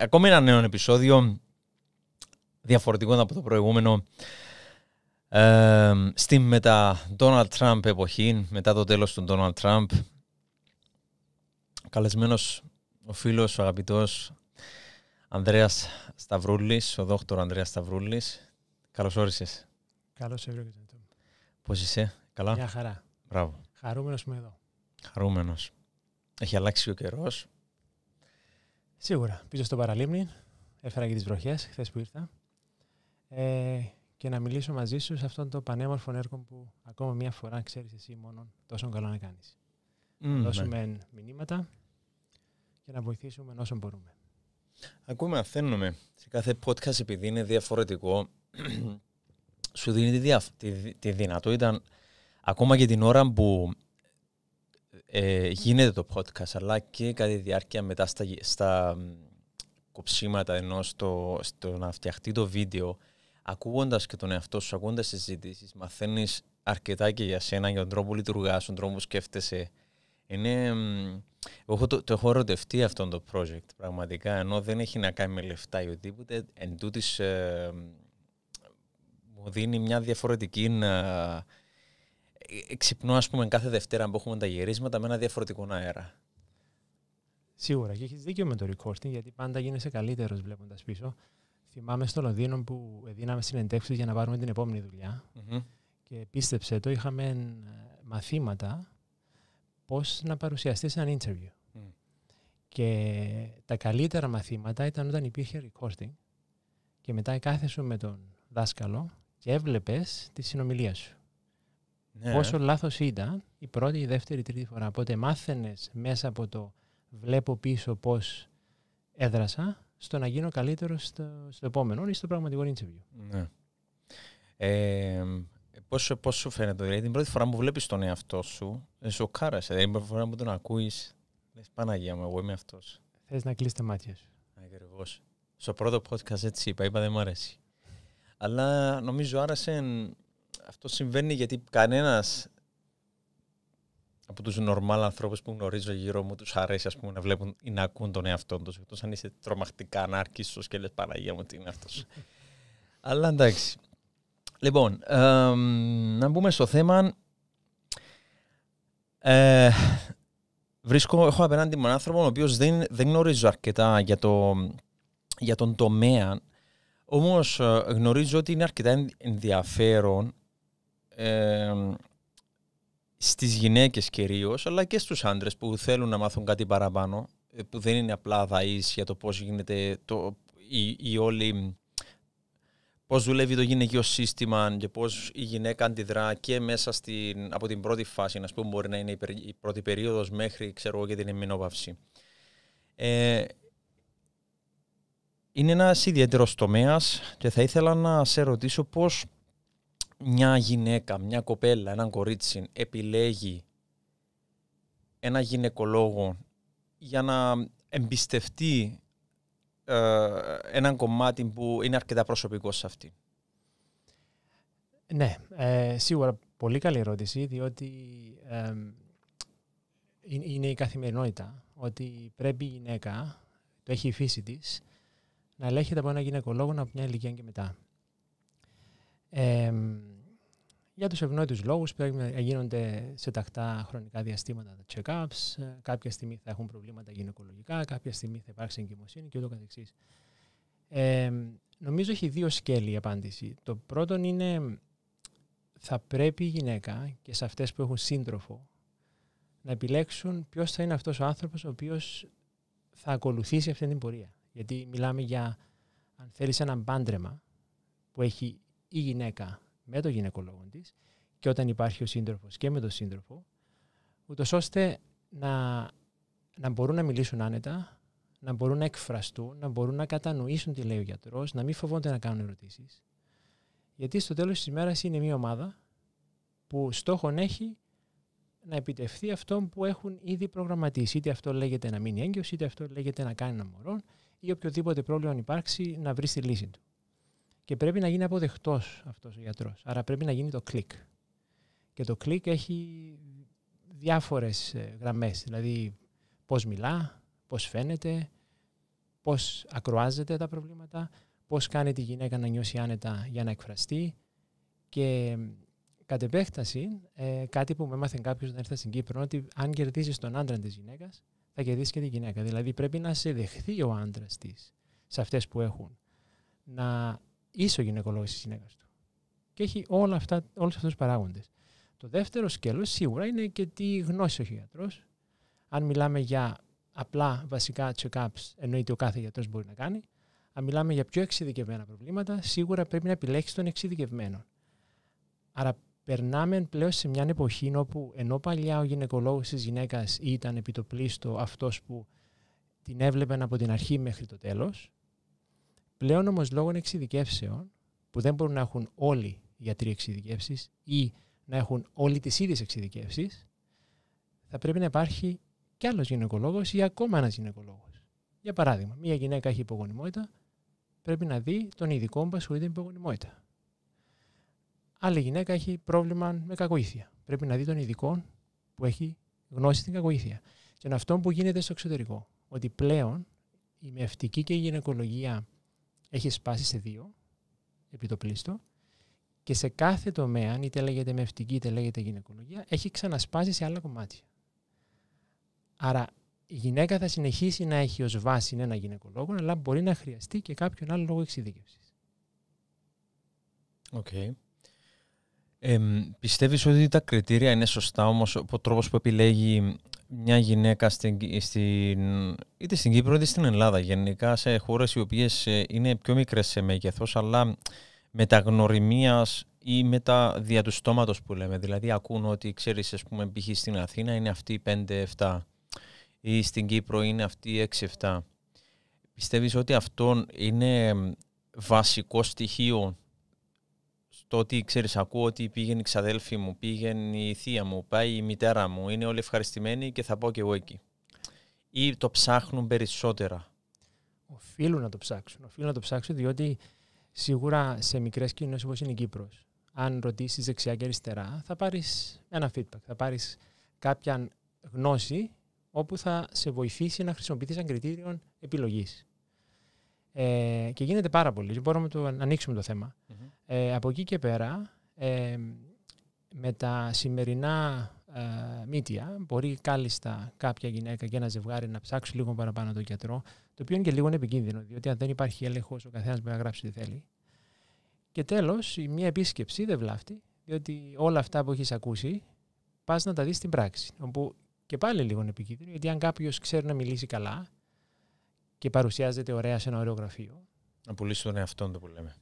ακόμη ένα νέο επεισόδιο διαφορετικό από το προηγούμενο ε, στη μετά Donald Trump εποχή, μετά το τέλος του Donald Trump. Καλεσμένος ο φίλος, ο αγαπητός Ανδρέας Σταυρούλης, ο δόκτωρ Ανδρέας Σταυρούλης. Καλώς όρισες. Καλώς ήρθατε. Πώς είσαι, καλά. Μια χαρά. Μπράβο. Χαρούμενος είμαι εδώ. Χαρούμενος. Έχει αλλάξει ο καιρός. Σίγουρα. Πίσω στο παραλίμνη. Έφερα και τις βροχές χθες που ήρθα. Ε, και να μιλήσω μαζί σου σε αυτόν τον πανέμορφο έργο που ακόμα μία φορά ξέρεις εσύ μόνο τόσο καλό να κάνεις. Mm, να δώσουμε ναι. μηνύματα και να βοηθήσουμε όσο μπορούμε. Ακούμε, αφαίνουμε. Σε κάθε podcast, επειδή είναι διαφορετικό, σου δίνει τη, δια... τη... τη δυνατότητα ακόμα και την ώρα που ε, γίνεται το podcast, αλλά και κατά τη διάρκεια μετά στα, στα κοψίματα ενώ στο, να φτιαχτεί το βίντεο, ακούγοντας και τον εαυτό σου, ακούγοντας συζητήσεις, μαθαίνεις αρκετά και για σένα, για τον τρόπο λειτουργάς, τον τρόπο που σκέφτεσαι. Είναι, εγώ το, το έχω ερωτευτεί αυτό το project πραγματικά, ενώ δεν έχει να κάνει με λεφτά ή οτιδήποτε. Εν τούτης, ε, μου δίνει μια διαφορετική ε, ξυπνώ, ας πούμε, κάθε Δευτέρα που έχουμε τα γυρίσματα με ένα διαφορετικό αέρα. Σίγουρα και έχεις δίκιο με το recording, γιατί πάντα γίνεσαι καλύτερος βλέποντας πίσω. Θυμάμαι στο Λονδίνο που δίναμε συνεντεύξεις για να πάρουμε την επόμενη Και πίστεψε το, είχαμε ε, μαθήματα πώς να παρουσιαστείς ένα interview. Και τα καλύτερα μαθήματα ήταν όταν υπήρχε recording και μετά κάθεσαι με τον δάσκαλο και έβλεπες τη συνομιλία σου. Ναι. Πόσο λάθος ήταν η πρώτη, η δεύτερη, η τρίτη φορά. Οπότε μάθαινες μέσα από το βλέπω πίσω πώς έδρασα στο να γίνω καλύτερο στο, στο επόμενο ή στο πραγματικό interview. Ναι. Ε, Πώς πώς σου φαίνεται, δηλαδή την πρώτη φορά που βλέπεις τον εαυτό σου, ε, σου κάρασε, Δηλαδή την πρώτη φορά που τον ακούεις, λες Παναγία μου, εγώ είμαι αυτός. Θες να κλείσει τα μάτια σου. Ακριβώς. Στο πρώτο podcast έτσι είπα, είπα δεν μου αρέσει. Αλλά νομίζω άρασε αυτό συμβαίνει γιατί κανένας από τους νορμάλ ανθρώπους που γνωρίζω γύρω μου τους αρέσει ας πούμε, να βλέπουν ή να ακούν τον εαυτό τους. Εκτός αν είσαι τρομακτικά ανάρκησος και λες παραγία μου τι είναι αυτός. Αλλά εντάξει. Λοιπόν, να μπούμε στο θέμα. Ε, βρίσκω, έχω απέναντι μου έναν άνθρωπο ο οποίος δεν, δεν γνωρίζω αρκετά για, το, για τον τομέα Όμως ε, γνωρίζω ότι είναι αρκετά ενδιαφέρον ε, στις γυναίκες κυρίως, αλλά και στους άντρες που θέλουν να μάθουν κάτι παραπάνω, ε, που δεν είναι απλά δαΐς για το πώς γίνεται το, η, η όλη πώς δουλεύει το γυναικείο σύστημα και πώς η γυναίκα αντιδρά και μέσα στην, από την πρώτη φάση, να πούμε μπορεί να είναι η πρώτη περίοδος μέχρι ξέρω, και την εμμηνόπαυση Ε, είναι ένας ιδιαίτερος τομέας και θα ήθελα να σε ρωτήσω πώς μια γυναίκα, μια κοπέλα, έναν κορίτσι επιλέγει ένα γυναικολόγο για να εμπιστευτεί ε, έναν κομμάτι που είναι αρκετά προσωπικό σε αυτή. Ναι, ε, σίγουρα πολύ καλή ερώτηση, διότι είναι η καθημερινότητα ότι πρέπει η γυναίκα, το έχει η φύση της, να ελέγχεται από ένα γυναικολόγο από μια ηλικία και μετά για τους ευνόητους λόγους που να γίνονται σε τακτά χρονικά διαστήματα τα check-ups, ε, κάποια στιγμή θα έχουν προβλήματα γυναικολογικά, κάποια στιγμή θα υπάρξει εγκυμοσύνη και ούτω καθεξής. Ε, νομίζω έχει δύο σκέλη η απάντηση. Το πρώτο είναι θα πρέπει η γυναίκα και σε αυτές που έχουν σύντροφο να επιλέξουν ποιος θα είναι αυτός ο άνθρωπος ο οποίος θα ακολουθήσει αυτή την πορεία. Γιατί μιλάμε για αν θέλεις έναν πάντρεμα που έχει η γυναίκα με τον γυναικολόγο της και όταν υπάρχει ο σύντροφος και με τον σύντροφο, ούτως ώστε να, να μπορούν να μιλήσουν άνετα, να μπορούν να εκφραστούν, να μπορούν να κατανοήσουν τι λέει ο γιατρός, να μην φοβόνται να κάνουν ερωτήσεις. Γιατί στο τέλος της ημέρας είναι μια ομάδα που στόχον έχει να επιτευχθεί αυτό που έχουν ήδη προγραμματίσει. Είτε αυτό λέγεται να μείνει έγκυος, είτε αυτό λέγεται να κάνει ένα μωρό, ή οποιοδήποτε πρόβλημα υπάρξει να βρει τη λύση του και πρέπει να γίνει αποδεκτός αυτός ο γιατρός. Άρα πρέπει να γίνει το κλικ. Και το κλικ έχει διάφορες γραμμές, δηλαδή πώς μιλά, πώς φαίνεται, πώς ακροάζεται τα προβλήματα, πώς κάνει τη γυναίκα να νιώσει άνετα για να εκφραστεί και κατ' επέκταση ε, κάτι που με έμαθε κάποιος όταν έρθει στην Κύπρο ότι αν κερδίσει τον άντρα της γυναίκας, θα κερδίσεις και τη γυναίκα. Δηλαδή πρέπει να σε δεχθεί ο άντρας της σε αυτές που έχουν. Να είσαι ο γυναικολόγο της γυναίκας του. Και έχει όλου αυτά, όλους αυτούς παράγοντες. Το δεύτερο σκέλος, σίγουρα είναι και τι γνώση έχει ο γιατρός. Αν μιλάμε για απλά βασικά check-ups, εννοείται ο κάθε γιατρός μπορεί να κάνει. Αν μιλάμε για πιο εξειδικευμένα προβλήματα, σίγουρα πρέπει να επιλέξεις τον εξειδικευμένο. Άρα περνάμε πλέον σε μια εποχή όπου ενώ παλιά ο γυναικολόγος της γυναίκας ήταν επιτοπλίστο αυτός που την έβλεπαν από την αρχή μέχρι το τέλος, Πλέον όμως λόγω εξειδικεύσεων, που δεν μπορούν να έχουν όλοι οι γιατροί εξειδικεύσεις ή να έχουν όλοι τις ίδιες εξειδικεύσεις, θα πρέπει να υπάρχει κι άλλος γυναικολόγος ή ακόμα ένας γυναικολόγος. Για παράδειγμα, μια γυναίκα έχει υπογονιμότητα, πρέπει να δει τον ειδικό που ασχολείται με υπογονιμότητα. Άλλη γυναίκα έχει πρόβλημα με κακοήθεια. Πρέπει να δει τον ειδικό που έχει γνώση στην κακοήθεια. Και αυτό που γίνεται στο εξωτερικό. Ότι πλέον η μευτική και η γυναικολογία έχεις σπάσει σε δύο, επί το πλήστο, και σε κάθε τομέα, είτε λέγεται μευτική είτε λέγεται γυναικολογία, έχει ξανασπάσει σε άλλα κομμάτια. Άρα η γυναίκα θα συνεχίσει να έχει ως βάση ένα γυναικολόγο, αλλά μπορεί να χρειαστεί και κάποιον άλλο λόγο εξειδίκευσης. Οκ. Okay. πιστεύεις ότι τα κριτήρια είναι σωστά όμως ο τρόπος που επιλέγει μια γυναίκα στην, στην, είτε στην Κύπρο είτε στην Ελλάδα γενικά σε χώρες οι οποίες ε, είναι πιο μικρές σε μέγεθος αλλά με τα μεταγνωριμίας ή με τα δια του στόματος που λέμε. Δηλαδή ακούν ότι ξέρεις, ας πούμε π.χ. στην Αθήνα είναι αυτή 5-7 ή στην Κύπρο είναι αυτή 6-7. Πιστεύεις ότι αυτό είναι βασικό στοιχείο το ότι ξέρεις, ακούω ότι πήγαινε η ξαδέλφη μου, πήγαινε η θεία μου, πάει η μητέρα μου, είναι όλοι ευχαριστημένοι και θα πω και εγώ εκεί. Ή το ψάχνουν περισσότερα. Οφείλουν να το ψάξουν. Οφείλουν να το ψάξουν διότι σίγουρα σε μικρές κοινωνίες όπως είναι η Κύπρος, αν ρωτήσεις δεξιά και αριστερά, θα πάρεις ένα feedback. Θα πάρεις κάποια γνώση όπου θα σε βοηθήσει να χρησιμοποιηθείς σαν κριτήριο επιλογής. Ε, και γίνεται πάρα πολύ. Μπορούμε το, να ανοίξουμε το θεμα Ε, από εκεί και πέρα, ε, με τα σημερινά ε, μύτια, μπορεί κάλλιστα κάποια γυναίκα και ένα ζευγάρι να ψάξει λίγο παραπάνω τον γιατρό, το οποίο είναι και λίγο επικίνδυνο, διότι αν δεν υπάρχει έλεγχος, ο καθένας μπορεί να γράψει τι θέλει. Και τέλος, μια επίσκεψη δεν βλάφτει, διότι όλα αυτά που έχεις ακούσει, πας να τα δεις στην πράξη. Όπου και πάλι λίγο επικίνδυνο, γιατί αν κάποιος ξέρει να μιλήσει καλά, και παρουσιάζεται ωραία σε ένα ωραίο γραφείο. Να πουλήσει τον εαυτό του που λέμε.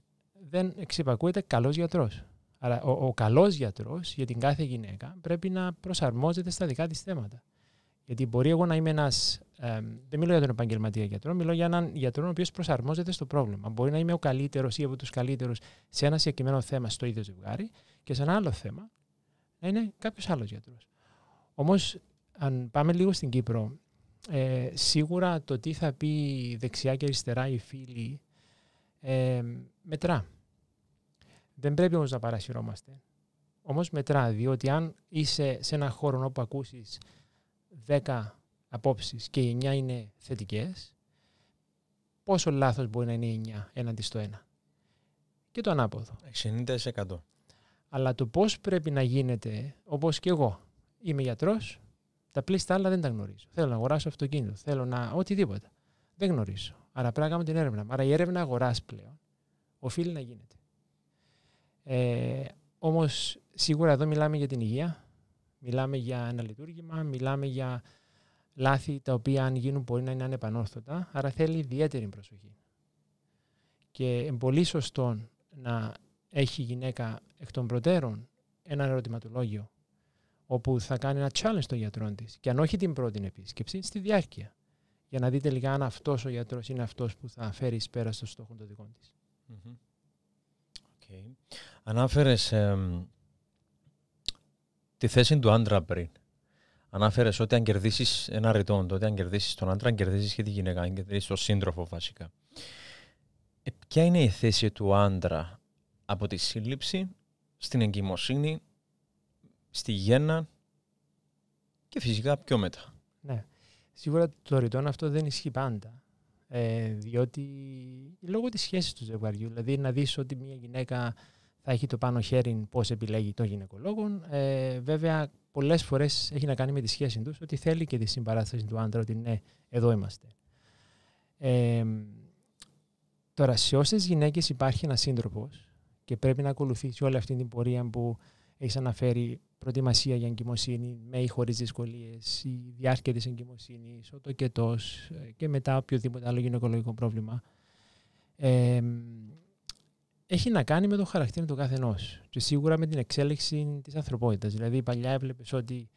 Δεν εξυπακούεται καλός γιατρός. Άρα ο, ο καλός γιατρός για την κάθε γυναίκα πρέπει να προσαρμόζεται στα δικά της θέματα. Γιατί μπορεί εγώ να είμαι ένας. Ε, δεν μιλώ για τον επαγγελματία γιατρό, μιλώ για έναν γιατρό ο οποίος προσαρμόζεται στο πρόβλημα. Μπορεί να είμαι ο καλύτερος ή από τους καλύτερους σε ένα συγκεκριμένο θέμα στο ίδιο ζευγάρι και σε ένα άλλο θέμα να είναι κάποιος άλλος γιατρός. Όμως, αν πάμε λίγο στην Κύπρο, ε, σίγουρα το τι θα πει δεξιά και αριστερά οι φίλοι ε, μετρά. Δεν πρέπει όμως να παρασυρώμαστε. Όμως μετρά, διότι αν είσαι σε ένα χώρο όπου ακούσεις 10 απόψεις και οι 9 είναι θετικές, πόσο λάθος μπορεί να είναι η 9 έναντι στο ένα. Και το ανάποδο. 90%. Αλλά το πώς πρέπει να γίνεται, όπως και εγώ. Είμαι γιατρός, τα πλήστα άλλα δεν τα γνωρίζω. Θέλω να αγοράσω αυτοκίνητο, θέλω να. οτιδήποτε. Δεν γνωρίζω. Άρα πρέπει να κάνουμε την έρευνα. Άρα η έρευνα αγοράς πλέον οφείλει να γίνεται. Ε, Όμως σίγουρα εδώ μιλάμε για την υγεία, μιλάμε για ένα μιλάμε για λάθη τα οποία αν γίνουν μπορεί να είναι ανεπανόρθωτα, άρα θέλει ιδιαίτερη προσοχή. Και πολύ σωστό να έχει η γυναίκα εκ των προτέρων ένα ερωτηματολόγιο όπου θα κάνει ένα challenge στον γιατρό της. Και αν όχι την πρώτη επίσκεψη, στη διάρκεια. Για να δει τελικά αν αυτός ο γιατρός είναι αυτός που θα φέρει πέρα στο στόχο των δικών της. Mm-hmm. Okay. Ανάφερες ε, τη θέση του άντρα πριν. Ανάφερες ότι αν κερδίσεις ένα ρητό, τότε αν κερδίσεις τον άντρα, αν κερδίσεις και τη γυναίκα, αν κερδίσεις τον σύντροφο βασικά. Ε, ποια είναι η θέση του άντρα από τη σύλληψη στην εγκυμοσύνη στη Γέννα και φυσικά πιο μετά. Ναι. Σίγουρα το ρητό αυτό δεν ισχύει πάντα. Ε, διότι λόγω της σχέσης του ζευγαριού, δηλαδή να δεις ότι μια γυναίκα θα έχει το πάνω χέρι πώς επιλέγει τον γυναικολόγο, ε, βέβαια πολλές φορές έχει να κάνει με τη σχέση τους ότι θέλει και τη συμπαράσταση του άντρα, ότι ναι, εδώ είμαστε. Ε, τώρα, σε όσες γυναίκες υπάρχει ένας σύντροφος και πρέπει να ακολουθήσει όλη αυτή την πορεία που έχεις αναφέρει προετοιμασία για εγκυμοσύνη με ή χωρίς δυσκολίες, η διάρκεια της εγκυμοσύνης, ο τοκετός ε, και μετά οποιοδήποτε άλλο γυναικολογικό πρόβλημα. Ε, έχει να κάνει με το χαρακτήρα του καθενός και σίγουρα με την εξέλιξη της ανθρωπότητας. Δηλαδή, παλιά έβλεπες ότι.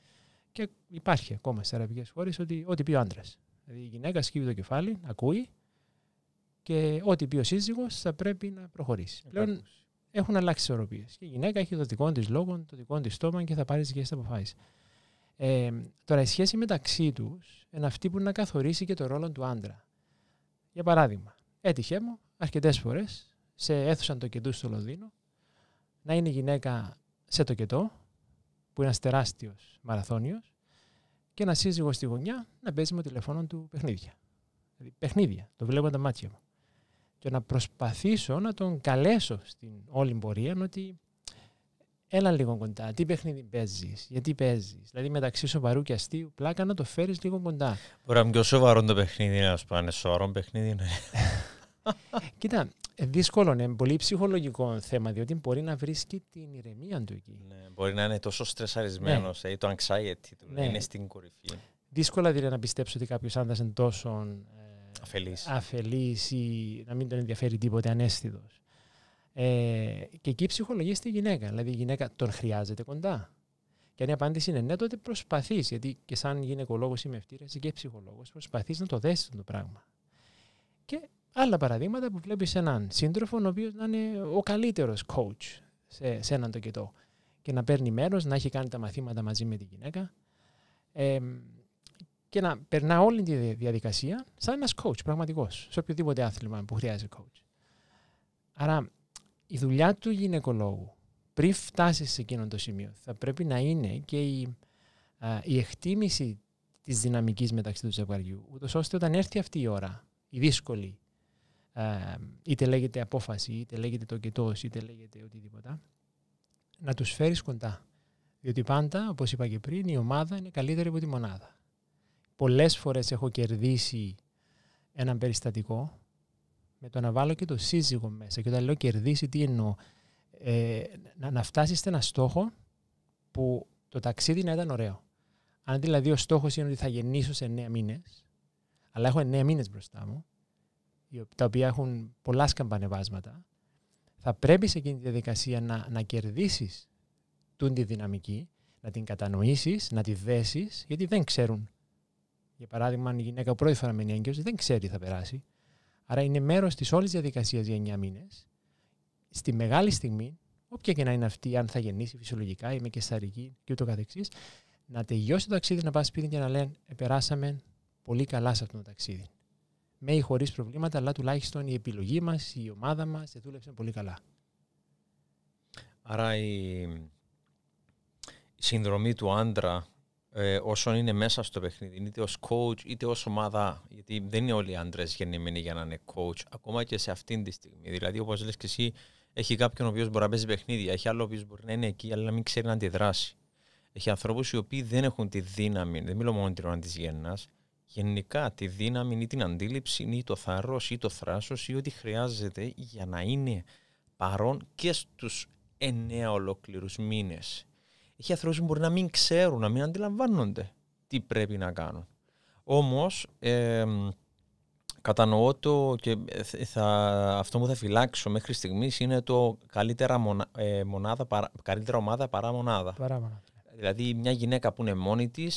και υπάρχει ακόμα στι αραβικές χώρες ότι ό,τι πει ο άντρας. Δηλαδή, η γυναίκα σκύβει το κεφάλι, ακούει και ό,τι πει ο σύζυγος θα πρέπει να προχωρήσει έχουν αλλάξει ισορροπίε. Και η γυναίκα έχει το δικό της λόγο, το δικό της στόμα και θα πάρει τις δικέ τη αποφάσεις. Ε, τώρα, η σχέση μεταξύ τους είναι αυτή που να καθορίσει και το ρόλο του άντρα. Για παράδειγμα, έτυχε μου αρκετές φορές σε αίθουσα τοκετού στο Λονδίνο να είναι γυναίκα σε το τοκετό, που είναι ένας τεράστιος μαραθώνιος, και ένας σύζυγος στη γωνιά να παίζει με το του παιχνίδια. Δηλαδή, παιχνίδια, το βλέπω τα μάτια μου και να προσπαθήσω να τον καλέσω στην όλη πορεία ότι έλα λίγο κοντά. Τι παιχνίδι παίζεις, γιατί παίζεις. Δηλαδή μεταξύ σοβαρού και αστείου, πλάκα να το φέρεις λίγο κοντά. Μπορεί να είναι πιο σοβαρό το παιχνίδι, να σου πάνε σοβαρό παιχνίδι. Ναι. Κοίτα, δύσκολο είναι. Πολύ ψυχολογικό θέμα, διότι μπορεί να βρίσκει την ηρεμία του εκεί. Ναι, μπορεί να είναι τόσο στρεσαρισμένος, ναι. Ε, το anxiety του ναι. είναι στην κορυφή. Δύσκολα δηλαδή να πιστέψω ότι κάποιος άντρα είναι τόσο ε, αφελής, αφελής ή να μην τον ενδιαφέρει τίποτε ανέστητος. Ε, και εκεί ψυχολογείς στη γυναίκα. Δηλαδή η γυναίκα τον χρειάζεται κοντά. Και αν η απάντηση είναι ναι, τότε προσπαθείς. Γιατί και σαν γυναικολόγος ή μευτήρα και ψυχολόγος, προσπαθείς να το δέσεις το πράγμα. Και άλλα παραδείγματα που βλέπεις έναν σύντροφο, ο οποίος να είναι ο καλύτερος coach σε, σε έναν τοκετό. Και να παίρνει μέρος, να έχει κάνει τα μαθήματα μαζί με τη γυναίκα. Ε, και να περνά όλη τη διαδικασία σαν ένας coach πραγματικός σε οποιοδήποτε άθλημα που χρειάζεται coach. Άρα η δουλειά του γυναικολόγου πριν φτάσει σε εκείνο το σημείο θα πρέπει να είναι και η, α, η εκτίμηση της δυναμικής μεταξύ του ζευγαριού, ούτως ώστε όταν έρθει αυτή η ώρα, η δύσκολη, α, είτε λέγεται απόφαση, είτε λέγεται το κετός, είτε λέγεται οτιδήποτε, να τους φέρεις κοντά. Διότι πάντα, όπως είπα και πριν, η ομάδα είναι καλύτερη από τη μονάδα πολλές φορές έχω κερδίσει έναν περιστατικό με το να βάλω και το σύζυγο μέσα. Και όταν λέω κερδίσει, τι εννοώ. Ε, να, να φτάσει σε ένα στόχο που το ταξίδι να ήταν ωραίο. Αν δηλαδή ο στόχος είναι ότι θα γεννήσω σε 9 μήνες, αλλά έχω 9 μήνες μπροστά μου, τα οποία έχουν πολλά σκαμπανεβάσματα, θα πρέπει σε εκείνη τη διαδικασία να, να κερδίσεις τούν τη δυναμική, να την κατανοήσεις, να τη δέσεις, γιατί δεν ξέρουν για παράδειγμα, αν η γυναίκα πρώτη φορά μείνει έγκυος, δεν ξέρει τι θα περάσει. Άρα είναι μέρος της όλης διαδικασίας για 9 μήνες. Στη μεγάλη στιγμή, όποια και να είναι αυτή, αν θα γεννήσει φυσιολογικά ή με κεσαρική και ούτω να τελειώσει το ταξίδι, να πα σπίτι και να λένε «Ε, Περάσαμε πολύ καλά σε αυτό το ταξίδι. Με ή χωρίς προβλήματα, αλλά τουλάχιστον η επιλογή μας, η ομάδα μας δούλεψε πολύ καλά. Άρα η συνδρομή του άντρα ε, όσων είναι μέσα στο παιχνίδι, είτε ως coach είτε ως ομάδα. Γιατί δεν είναι όλοι οι άντρες γεννημένοι για να είναι coach, ακόμα και σε αυτήν τη στιγμή. Δηλαδή, όπως λες και εσύ, έχει κάποιον ο οποίος μπορεί να παίζει παιχνίδια, έχει άλλο ο οποίος μπορεί να είναι εκεί, αλλά να μην ξέρει να αντιδράσει. Έχει ανθρώπους οι οποίοι δεν έχουν τη δύναμη, δεν μιλώ μόνο την ώρα της γέννας, γενικά τη δύναμη ή την αντίληψη ή το θάρρος ή το θράσος ή ό,τι χρειάζεται για να είναι παρόν και στους εννέα ολόκληρους μήνες έχει ανθρώπου που μπορεί να μην ξέρουν, να μην αντιλαμβάνονται τι πρέπει να κάνουν. Όμως, ε, κατανοώ το και ε, θα, αυτό που θα φυλάξω μέχρι στιγμής είναι το καλύτερα, ε, μονάδα, καλύτερα ομάδα παρά μονάδα. Παρά μονάδα. Ναι. Δηλαδή, μια γυναίκα που είναι μόνη της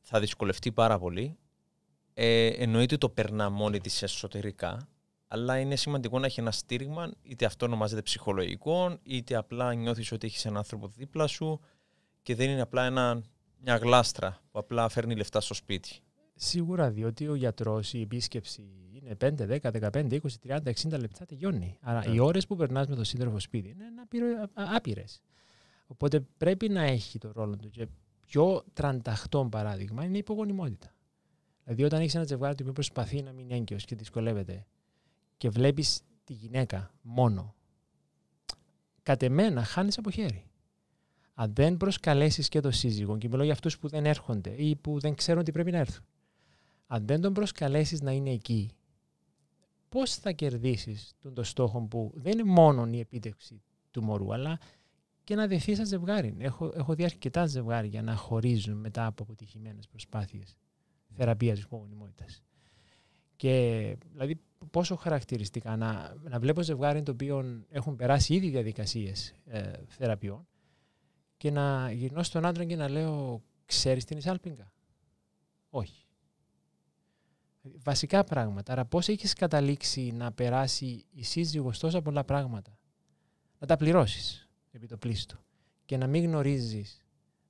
θα δυσκολευτεί πάρα πολύ. Ε, εννοείται το περνά μόνη της εσωτερικά αλλά είναι σημαντικό να έχει ένα στήριγμα, είτε αυτό ονομάζεται ψυχολογικό, είτε απλά νιώθεις ότι έχεις έναν άνθρωπο δίπλα σου και δεν είναι απλά ένα, μια γλάστρα που απλά φέρνει λεφτά στο σπίτι. Σίγουρα, διότι ο γιατρός, η επίσκεψη είναι 5, 10, 15, 20, 30, 60 λεπτά, τελειώνει. Άρα ναι. οι ώρες που περνάς με τον σύντροφο σπίτι είναι άπειρες. Οπότε πρέπει να έχει το ρόλο του. Και πιο τρανταχτό παράδειγμα είναι η υπογονιμότητα. Δηλαδή, όταν έχεις ένα ζευγάρι που προσπαθεί να μείνει έγκυος και δυσκολεύεται, και βλέπεις τη γυναίκα μόνο, κατ' εμένα χάνεις από χέρι. Αν δεν προσκαλέσεις και τον σύζυγο, και μιλώ για αυτούς που δεν έρχονται ή που δεν ξέρουν ότι πρέπει να έρθουν, αν δεν τον προσκαλέσεις να είναι εκεί, πώς θα κερδίσεις τον το στόχο που δεν είναι μόνο η επίτευξη του μωρού, αλλά και να δεθεί σαν ζευγάρι. Έχω, έχω δει αρκετά ζευγάρια να χωρίζουν μετά από αποτυχημένες προσπάθειες θεραπείας της και δηλαδή πόσο χαρακτηριστικά να, να βλέπω ζευγάρι το οποίο έχουν περάσει ήδη διαδικασίες ε, θεραπείων και να γυρνώ στον άντρα και να λέω «Ξέρεις την εισάλπιγγα» Όχι. Βασικά πράγματα. Άρα πώς έχεις καταλήξει να περάσει η σύζυγος τόσα πολλά πράγματα. Να τα πληρώσεις επί το πλήστο και να μην γνωρίζεις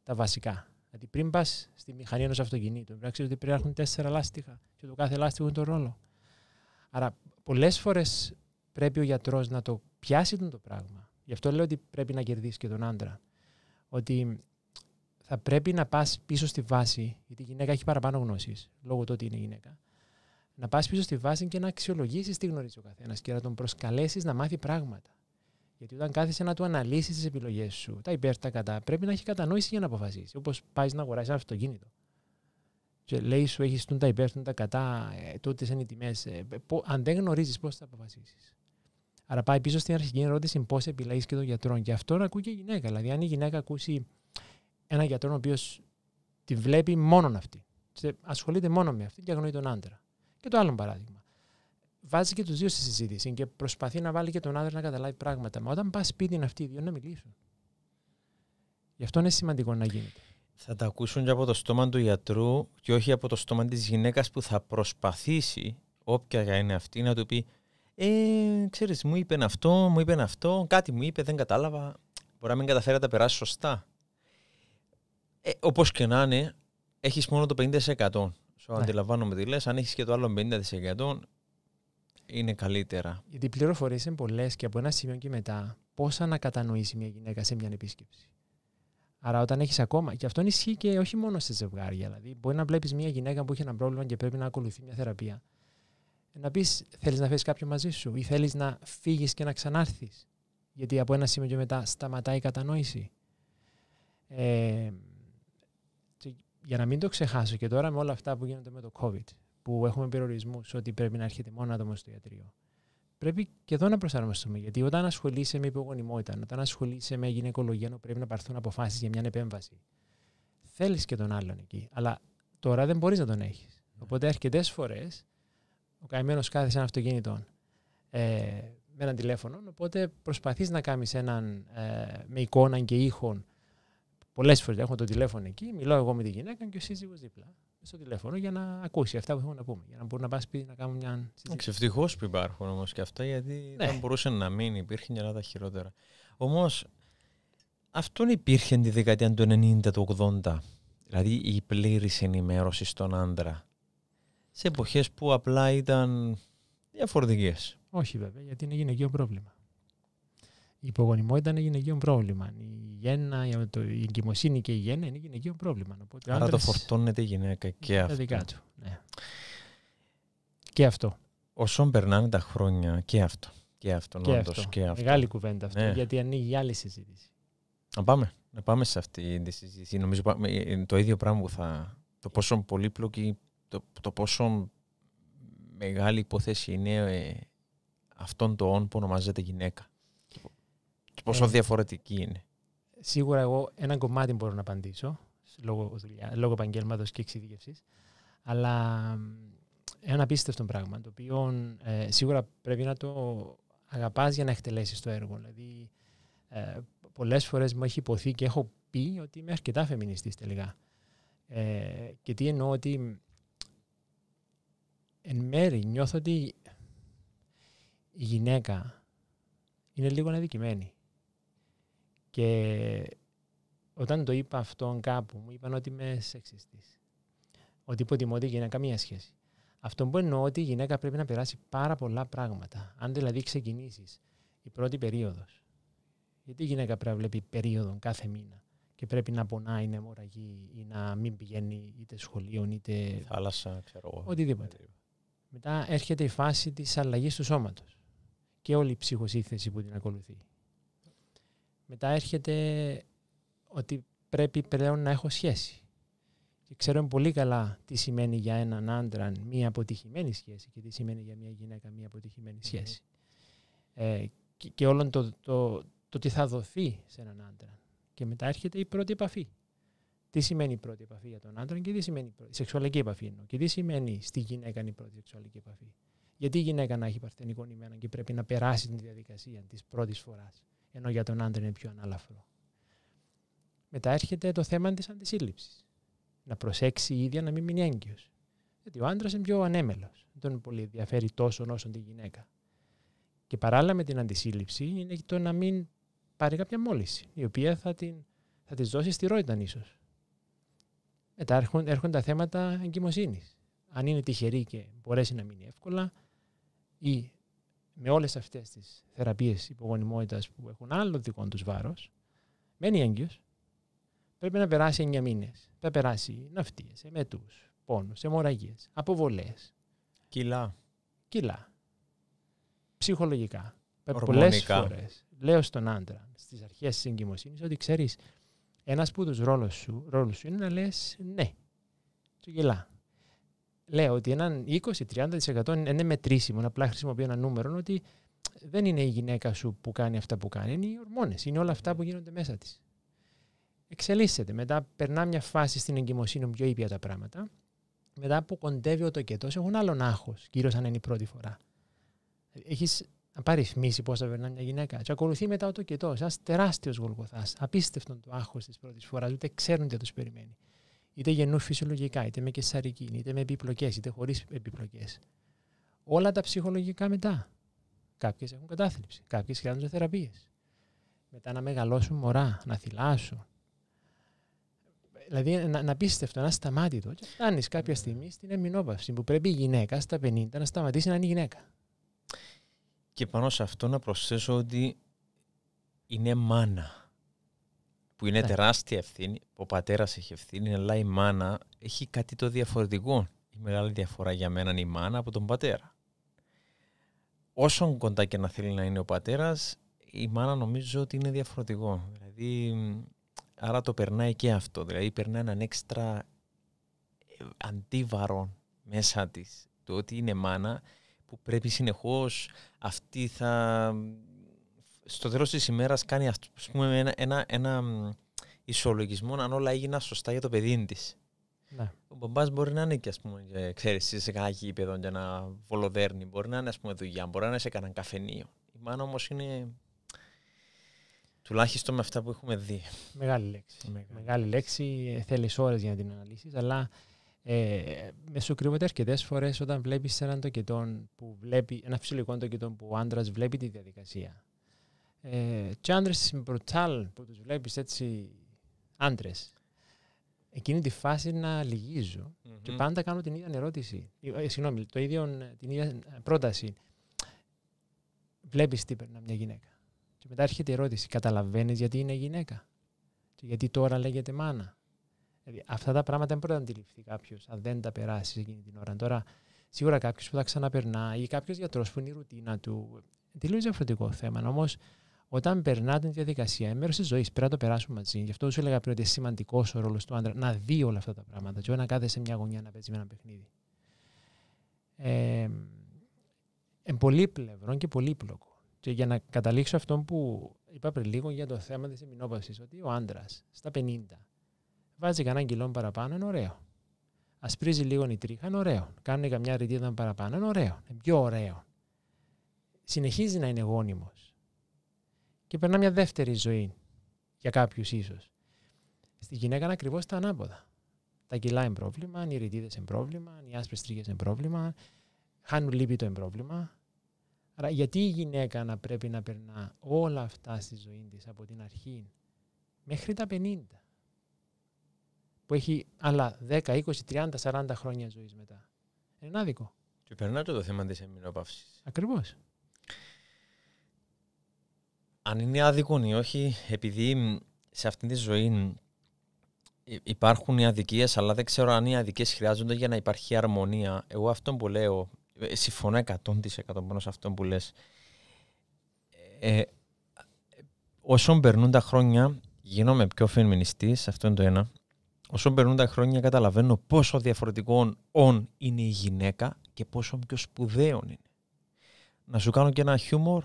τα βασικά. Γιατί πριν πας στη μηχανή ενός αυτοκινήτου, πρέπει να ξέρεις ότι έχουν τέσσερα λάστιχα και το κάθε λάστιχο είναι το ρόλο. Άρα πολλές φορές πρέπει ο γιατρός να το πιάσει τον το πράγμα. Γι' αυτό λέω ότι πρέπει να κερδίσεις και τον άντρα. Ότι θα πρέπει να πας πίσω στη βάση, γιατί η γυναίκα έχει παραπάνω γνώσεις λόγω του ότι είναι γυναίκα. Να πας πίσω στη βάση και να αξιολογήσεις τι γνωρίζει ο καθένας και να τον προσκαλέσεις να μάθει πράγματα. Γιατί όταν κάθεσαι να του αναλύσεις τις επιλογές σου, τα υπέρ, τα κατά, πρέπει να έχει κατανόηση για να αποφασίσεις. Όπως πάεις να αγοράσεις ένα αυτοκίνητο. Και λέει σου, έχεις τα υπέρ, τα κατά, ε, τότε είναι οι τιμές. Ε, αν δεν γνωρίζεις πώς θα αποφασίσεις. Άρα πάει πίσω στην αρχική ερώτηση πώς επιλέγεις και τον γιατρό. Και αυτό να ακούει και η γυναίκα. Δηλαδή, αν η γυναίκα ακούσει ένα γιατρό ο οποίος τη βλέπει μόνον αυτή, ασχολείται μόνο με αυτή και αγνοεί τον άντρα. Και το άλλο παράδειγμα βάζει και τους δύο στη συζήτηση και προσπαθεί να βάλει και τον άντρα να καταλάβει πράγματα. Μα όταν πας σπίτι αυτοί οι δύο να μιλήσουν. Γι' αυτό είναι σημαντικό να γίνεται. Θα τα ακούσουν και από το στόμα του γιατρού και όχι από το στόμα της γυναίκας που θα προσπαθήσει, όποια είναι αυτή, να του πει Ε, ξέρεις, μου είπε αυτό, μου είπε αυτό, κάτι μου είπε, δεν κατάλαβα. Μπορεί να μην καταφέρει να τα περάσει σωστά. Ε, Όπως και να είναι, έχεις μόνο το 50%. Σου ναι. αντιλαμβάνομαι τι λες. Αν έχεις και το άλλο 50%, είναι καλύτερα. Γιατί οι πληροφορίες είναι πολλές και από ένα σημείο και μετά, πόσα να κατανοήσει μια γυναίκα σε μια επίσκεψη. Άρα, όταν έχεις ακόμα. Και αυτό ισχύει και όχι μόνο σε ζευγάρια. Δηλαδή, μπορεί να βλέπεις μια γυναίκα που έχει ένα πρόβλημα και πρέπει να ακολουθεί μια θεραπεία. Ε, να πεις, θέλεις να φέρεις κάποιον μαζί σου ή θέλεις να φύγεις και να ξανάρθεις. Γιατί από ένα σημείο και μετά σταματάει η κατανόηση. Ε, για να μην το ξεχάσω και τώρα με όλα αυτά που γίνονται με το COVID που έχουμε περιορισμούς ότι πρέπει να έρχεται μόνο άτομο στο ιατρείο. Πρέπει και εδώ να προσαρμοστούμε. Γιατί όταν ασχολείσαι με υπογονιμότητα, όταν ασχολείσαι με γυναικολογία, πρέπει να πάρθουν αποφάσεις για μια επέμβαση. Θέλεις και τον άλλον εκεί. Αλλά τώρα δεν μπορείς να τον έχεις. Ναι. Οπότε αρκετές φορές ο καημένος κάθε σε ένα αυτοκίνητο ε, με ένα τηλέφωνο. Οπότε προσπαθείς να κάνεις έναν ε, με εικόνα και ήχον. Πολλές φορές έχω το τηλέφωνο εκεί, μιλάω εγώ με τη γυναίκα και ο σύζυγος δίπλα στο τηλέφωνο για να ακούσει αυτά που θέλουμε να πούμε. Για να μπορεί να πας να κάνουμε μια συζήτηση. Ευτυχώς που υπάρχουν όμως και αυτά, γιατί δεν ναι. μπορούσε να μην υπήρχε μια Ελλάδα χειρότερα. Όμως αυτόν υπήρχε τη δεκαετία του 90 του 80. Δηλαδή η πλήρης ενημέρωση στον άντρα. Σε εποχές που απλά ήταν διαφορετικές. Όχι βέβαια, γιατί είναι γυναικείο πρόβλημα η υπογονιμότητα είναι γυναικείο πρόβλημα. Η γέννα, η εγκυμοσύνη και η γέννα είναι γυναικείο πρόβλημα. Οπότε, Άρα το φορτώνεται η γυναίκα και αυτό. Δικά του, ναι. Και αυτό. Όσο περνάνε τα χρόνια και αυτό. Και αυτό, και, και αυτό. Μεγάλη κουβέντα αυτό, ναι. γιατί ανοίγει άλλη συζήτηση. Να πάμε. Να πάμε σε αυτή τη συζήτηση. Νομίζω ε, ε, το ίδιο πράγμα που θα. Το πόσο πολύπλοκη, το, το πόσο μεγάλη υπόθεση είναι ε, αυτόν το όν που ονομάζεται γυναίκα πόσο ε, διαφορετική είναι. Σίγουρα εγώ ένα κομμάτι μπορώ να απαντήσω λόγω, λόγω επαγγέλματος και εξειδίκευσης. Αλλά ένα απίστευτο πράγμα το οποίο ε, σίγουρα πρέπει να το αγαπάς για να εκτελέσεις το έργο. Δηλαδή, ε, πολλές φορές μου έχει υποθεί και έχω πει ότι είμαι αρκετά φεμινιστής τελικά. Ε, και τι εννοώ ότι εν μέρη νιώθω ότι η γυναίκα είναι λίγο αναδικημένη. Και όταν το είπα αυτό κάπου, μου είπαν ότι είμαι σεξιστής. Ότι υποτιμώ τη γυναίκα καμία σχέση. Αυτό που εννοώ ότι η γυναίκα πρέπει να περάσει πάρα πολλά πράγματα. Αν δηλαδή ξεκινήσεις η πρώτη περίοδος. Γιατί η γυναίκα πρέπει να βλέπει περίοδο κάθε μήνα και πρέπει να πονάει να μοραγή ή να μην πηγαίνει είτε σχολείο είτε. θάλασσα, ξέρω εγώ. Οτιδήποτε. Μετά έρχεται η φάση της αλλαγής του σώματος και όλη η ψυχοσύθεση που την ακολουθεί. Μετά έρχεται ότι πρέπει πλέον να έχω σχέση. Και ξέρω πολύ καλά τι σημαίνει για έναν άντρα μία αποτυχημένη σχέση και τι σημαίνει για μία γυναίκα μία σχέση. Ε, και, και όλο το, το, το τι θα δοθεί σε έναν άντρα. Και μετά έρχεται η πρώτη επαφή. Τι σημαίνει η πρώτη επαφή για τον άντρα και τι σημαίνει η πρώτη, σεξουαλική επαφή εννοώ. Και τι σημαίνει στη γυναίκα η πρώτη σεξουαλική επαφή. Γιατί η γυναίκα να έχει παρθενικό νημένο και πρέπει να περάσει την διαδικασία της πρώτης φοράς ενώ για τον άντρα είναι πιο ανάλαφρο. Μετά έρχεται το θέμα της αντισύλληψης. Να προσέξει η ίδια να μην μείνει έγκυος. Γιατί ο άντρας είναι πιο ανέμελος. Δεν τον πολύ ενδιαφέρει τόσο όσο τη γυναίκα. Και παράλληλα με την αντισύλληψη είναι το να μην πάρει κάποια μόλυση, η οποία θα, την, θα της δώσει στηρόιταν ίσως. Μετά έρχονται, έρχονται τα θέματα εγκυμοσύνης. Αν είναι τυχερή και μπορέσει να μείνει εύκολα, ή με όλες αυτές τις θεραπείες υπογονιμότητας που έχουν άλλο δικό τους βάρος, μένει έγκυος, πρέπει να περάσει εννιά μήνες. Θα περάσει ναυτίες, εμετούς, πόνους, αιμορραγίες, αποβολές. Κιλά. Κιλά. Ψυχολογικά. Πολλές φορές λέω στον άντρα στις αρχές της εγκυμοσύνης ότι ξέρεις, ένας που τους ρόλους σου, είναι να λες ναι. Του γελά λέω ότι έναν 20-30% είναι μετρήσιμο, απλά χρησιμοποιώ ένα νούμερο, ότι δεν είναι η γυναίκα σου που κάνει αυτά που κάνει, είναι οι ορμόνες είναι όλα αυτά που γίνονται μέσα της. Εξελίσσεται, μετά περνά μια φάση στην εγκυμοσύνη πιο ήπια τα πράγματα, μετά που κοντεύει ο τοκετό, έχουν άλλον άγχος, κυρίως αν είναι η πρώτη φορά. Έχεις απαριθμίσει πώς θα περνά μια γυναίκα. Και ακολουθεί μετά ο τοκετό, ένας τεράστιος γολγοθάς. Απίστευτο το άγχος της πρώτης φοράς, ούτε ξέρουν τι τους περιμένει είτε γεννούν φυσιολογικά, είτε με κεσαρική, είτε με επιπλοκές, είτε χωρίς επιπλοκές. Όλα τα ψυχολογικά μετά. Κάποιες έχουν κατάθλιψη, κάποιες χρειάζονται θεραπείε. Μετά να μεγαλώσουν μωρά, να θυλάσουν. Δηλαδή να, να αυτό, να σταμάτητο. Και φτάνεις κάποια στιγμή στην εμεινόπαυση που πρέπει η γυναίκα στα 50 να σταματήσει να είναι γυναίκα. Και πάνω σε αυτό να προσθέσω ότι είναι μάνα που είναι ναι. τεράστια ευθύνη, ο πατέρας έχει ευθύνη, αλλά η μάνα έχει κάτι το διαφορετικό. Η μεγάλη διαφορά για μένα είναι η μάνα από τον πατέρα. Όσο κοντά και να θέλει να είναι ο πατέρας, η μάνα νομίζω ότι είναι διαφορετικό. Δηλαδή, άρα το περνάει και αυτό. Δηλαδή, περνάει έναν έξτρα ε, αντίβαρο μέσα της. Το ότι είναι μάνα που πρέπει συνεχώς αυτή θα στο τέλος της ημέρας κάνει ας πούμε, ένα, ένα, ένα ισολογισμό αν όλα έγιναν σωστά για το παιδί της. Ναι. Ο μπαμπάς μπορεί να είναι και, ας πούμε, και, ε, ξέρεις, σε κανένα γήπεδο για να βολοδέρνει. Μπορεί να είναι ας πούμε, δουλειά, μπορεί να είναι σε κανένα καφενείο. Η μάνα όμως είναι. Τουλάχιστον με αυτά που έχουμε δει. Μεγάλη λέξη. Μεγάλη, Μεγάλη λέξη. Θέλεις ώρες για να την αναλύσεις, αλλά ε, με σου κρύβεται αρκετές φορές όταν βλέπεις έναν που ένα φυσιολογικό τοκετόν που ο άντρας βλέπει τη διαδικασία ε, και άντρες μπρουτάλ που τους βλέπεις έτσι άντρες, εκείνη τη φάση να λυγίζω και πάντα κάνω την ίδια ερώτηση ε, ε συγγνώμη, το ίδιο, ε, την ίδια ε, πρόταση Βλέπεις τι περνά μια γυναίκα και μετά έρχεται η ερώτηση καταλαβαίνεις γιατί είναι γυναίκα και γιατί τώρα λέγεται μάνα δηλαδή, αυτά τα πράγματα δεν μπορεί να αντιληφθεί κάποιος αν δεν τα περάσεις εκείνη την ώρα τώρα σίγουρα κάποιος που τα ξαναπερνά ή κάποιος γιατρός που είναι η ρουτίνα του. Τελείω διαφορετικό θέμα. Όμως όταν περνά την διαδικασία, είναι μέρος της ζωής. Πρέπει να το περάσουμε μαζί. Γι' αυτό σου έλεγα πριν ότι είναι σημαντικός ο ρόλος του άντρα να δει όλα αυτά τα πράγματα. Και όχι να κάθεται σε μια γωνιά να παίζει με ένα παιχνίδι. Ε, πολύ πολύπλευρο και πολύπλοκο. Και για να καταλήξω αυτό που είπα πριν λίγο για το θέμα της εμεινόπαυσης, ότι ο άντρας στα 50 βάζει κανέναν κιλό παραπάνω, είναι ωραίο. Ασπρίζει λίγο η τρίχα, είναι ωραίο. Κάνει καμιά ρητίδα παραπάνω, είναι ωραίο. Είναι πιο ωραίο. Συνεχίζει να είναι γόνιμος και περνά μια δεύτερη ζωή για κάποιους ίσως. Στη γυναίκα είναι ακριβώς τα ανάποδα. Τα κιλά είναι πρόβλημα, οι ρητίδες είναι πρόβλημα, οι άσπρες τρίχε είναι πρόβλημα, χάνουν λίπη το πρόβλημα. Άρα, γιατί η γυναίκα να πρέπει να περνά όλα αυτά στη ζωή της από την αρχή μέχρι τα 50, που έχει άλλα 10, 20, 30, 40 χρόνια ζωής μετά. Είναι άδικο. Και περνά το, θέμα της εμεινόπαυση. Ακριβώς αν είναι άδικο ή όχι, επειδή σε αυτή τη ζωή υπάρχουν οι αδικίες, αλλά δεν ξέρω αν οι αδικίες χρειάζονται για να υπάρχει αρμονία. Εγώ αυτό που λέω, ε, συμφωνώ 100% μόνο σε αυτό που λες. Ε, όσον περνούν τα χρόνια, γίνομαι πιο φεμινιστής, αυτό είναι το ένα. Όσον περνούν τα χρόνια, καταλαβαίνω πόσο διαφορετικό όν είναι η γυναίκα και πόσο πιο σπουδαίο είναι. Να σου κάνω και ένα χιούμορ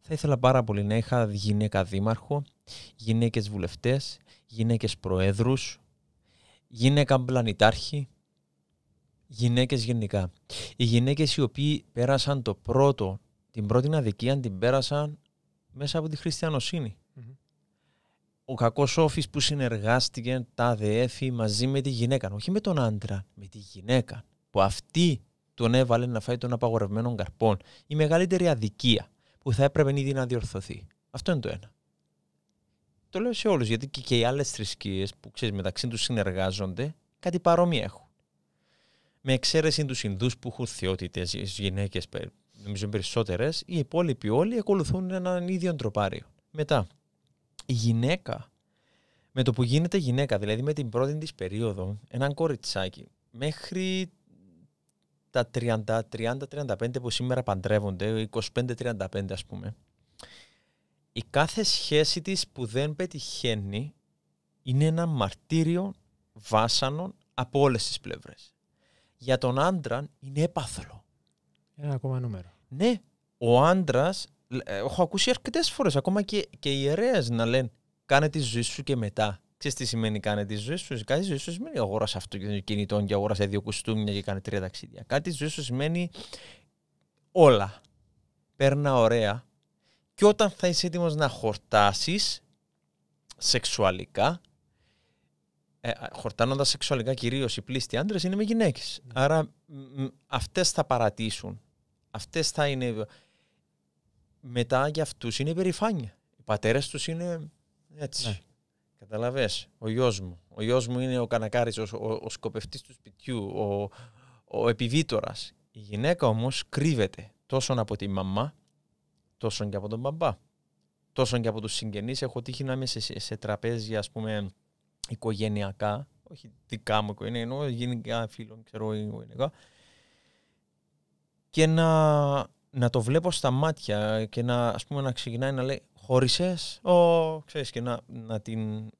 θα ήθελα πάρα πολύ να είχα γυναίκα δήμαρχο, γυναίκες βουλευτές, γυναίκες προέδρους, γυναίκα πλανητάρχη, γυναίκες γενικά. Οι γυναίκες οι οποίοι πέρασαν το πρώτο, την πρώτη αδικία την πέρασαν μέσα από τη χριστιανοσυνη Ο κακός όφης που συνεργάστηκε τα ΔΕΕΦΗ μαζί με τη γυναίκα, όχι με τον άντρα, με τη γυναίκα, που αυτή τον έβαλε να φάει τον απαγορευμένο καρπών. Η μεγαλύτερη αδικία που θα έπρεπε ήδη να διορθωθεί. Αυτό είναι το ένα. Το λέω σε όλους, γιατί και οι άλλες θρησκείες που ξέρεις μεταξύ τους συνεργάζονται, κάτι παρόμοιο έχουν. Με εξαίρεση τους Ινδούς που έχουν θεότητες, οι γυναίκες νομίζω περισσότερες, οι υπόλοιποι όλοι ακολουθούν έναν ίδιο τροπάριο. Μετά, η γυναίκα, με το που γίνεται γυναίκα, δηλαδή με την πρώτη της περίοδο, έναν κοριτσάκι, μέχρι τα 30, 35 που σήμερα παντρεύονται, 25-35 ας πούμε, η κάθε σχέση της που δεν πετυχαίνει είναι ένα μαρτύριο βάσανων από όλες τις πλευρές. Για τον άντρα είναι έπαθλο. Ένα ακόμα νούμερο. Ναι, ο άντρας, ε, έχω ακούσει αρκετές φορές ακόμα και, και ιερέες να λένε κάνε τη ζωή σου και μετά. Ξέρεις τι σημαίνει κάνε τη ζωή σου. Κάτι ζωή σου σημαίνει αγόρασα αυτοκινητών και αγοράσε δύο κουστούμια και κάνε τρία ταξίδια. Κάτι ζωή σου σημαίνει όλα. Παίρνα ωραία. Και όταν θα είσαι έτοιμος να χορτάσεις σεξουαλικά, ε, χορτάνοντας σεξουαλικά κυρίως οι πλήστοι άντρες είναι με γυναίκες. Mm. Ναι. Άρα αυτές θα παρατήσουν. Αυτές θα είναι. Μετά για αυτούς είναι υπερηφάνεια, Οι πατέρες τους είναι έτσι. Yeah. Ναι. Καταλαβέ, ο γιος μου. Ο γιος μου είναι ο κανακάρι, ο, ο, σκοπευτής του σπιτιού, ο, ο επιβίτορας. Η γυναίκα όμως κρύβεται τόσο από τη μαμά, τόσο και από τον μπαμπά. Τόσο και από τους συγγενείς. Έχω τύχει να είμαι σε, σε, τραπέζια, ας πούμε, οικογενειακά. Όχι δικά μου οικογένεια, ενώ γενικά φίλων, ξέρω εγώ. Και να, να το βλέπω στα μάτια και να, ας πούμε, να ξεκινάει να λέει χώρισες. ο, ξέρεις και να, να την...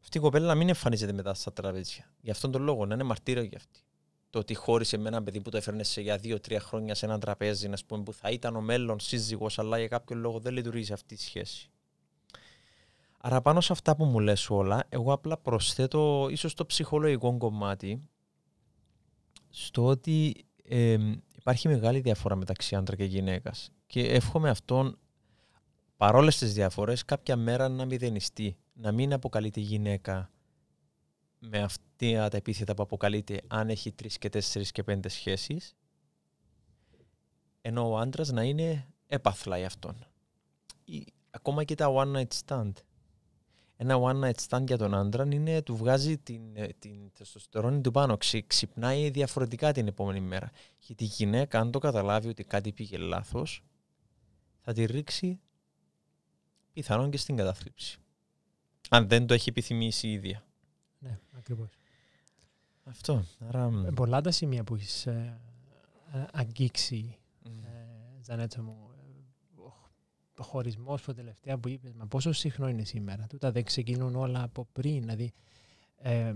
Αυτή η κοπέλα να μην εμφανίζεται μετά στα τραπέζια. Γι' αυτόν τον λόγο, να είναι μαρτύρο για αυτή. Το ότι χώρισε με ένα παιδί που το έφερνε σε για δύο-τρία χρόνια σε ένα τραπέζι, να πούμε, που θα ήταν ο μέλλον σύζυγος, αλλά για κάποιο λόγο δεν λειτουργεί αυτή η σχέση. Άρα πάνω σε αυτά που μου λες όλα, εγώ απλά προσθέτω ίσως το ψυχολογικό κομμάτι στο ότι ε, υπάρχει μεγάλη διαφορά μεταξύ άντρα και γυναίκας. Και εύχομαι αυτόν παρόλες τις διαφορές, κάποια μέρα να μηδενιστεί. Να μην αποκαλείται γυναίκα με αυτή τα επίθετα που αποκαλείται αν έχει τρεις και τέσσερις και πέντε σχέσεις. Ενώ ο άντρας να είναι έπαθλα για αυτόν. ακόμα και τα one night stand. Ένα one night stand για τον άντρα είναι του βγάζει την, ε, την τεστοστερόνη του πάνω. Ξυ, ξυπνάει διαφορετικά την επόμενη μέρα. Γιατί η γυναίκα, αν το καταλάβει ότι κάτι πήγε λάθος, θα τη ρίξει πιθανόν και στην κατάθλιψη. Αν δεν το έχει επιθυμήσει η ίδια. Ναι, ακριβώς. Αυτό. Άρα... Ε, πολλά τα σημεία που έχεις ε, αγγίξει, ε, Ζανέτσα μου. Ε, ο χωρισμός που τελευταία που είπες, μα πόσο συχνό είναι σήμερα. Τούτα δεν ξεκινούν όλα από πριν. Δηλαδή, ε,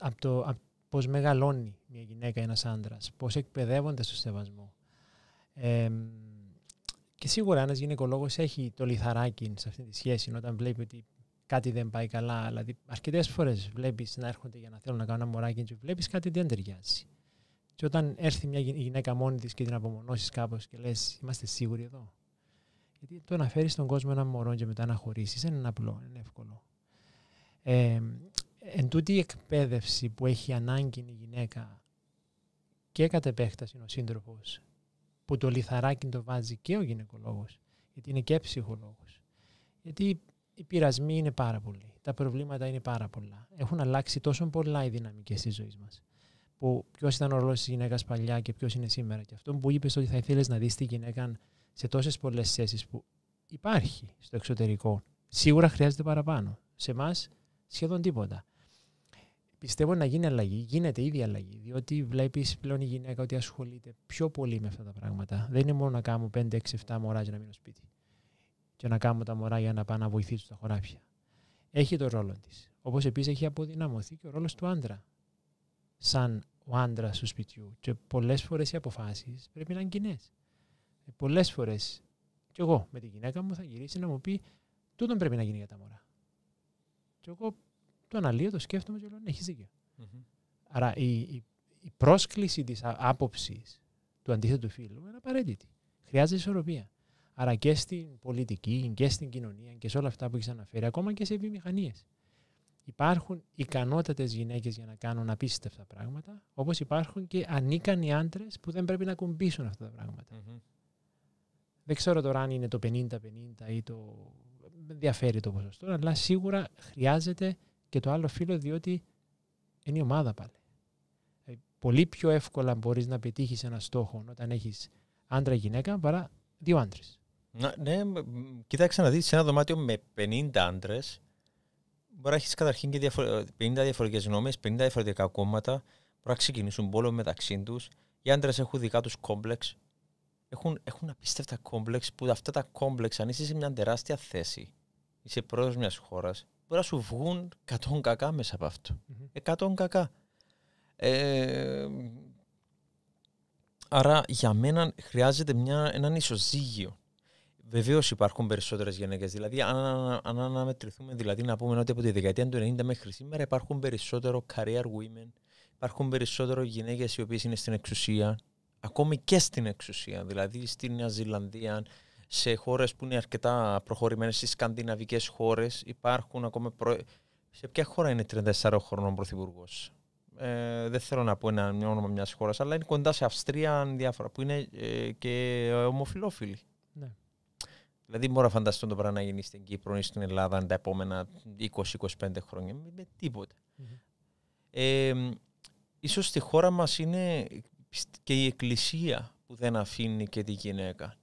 από το, πώς μεγαλώνει μια γυναίκα, ένας άντρας, πώς εκπαιδεύονται στο σεβασμό. Και σίγουρα ένας γυναικολόγος έχει το λιθαράκι σε αυτή τη σχέση όταν βλέπει ότι κάτι δεν πάει καλά. Δηλαδή, αρκετές φορές βλέπεις να έρχονται για να θέλουν να κάνουν ένα μωράκι και βλέπεις κάτι δεν ταιριάζει. Και όταν έρθει μια γυναίκα μόνη της και την απομονώσεις κάπως και λες, είμαστε σίγουροι εδώ. Γιατί το να φέρεις στον κόσμο ένα μωρό και μετά να χωρίσει δεν είναι απλό, είναι εύκολο. Ε, εν τούτη η εκπαίδευση που έχει ανάγκη η γυναίκα και κατ' επέκταση ο σύντροφος που το λιθαράκι το βάζει και ο γυναικολόγος, γιατί είναι και ψυχολόγος. Γιατί οι πειρασμοί είναι πάρα πολλοί, τα προβλήματα είναι πάρα πολλά. Έχουν αλλάξει τόσο πολλά οι δυναμικές της ζωής μας. Που ποιος ήταν ο ρόλος της γυναίκας παλιά και ποιος είναι σήμερα. Και αυτό που είπες ότι θα ήθελες να δεις τη γυναίκα σε τόσες πολλές θέσεις που υπάρχει στο εξωτερικό. Σίγουρα χρειάζεται παραπάνω. Σε εμάς σχεδόν τίποτα πιστεύω να γίνει αλλαγή. Γίνεται ήδη αλλαγή. Διότι βλέπεις πλέον η γυναίκα ότι ασχολείται πιο πολύ με αυτά τα πράγματα. Δεν είναι μόνο να κάνω 5, 6, 7 μωρά για να μείνω σπίτι. Και να κάνω τα μωρά για να πάω να βοηθήσω τα χωράφια. Έχει το ρόλο της. Όπως επίσης έχει αποδυναμωθεί και ο ρόλος του άντρα. Σαν ο άντρας του σπιτιού. Και πολλές φορές οι αποφάσεις πρέπει να είναι κοινές. Ε, πολλές φορές κι εγώ με τη γυναίκα μου θα γυρίσει να μου πει τούτον πρέπει να γίνει για τα μωρά. Και εγώ το αναλύω, το σκέφτομαι και λέω, ναι, έχεις Άρα η, η, η πρόσκληση της άποψης του αντίθετου φίλου είναι απαραίτητη. Χρειάζεται ισορροπία. Άρα και στην πολιτική και στην κοινωνία και σε όλα αυτά που έχεις αναφέρει, ακόμα και σε επιμηχανίες. Υπάρχουν ικανότατες γυναίκες για να κάνουν απίστευτα πράγματα, όπως υπάρχουν και ανίκανοι άντρες που δεν πρέπει να κουμπίσουν αυτά τα πραγματα Δεν ξέρω τώρα αν είναι το 50-50 ή το. Δεν διαφέρει το ποσοστό, αλλά σίγουρα χρειάζεται και το άλλο φίλο διότι είναι η ομάδα πάλι. Ε, πολύ πιο εύκολα μπορείς να πετύχεις ένα στόχο όταν έχεις άντρα-γυναίκα παρά δύο άντρες. Ναι, κοιτάξτε να δεις σε ένα δωμάτιο με 50 άντρες. Μπορεί να έχεις καταρχήν και 50 διαφορετικές γνώμες, 50 διαφορετικά κόμματα. Μπορεί να ξεκινήσουν πόλεμο μεταξύ τους. Οι άντρες έχουν δικά τους κόμπλεξ. Έχουν, έχουν απίστευτα κόμπλεξ που αυτά τα κόμπλεξ, αν είσαι σε μια τεράστια θέση, είσαι πρόεδρος μιας χώρας, μπορεί να σου βγουν 100 κακά μέσα από αυτό. 100 κακά. Ε, άρα για μένα χρειάζεται μια, έναν ισοζύγιο. Βεβαίως υπάρχουν περισσότερες γυναίκες. Δηλαδή, αν, αναμετρηθούμε, δηλαδή να πούμε ότι από τη δεκαετία του 90 μέχρι σήμερα υπάρχουν περισσότερο career women, υπάρχουν περισσότερο γυναίκες οι οποίες είναι στην εξουσία, ακόμη και στην εξουσία, δηλαδή στη Νέα Ζηλανδία, σε χώρες που είναι αρκετά προχωρημένες, στις σκανδιναβικές χώρες, υπάρχουν ακόμα. Προ... Σε ποια χώρα είναι 34 χρονών πρωθυπουργός. Ε, δεν θέλω να πω ένα όνομα μιας χώρας, αλλά είναι κοντά σε Αυστρία, διάφορα που είναι ε, και ομοφυλόφιλοι. Ναι. Δηλαδή, μπορώ να φανταστώ το πράγμα να γίνει στην Κύπρο ή στην Ελλάδα τα επόμενα 20-25 χρόνια. Με τίποτα. Mm-hmm. Ε, ίσως στη χώρα μας είναι και η εκκλησία που δεν αφήνει και τη γυναίκα.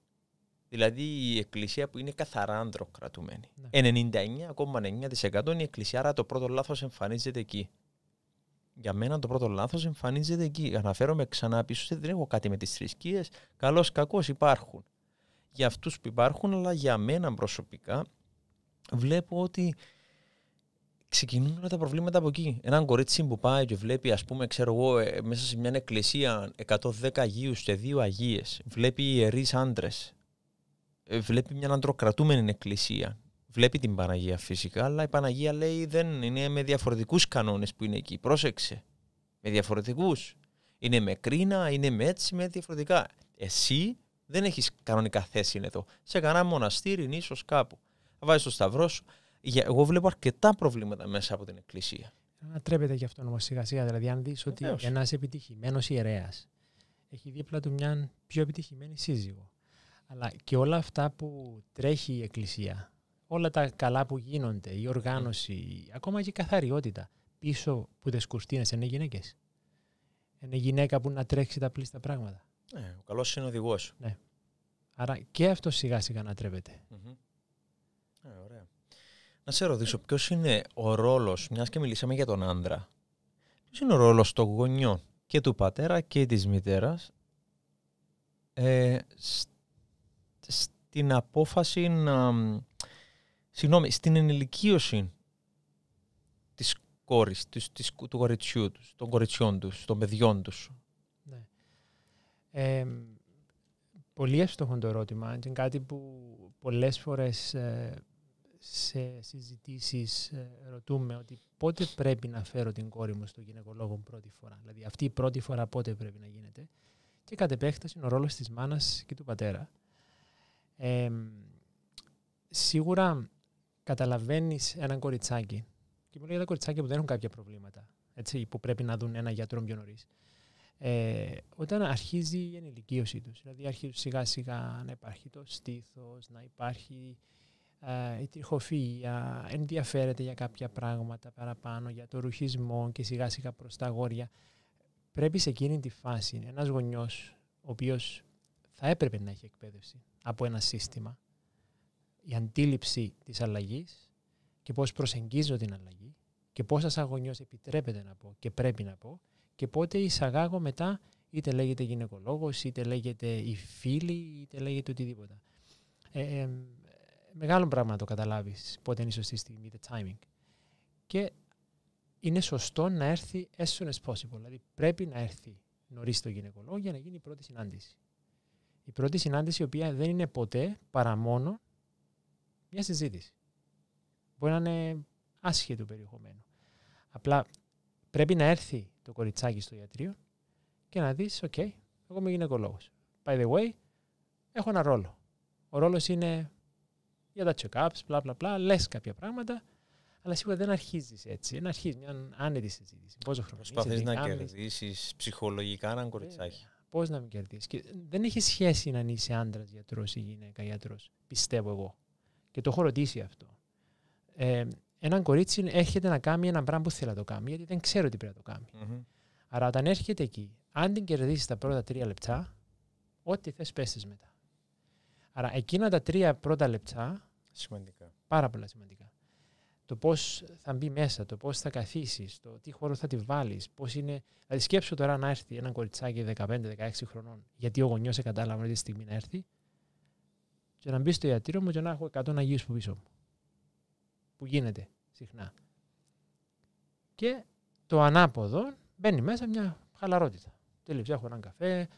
Δηλαδή η εκκλησία που είναι καθαρά ανδροκρατούμενη. Ναι. 99,9% είναι η εκκλησία, άρα το πρώτο λάθος εμφανίζεται εκεί. Για μένα το πρώτο λάθος εμφανίζεται εκεί. Αναφέρομαι ξανά πίσω, δεν έχω κάτι με τις θρησκείες. Καλός, κακό υπάρχουν. Για αυτούς που υπάρχουν, αλλά για μένα προσωπικά βλέπω ότι ξεκινούν όλα τα προβλήματα από εκεί. Έναν κορίτσι που πάει και βλέπει, ας πούμε, ξέρω εγώ, ε, μέσα σε μια εκκλησία 110 Αγίους και δύο Αγίες, βλέπει ιερείς άντρες, ε, βλέπει μια αντροκρατούμενη εκκλησία. Βλέπει την Παναγία φυσικά, αλλά η Παναγία λέει δεν είναι με διαφορετικούς κανόνες που είναι εκεί. Πρόσεξε, με διαφορετικούς. Είναι με κρίνα, είναι με έτσι, με διαφορετικά. Εσύ δεν έχεις κανονικά θέση είναι εδώ. Σε κανένα μοναστήρι, ίσως κάπου. Βάζεις βάζεις το σταυρό σου. Εγώ βλέπω αρκετά προβλήματα μέσα από την εκκλησία. Ανατρέπεται και αυτό όμως σιγά σιγά. Δηλαδή, αν δεις ότι ένας επιτυχημένος ιερέας έχει δίπλα του μια πιο επιτυχημένη σύζυγο αλλά και όλα αυτά που τρέχει η Εκκλησία, όλα τα καλά που γίνονται, η οργάνωση, ακόμα και η καθαριότητα, πίσω που δε κουστίνε είναι γυναίκες. Είναι γυναίκα που να τρέξει τα πλήστα πράγματα. Ναι, ο καλός είναι οδηγός. Ναι. Άρα και αυτό σιγά σιγά να τρέπεται. Ναι, ωραία. Να σε ρωτήσω, ποιος είναι ο ρόλος, μιας και μιλήσαμε για τον άντρα ποιος είναι ο ρόλος των γονιών και του πατέρα και της μητέρας. ε, στην απόφαση να... Συγγνώμη, στην ενηλικίωση της κόρης, της, του κοριτσιού τους, των κοριτσιών τους, των παιδιών τους. Ναι. πολύ εύστοχο το ερώτημα. Είναι κάτι που πολλές φορές ε, σε συζητήσεις ε, ρωτούμε ότι πότε πρέπει να φέρω την κόρη μου στο γυναικολόγο πρώτη φορά. Δηλαδή αυτή η πρώτη φορά πότε πρέπει να γίνεται. Και κατ' επέκταση είναι ο ρόλος της μάνας και του πατέρα σίγουρα καταλαβαίνεις έναν κοριτσάκι. Και μιλάω για τα κοριτσάκια που δεν έχουν κάποια προβλήματα. Έτσι, που πρέπει να δουν ένα γιατρό πιο νωρίς. Ε, όταν αρχίζει η ενηλικίωσή τους, δηλαδή αρχίζει σιγά σιγά να υπάρχει το στήθος, να υπάρχει η τριχοφύγια ενδιαφέρεται για κάποια πράγματα παραπάνω, για το ρουχισμό και σιγά σιγά προς τα αγόρια. Πρέπει σε εκείνη τη φάση ένας γονιός, ο οποίος θα έπρεπε να έχει εκπαίδευση από ένα σύστημα. Η αντίληψη της αλλαγής και πώς προσεγγίζω την αλλαγή και πόσα αγωνιώς επιτρέπεται να πω και πρέπει να πω και πότε εισαγάγω μετά είτε λέγεται γυναικολόγος, είτε λέγεται η φίλη, είτε λέγεται οτιδήποτε. Ε, ε, μεγάλο πράγμα να το καταλάβεις πότε είναι η σωστή στιγμή, the timing. Και είναι σωστό να έρθει as soon as possible. Δηλαδή πρέπει να έρθει νωρίς το γυναικολόγο για να γίνει η πρώτη συνάντηση. Η πρώτη συνάντηση, η οποία δεν είναι ποτέ παρά μόνο μια συζήτηση. Μπορεί να είναι άσχετο περιεχομένο. Απλά πρέπει να έρθει το κοριτσάκι στο ιατρείο και να δεις: OK, εγώ είμαι γυναικολόγος. By the way, έχω ένα ρόλο. Ο ρόλος είναι για τα check-ups, bla bla bla, λες κάποια πράγματα, αλλά σίγουρα δεν αρχίζεις έτσι. Δεν αρχίζεις μια άνετη συζήτηση. Πόσο χρόνο Προσπαθεί να κερδίσεις ψυχολογικά έναν κοριτσάκι. Πώς να μην κερδίσεις. Και δεν έχει σχέση να είσαι άντρας γιατρός ή γυναίκα γιατρός, πιστεύω εγώ. Και το έχω ρωτήσει αυτό. Ε, έναν κορίτσι έρχεται να κάνει ένα πράγμα που θέλει να το κάνει, γιατί δεν ξέρω τι πρέπει να το κανει Άρα όταν έρχεται εκεί, αν την κερδίσεις τα πρώτα τρία λεπτά, ό,τι θες πέσει μετά. Άρα εκείνα τα τρία πρώτα λεπτά. Σημαντικά. Πάρα πολλά σημαντικά το πώς θα μπει μέσα, το πώς θα καθίσεις, το τι χώρο θα τη βάλεις, πώς είναι. Δηλαδή, σκέψω τώρα να έρθει ένα κοριτσάκι 15-16 χρονών, γιατί ο γονιός κατάλαβε αυτή τη στιγμή να έρθει, και να μπει στο ιατρείο μου και να έχω 100 αγίους που πίσω μου. Που γίνεται συχνά. Και το ανάποδο μπαίνει μέσα μια χαλαρότητα. Τελείω, έχω έναν καφέ,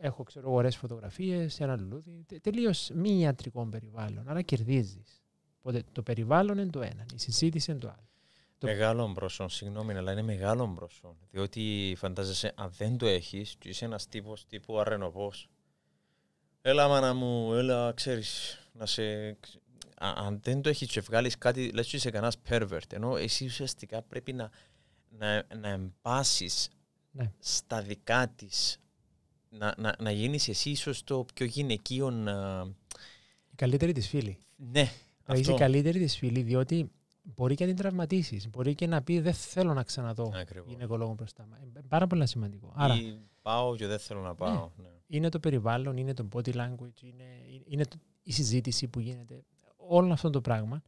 έχω ξέρω ωραίες φωτογραφίες, ένα λουλούδι. Τελείως μη ιατρικό περιβάλλον, αλλά κερδίζεις. Οπότε το περιβάλλον είναι το ένα, η συζήτηση είναι το άλλο. Μεγάλο μπροσόν, συγγνώμη, αλλά είναι μεγάλο μπροσόν. Διότι φαντάζεσαι, αν δεν το έχεις, και είσαι ένας τύπος τύπου αρενοπός. Έλα, μάνα μου, έλα, ξέρεις, να σε. αν δεν το έχεις, και κάτι, λες, είσαι κανένας pervert. Ενώ εσύ ουσιαστικά πρέπει να, να, να εμπάσεις ναι. στα δικά της. Να, να, να γίνεις εσύ ίσως το πιο γυναικείο. Η καλύτερη της φίλη. Ναι, να είσαι καλύτερη τη φίλη, διότι μπορεί και να την τραυματίσεις. Μπορεί και να πεις Δεν θέλω να ξαναδώ γυναικολόγο μπροστά μου. Ε, πάρα πολύ σημαντικό. Ή Άρα, πάω και δεν θέλω να ναι. πάω. Ναι. Ναι. Είναι το περιβάλλον, είναι το body language, είναι, είναι η συζήτηση που γίνεται. Όλο αυτό το πράγμα.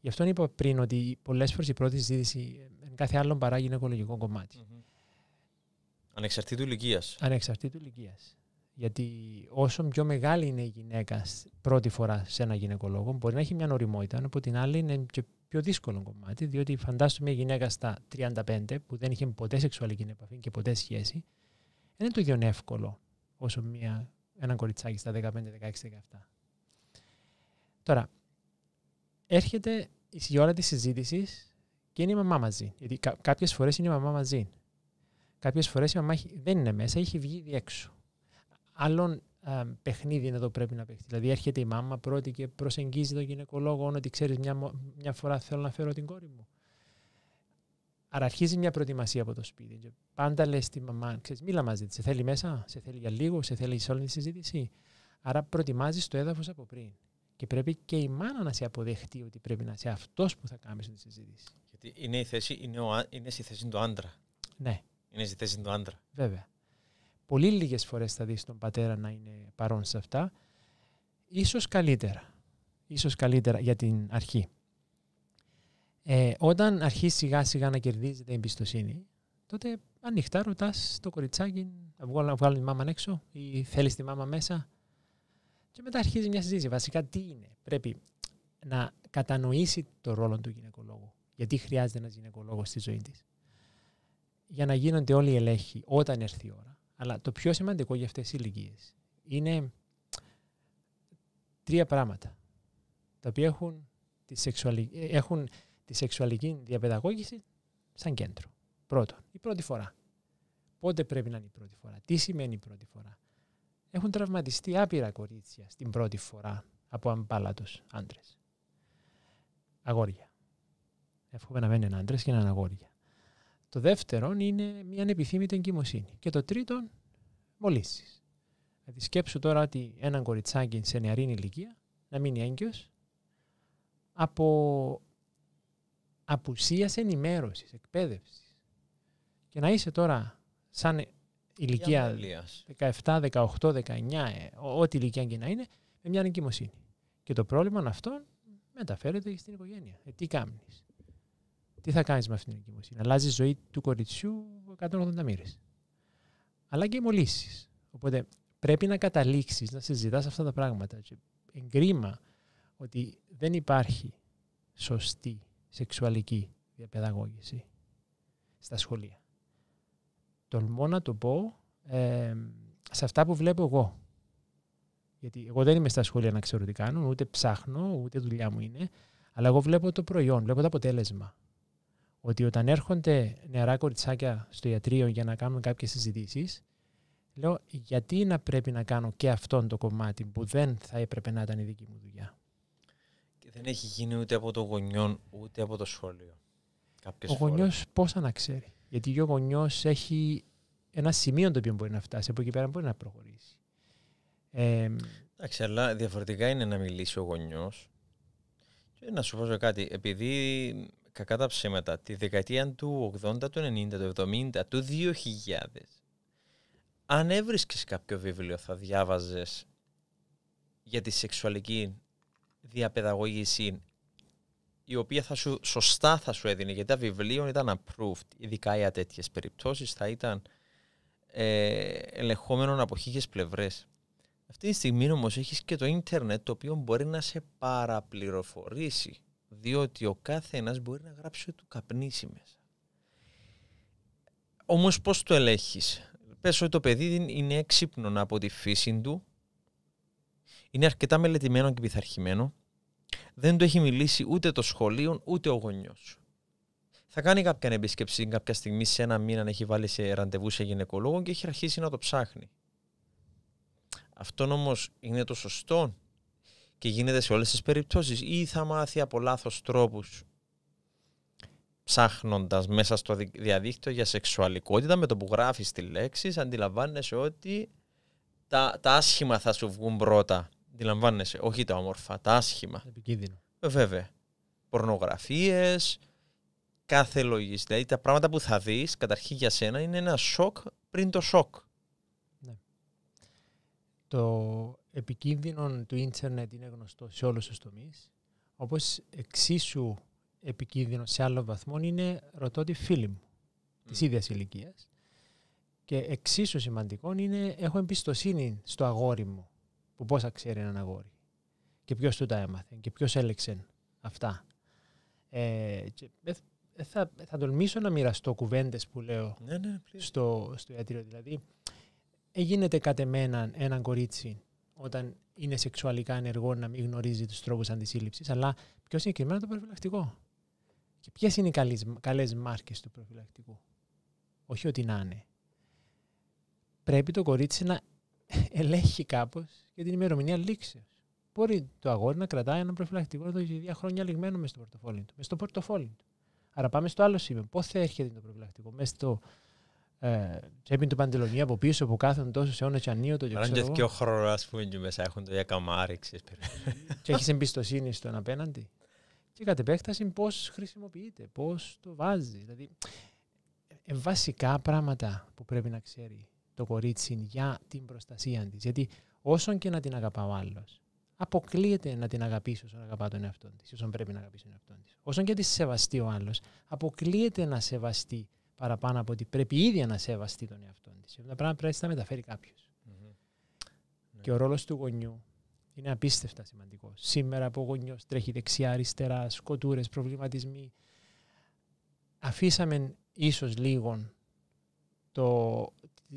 Γι' αυτό είπα πριν ότι πολλές φορές η πρώτη συζήτηση ε, κάθε άλλον παρά γυναικολογικό κομμάτι. Mm-hmm. Ανεξαρτήτου ηλικίας. Ανεξαρτήτου ηλικίας. Γιατί όσο πιο μεγάλη είναι η γυναίκα πρώτη φορά σε ένα γυναικολόγο, μπορεί να έχει μια νοριμότητα, από την άλλη είναι και πιο δύσκολο κομμάτι, διότι φαντάζομαι μια γυναίκα στα 35 που δεν είχε ποτέ σεξουαλική επαφή και ποτέ σχέση, δεν είναι το ίδιο εύκολο όσο μια, ένα κοριτσάκι στα 15, 16, 17. Τώρα, έρχεται η ώρα της συζήτησης και είναι η μαμά μαζί. Γιατί κάποιες φορές είναι η μαμά μαζί. Κάποιες φορές η μαμά δεν είναι μέσα, έχει βγει έξω ε, παιχνίδι είναι το πρέπει να παίξει. Δηλαδή έρχεται η μάμα πρώτη και προσεγγίζει τον γυναικολόγο ότι ξέρεις μια, μια φορά θέλω να φέρω την κόρη μου. Άρα αρχίζει μια προετοιμασία από το σπίτι. πάντα λες τη μαμά, ξέρεις, μίλα μαζί της. Σε θέλει μέσα, σε θέλει για λίγο, σε θέλει σε όλη τη συζήτηση. Άρα προετοιμάζεις το έδαφος από πριν. Και πρέπει και η μάνα να σε αποδεχτεί ότι πρέπει να είσαι αυτός που θα κάνεις τη συζήτηση. Γιατί είναι, η θέση, είναι, ο, είναι στη θέση του άντρα. Ναι. Είναι στη θέση του άντρα. Βέβαια πολύ λίγες φορές θα δεις τον πατέρα να είναι παρόν σε αυτά, ίσως καλύτερα. Ίσως καλύτερα για την αρχή. Ε, όταν αρχίσει σιγά σιγά να κερδίζεται η εμπιστοσύνη, τότε ανοιχτά ρωτάς το κοριτσάκι, να βγάλω, βγάλω τη μάμα έξω ή θέλεις τη μάμα μέσα. Και μετά αρχίζει μια συζήτηση. Βασικά τι είναι. Πρέπει να κατανοήσει το ρόλο του γυναικολόγου. Γιατί χρειάζεται ένας γυναικολόγος στη ζωή της. Για να γίνονται όλοι οι ελέγχοι όταν έρθει η ώρα. Αλλά το πιο σημαντικό για αυτές τις ηλικίες είναι τρία πράγματα τα οποία έχουν τη, σεξουαλική, ε, έχουν τη σεξουαλική διαπαιδαγώγηση σαν κέντρο. Πρώτον, η πρώτη φορά. Πότε πρέπει να είναι η πρώτη φορά, τι σημαίνει η πρώτη φορά. Έχουν τραυματιστεί άπειρα κορίτσια στην πρώτη φορά από αμπάλατους άντρες. Αγόρια. Εύχομαι να μένουν άντρε και να είναι αγόρια. Το δεύτερο είναι μια ανεπιθύμητη εγκυμοσύνη. Και το τρίτο, μολύσει. Δηλαδή, σκέψου τώρα ότι έναν κοριτσάκι σε νεαρή ηλικία να μείνει έγκυος από απουσίας ενημέρωσης, εκπαίδευσης. Και να είσαι τώρα σαν ηλικία 17, 18, 19, ό,τι ηλικία και να είναι, με μια εγκυμοσύνη. Και το πρόβλημα αυτό μεταφέρεται στην οικογένεια. Ε, τι κάνεις τι θα κάνεις με αυτήν την εγκυμοσύνη. Αλλάζεις ζωή του κοριτσιού 180 μοίρες. Αλλά και μολύσεις. Οπότε πρέπει να καταλήξεις να συζητάς αυτά τα πράγματα. εγκρίμα ότι δεν υπάρχει σωστή σεξουαλική διαπαιδαγώγηση στα σχολεία. Τολμώ να το πω σε αυτά που βλέπω εγώ. Γιατί εγώ δεν είμαι στα σχολεία να ξέρω τι κάνω, ούτε ψάχνω, ούτε δουλειά μου είναι. Αλλά εγώ βλέπω το προϊόν, βλέπω το αποτέλεσμα ότι όταν έρχονται νεαρά κοριτσάκια στο ιατρείο για να κάνουν κάποιες συζητήσεις, λέω γιατί να πρέπει να κάνω και αυτόν το κομμάτι που δεν θα έπρεπε να ήταν η δική μου δουλειά. Και δεν έχει γίνει ούτε από το γονιό ούτε από το σχολείο. Κάποιες ο γονιός πώς να ξέρει. Γιατί ο γονιός έχει ένα σημείο το οποίο μπορεί να φτάσει, από εκεί πέρα μπορεί να προχωρήσει. Εντάξει, αλλά διαφορετικά είναι να μιλήσει ο γονιός. Και να σου πω κάτι, επειδή κακά τα ψέματα, τη δεκαετία του 80, του 90, του 70, του 2000, αν έβρισκες κάποιο βίβλιο θα διάβαζες για τη σεξουαλική διαπαιδαγώγηση η οποία θα σου, σωστά θα σου έδινε, γιατί τα βιβλία ήταν approved, ειδικά για τέτοιες περιπτώσεις θα ήταν ε, από χίλιες πλευρές. Αυτή τη στιγμή όμως έχεις και το ίντερνετ το οποίο μπορεί να σε παραπληροφορήσει διότι ο κάθε μπορεί να γράψει ότι του καπνίσει μέσα. Όμως πώς το ελέγχεις. Πες ότι το παιδί είναι έξυπνο από τη φύση του, είναι αρκετά μελετημένο και πειθαρχημένο, δεν το έχει μιλήσει ούτε το σχολείο ούτε ο γονιός. Θα κάνει κάποια επίσκεψη κάποια στιγμή σε ένα μήνα να έχει βάλει σε ραντεβού σε γυναικολόγο και έχει αρχίσει να το ψάχνει. Αυτό όμως είναι το σωστό και γίνεται σε όλες τις περιπτώσεις ή θα μάθει από λάθος τρόπους ψάχνοντας μέσα στο διαδίκτυο για σεξουαλικότητα με το που γράφεις τη λέξη αντιλαμβάνεσαι ότι τα, τα άσχημα θα σου βγουν πρώτα αντιλαμβάνεσαι, όχι τα όμορφα, τα άσχημα επικίνδυνο ε, βέβαια, πορνογραφίες κάθε λογής δηλαδή τα πράγματα που θα δεις καταρχήν για σένα είναι ένα σοκ πριν το σοκ ναι. το επικίνδυνο του ίντερνετ είναι γνωστό σε όλους τους τομείς, όπως εξίσου επικίνδυνο σε άλλο βαθμό είναι ρωτώ τη φίλη μου mm. της ίδιας ηλικίας. Και εξίσου σημαντικό είναι έχω εμπιστοσύνη στο αγόρι μου που πόσα ξέρει έναν αγόρι και ποιος του τα έμαθε και ποιος έλεξε αυτά. Ε, ε, ε, θα, θα τολμήσω να μοιραστώ κουβέντες που λέω ναι, ναι, στο, στο ιατρείο. Δηλαδή, έγινε κατ' εμένα ένα κορίτσι όταν είναι σεξουαλικά ενεργό να μην γνωρίζει τους τρόπους αντισύλληψης, αλλά πιο συγκεκριμένα το προφυλακτικό. Και ποιες είναι οι καλές μάρκες του προφυλακτικού. Όχι ότι να είναι. Πρέπει το κορίτσι να ελέγχει κάπως και την ημερομηνία λήξεως. Μπορεί το αγόρι να κρατάει ένα προφυλακτικό εδώ και δύο χρόνια λιγμένο μες στο πορτοφόλι του. μες στο πορτοφόλι του. Άρα πάμε στο άλλο σημείο. θα έρχεται το προφυλακτικό. Μέσα στο ε, τσέπη του Παντελονίου από πίσω που κάθονται σε αιώνες και ανοίγονται. Αν και ο χρόνος που είναι και μέσα έχουν το για και έχεις εμπιστοσύνη στον απέναντι. Και κατ' επέκταση, πώς χρησιμοποιείται, πώς το βάζει. Δηλαδή, ε, βασικά πράγματα που πρέπει να ξέρει το κορίτσι για την προστασία της. Γιατί όσον και να την αγαπά ο άλλος, αποκλείεται να την αγαπήσει όσον αγαπά τον εαυτό όσον πρέπει να αγαπήσει τον εαυτό τη. και τη σεβαστεί ο άλλος, αποκλείεται να σεβαστεί παραπάνω από ότι πρέπει ήδη να σεβαστεί τον εαυτό τη. τα πράγματα πρέπει να μεταφέρει ναι. Και ο ρόλος του γονιού είναι απίστευτα σημαντικός. Σήμερα που ο γονιός τρέχει δεξιά-αριστερά, σκοτούρες, προβληματισμοί. Αφήσαμε ίσως λίγο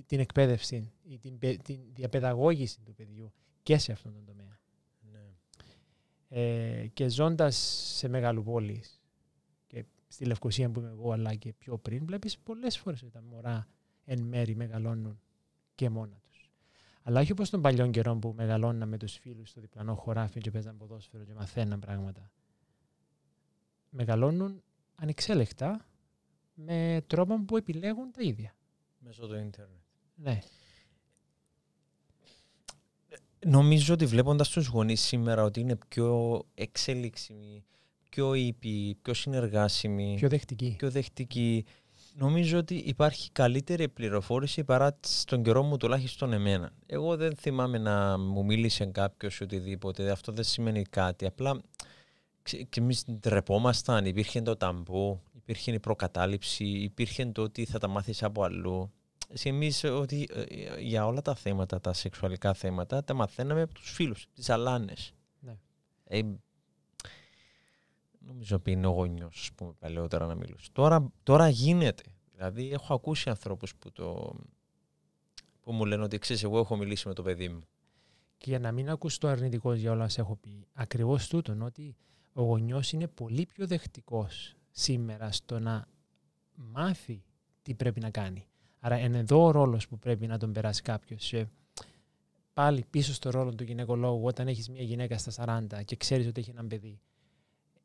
την εκπαίδευση ή την, την διαπαιδαγώγηση του παιδιού και σε αυτόν τον τομέα. Ναι. Ε, και ζώντας σε μεγάλου πόλη, στη Λευκοσία που είμαι εγώ, αλλά και πιο πριν, βλέπεις πολλές φορές ότι τα μωρά εν μέρη μεγαλώνουν και μόνα τους. Αλλά όχι όπως των παλιών καιρών που μεγαλώναμε τους φίλους στο διπλανό χωράφι και παίζαν ποδόσφαιρο και μαθαίναν πράγματα. Μεγαλώνουν ανεξέλεκτα με τρόπο που επιλέγουν τα ίδια. Μέσω του ίντερνετ. Ναι. Νομίζω ότι βλέποντας τους γονείς σήμερα ότι είναι πιο εξέλιξιμοι πιο ήπιοι, πιο συνεργάσιμοι. Πιο δεχτικοί. Πιο δεχτικοί. Νομίζω ότι υπάρχει καλύτερη πληροφόρηση παρά στον καιρό μου τουλάχιστον εμένα. Εγώ δεν θυμάμαι να μου μίλησε κάποιος οτιδήποτε. Αυτό δεν σημαίνει κάτι. Απλά και εμείς ντρεπόμασταν. Υπήρχε το ταμπού, υπήρχε η προκατάληψη, υπήρχε το ότι θα τα μάθεις από αλλού. Εμείς ότι ε, ε, για όλα τα θέματα, τα σεξουαλικά θέματα, τα μαθαίναμε από τους φίλους, τις αλάνες. Ναι. Ε, νομίζω πει ο γονιός, ας πούμε, παλαιότερα να μιλούσε. Τώρα, τώρα γίνεται. Δηλαδή, έχω ακούσει ανθρώπους που, το... που μου λένε ότι ξέρεις, εγώ έχω μιλήσει με το παιδί μου. Και για να μην ακούσει το αρνητικό για όλα όσα έχω πει, ακριβώς τούτον ότι ο γονιός είναι πολύ πιο δεχτικός σήμερα στο να μάθει τι πρέπει να κάνει. Άρα, είναι εδώ ο ρόλος που πρέπει να τον περάσει κάποιος ε, πάλι πίσω στο ρόλο του γυναικολόγου, όταν έχεις μια γυναίκα στα 40 και ξέρεις ότι έχει έναν παιδί,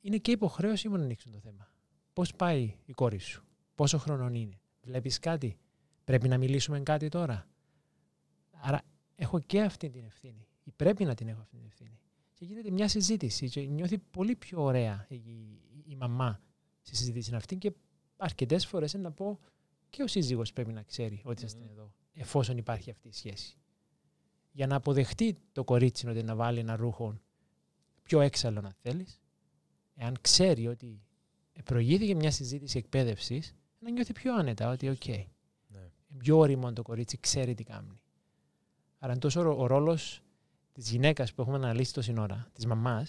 είναι και υποχρέωσή μου να ανοίξουν το θέμα. Πώς πάει η κόρη σου, πόσο χρόνο είναι, βλέπεις κάτι, πρέπει να μιλήσουμε κάτι τώρα. Άρα έχω και αυτή την ευθύνη. Ή πρέπει να την έχω αυτή την ευθύνη. Και γίνεται μια συζήτηση. Και νιώθει πολύ πιο ωραία η, η, η μαμά στη συζήτηση αυτή. Και αρκετές φορές να πω και ο σύζυγος πρέπει να ξέρει είστε εδώ, εφόσον υπάρχει αυτή η σχέση. Για να αποδεχτεί το κορίτσι ότι να βάλει ένα ρούχο πιο έξαλλο να θέλεις, εάν ξέρει ότι προηγήθηκε μια συζήτηση εκπαίδευσης, να νιώθει πιο άνετα ότι οκ. Okay, ναι. Πιο όριμο το κορίτσι ξέρει τι κάνει. Άρα είναι τόσο ο ρόλος της γυναίκας που έχουμε αναλύσει το σύνορα, της μαμάς,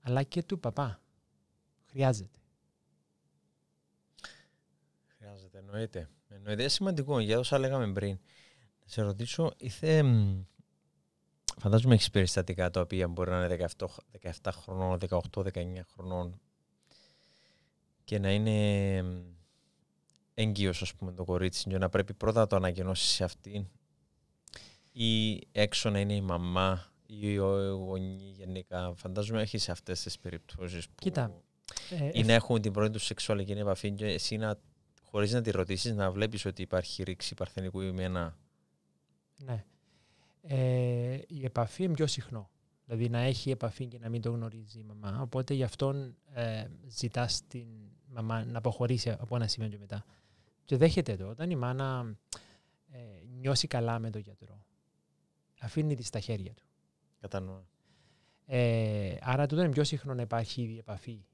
αλλά και του παπά. Χρειάζεται. Χρειάζεται, εννοείται. Εννοείται. Είναι σημαντικό για όσα λέγαμε πριν. Να σε ρωτήσω, ήθε, Φαντάζομαι έχεις περιστατικά τα οποία μπορεί να είναι 17, χρονών, 18, 19 χρονών και να είναι έγκυος ας πούμε το κορίτσι και να πρέπει πρώτα να το ανακοινώσεις σε αυτήν ή έξω να είναι η μαμά ή ο γονεί γενικά. Φαντάζομαι έχεις αυτές τις περιπτώσεις που Κοίτα. Ε, ή να ε, έχουν την ο γονη τους σεξουαλική επαφή και εσύ να, χωρίς να τη ρωτήσεις να βλέπεις ότι υπάρχει ρήξη παρθενικού ένα... Ναι ε, η επαφή είναι πιο συχνό. Δηλαδή να έχει επαφή και να μην το γνωρίζει η μαμά. Οπότε γι' αυτόν ε, ζητάς την μαμά να αποχωρήσει από ένα σημείο και μετά. Και δέχεται το. Όταν η μάνα ε, νιώσει καλά με τον γιατρό, αφήνει τη στα χέρια του. Κατανοώ. Ε, άρα τούτο είναι πιο συχνό να υπάρχει η επαφή.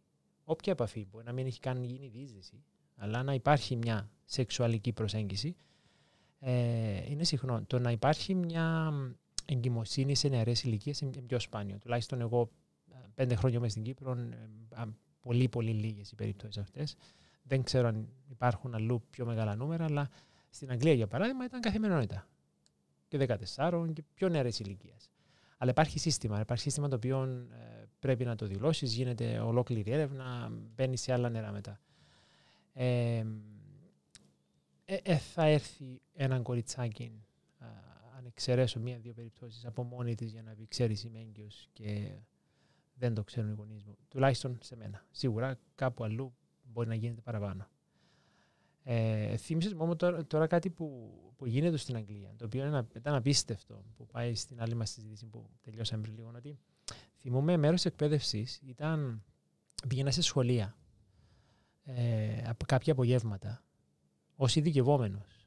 Όποια επαφή μπορεί να μην έχει καν γίνει διείσδυση, αλλά να υπάρχει μια σεξουαλική προσέγγιση ε, είναι συχνό. Το να υπάρχει μια εγκυμοσύνη σε νεαρές ηλικίες είναι πιο σπάνιο. Τουλάχιστον εγώ ε, πέντε χρόνια είμαι στην Κύπρο, ε, πολύ πολύ λίγες οι περιπτώσεις αυτές. Δεν ξέρω αν υπάρχουν αλλού πιο μεγάλα νούμερα, αλλά στην Αγγλία για παράδειγμα ήταν καθημερινότητα. Και 14 και πιο νεαρές ηλικίες. Αλλά υπάρχει σύστημα. Υπάρχει σύστημα το οποίο ε, πρέπει να το δηλώσεις, γίνεται ολόκληρη έρευνα, μπαίνει σε άλλα νερά μετά. Ε, ε, ε, θα έρθει έναν κοριτσάκι, α, αν εξαιρέσω μία-δύο περιπτώσεις από μόνη της για να πει ξέρεις είμαι έγκυος και δεν το ξέρουν οι γονείς μου. Τουλάχιστον σε μένα. Σίγουρα κάπου αλλού μπορεί να γίνεται παραπάνω. Ε, θύμισες μόνο τώρα, τώρα, κάτι που, που γίνεται στην Αγγλία, το οποίο ήταν απίστευτο που πάει στην άλλη μας συζήτηση που τελειώσαμε πριν λίγο. Ότι θυμούμε μέρος εκπαίδευσης ήταν πήγαινα σε σχολεία ε, από κάποια απογεύματα ως ειδικευόμενος,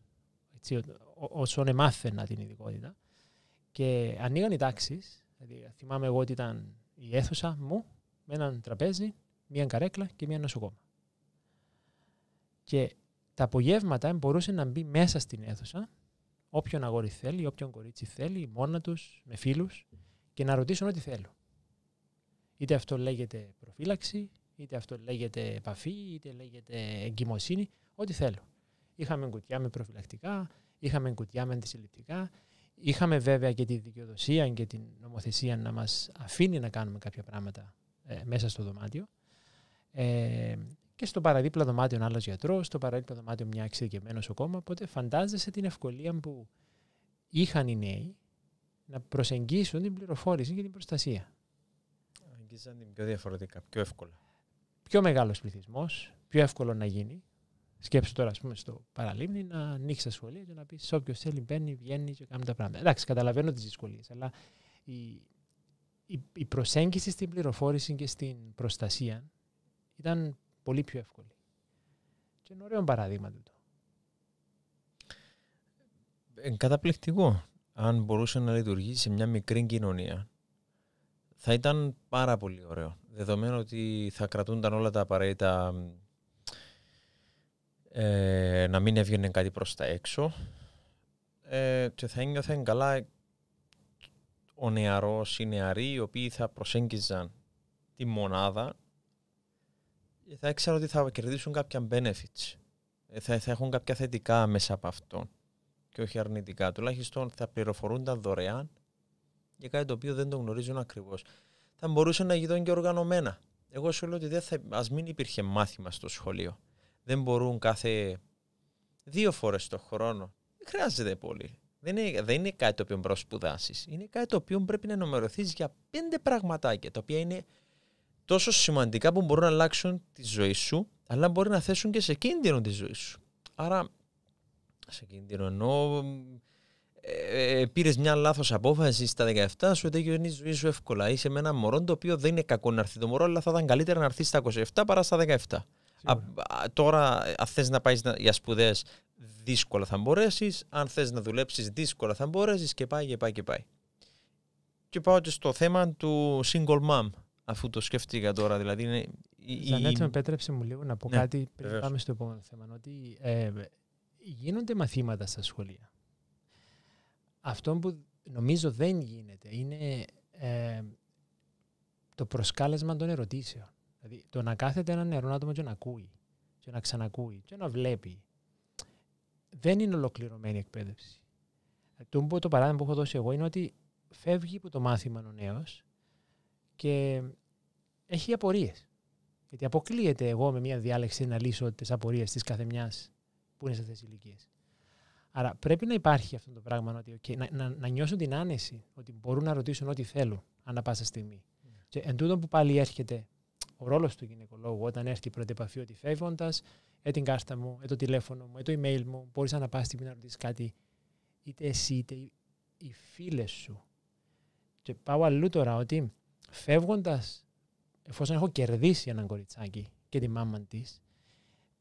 έτσι, όσον εμάθαινα την ειδικότητα. Και ανοίγαν οι τάξεις. Δηλαδή, θυμάμαι εγώ ότι ήταν η αίθουσα μου με έναν τραπέζι, μία καρέκλα και μία νοσοκόμα. Και τα απογεύματα μπορούσε να μπει μέσα στην αίθουσα όποιον αγόρι θέλει, όποιον κορίτσι θέλει, μόνα τους, με φίλους και να ρωτήσουν ό,τι θέλουν. Είτε αυτό λέγεται προφύλαξη, είτε αυτό λέγεται επαφή, είτε λέγεται εγκυμοσύνη, ό,τι θέλουν. Είχαμε κουτιά με προφυλακτικά, είχαμε κουτιά με αντισυλληπτικά. Είχαμε βέβαια και τη δικαιοδοσία και την νομοθεσία να μας αφήνει να κάνουμε κάποια πράγματα ε, μέσα στο δωμάτιο. Ε, και στο παραδίπλα δωμάτιο ένα άλλος γιατρός, στο παραδίπλα δωμάτιο μια ο ακόμα. Οπότε φαντάζεσαι την ευκολία που είχαν οι νέοι να προσεγγίσουν την πληροφόρηση και την προστασία. Αγγίζαν την πιο διαφορετικά, πιο εύκολα. Πιο μεγάλος πληθυσμός, πιο εύκολο να γίνει. Σκέψου τώρα, ας πούμε, στο παραλίμνη να ανοίξεις τα σχολεία και να πεις σε όποιος θέλει μπαίνει, βγαίνει και κάνει τα πράγματα. Εντάξει, καταλαβαίνω τις δυσκολίες, αλλά η, η, η, προσέγγιση στην πληροφόρηση και στην προστασία ήταν πολύ πιο εύκολη. Και είναι ωραίο παράδειγμα τούτο. Ε, καταπληκτικό. Αν μπορούσε να λειτουργήσει σε μια μικρή κοινωνία, θα ήταν πάρα πολύ ωραίο. Δεδομένου ότι θα κρατούνταν όλα τα απαραίτητα ε, να μην έβγαινε κάτι προς τα έξω ε, και θα ένιωθαν καλά ο νεαρός ή νεαροί οι οποίοι θα προσέγγιζαν τη μονάδα και θα ήξερα ότι θα κερδίσουν κάποια benefits. Ε, θα, θα έχουν κάποια θετικά μέσα από αυτόν και όχι αρνητικά. Τουλάχιστον θα πληροφορούν τα δωρεάν για κάτι το οποίο δεν το γνωρίζουν ακριβώς. Θα μπορούσαν να γινούν και οργανωμένα. Εγώ σου λέω ότι ας μην υπήρχε μάθημα στο σχολείο δεν μπορούν κάθε δύο φορές το χρόνο. Δεν χρειάζεται πολύ. Δεν είναι, δεν είναι κάτι το οποίο πρέπει να Είναι κάτι το οποίο πρέπει να ενημερωθείς για πέντε πραγματάκια τα οποία είναι τόσο σημαντικά που μπορούν να αλλάξουν τη ζωή σου, αλλά μπορεί να θέσουν και σε κίνδυνο τη ζωή σου. Άρα, σε κίνδυνο ενώ Ε, ε Πήρες μια λάθος απόφαση στα 17, σου τελειώνει η ζωή σου εύκολα. Είσαι με ένα μωρό το οποίο δεν είναι κακό να έρθει το μωρό, αλλά θα ήταν καλύτερα να έρθεις στα 27 παρά στα 17 τώρα, ε, αν θες να πάεις για σπουδές, δύσκολα θα μπορέσεις. Αν θες να δουλέψεις, δύσκολα θα μπορέσεις και πάει και πάει και πάει. Και πάω και στο θέμα του single mom, αφού το σκέφτηκα τώρα. Δηλαδή είναι με επέτρεψε μου λίγο να πω ναι, κάτι πριν πάμε στο επόμενο θέμα. Ότι ε, γίνονται μαθήματα στα σχολεία. Αυτό που νομίζω δεν γίνεται είναι ε, το προσκάλεσμα των ερωτήσεων. Δηλαδή το να κάθεται ένα νερό άτομο και να ακούει και να ξανακούει και να βλέπει δεν είναι ολοκληρωμένη εκπαίδευση. Το, το παράδειγμα που έχω δώσει εγώ είναι ότι φεύγει από το μάθημα ο νέος και έχει απορίες. Γιατί αποκλείεται εγώ με μια διάλεξη να λύσω τις απορίες της καθεμιά που είναι σε αυτέ τι ηλικίε. Άρα πρέπει να υπάρχει αυτό το πράγμα, ότι, okay, να, να, να, νιώσουν την άνεση ότι μπορούν να ρωτήσουν ό,τι θέλουν ανά πάσα στιγμή. Mm. Και εν τούτο που πάλι έρχεται ο ρόλος του γυναικολόγου όταν έρθει η πρώτη επαφή, ότι φεύγοντας, ε την κάρτα μου, ε το τηλέφωνο μου, ε το email μου, μπορείς να πα στιγμή να ρωτήσεις κάτι, είτε εσύ είτε οι φίλες σου. Και πάω αλλού τώρα ότι φεύγοντας, εφόσον έχω κερδίσει έναν κοριτσάκι και τη μάμα της,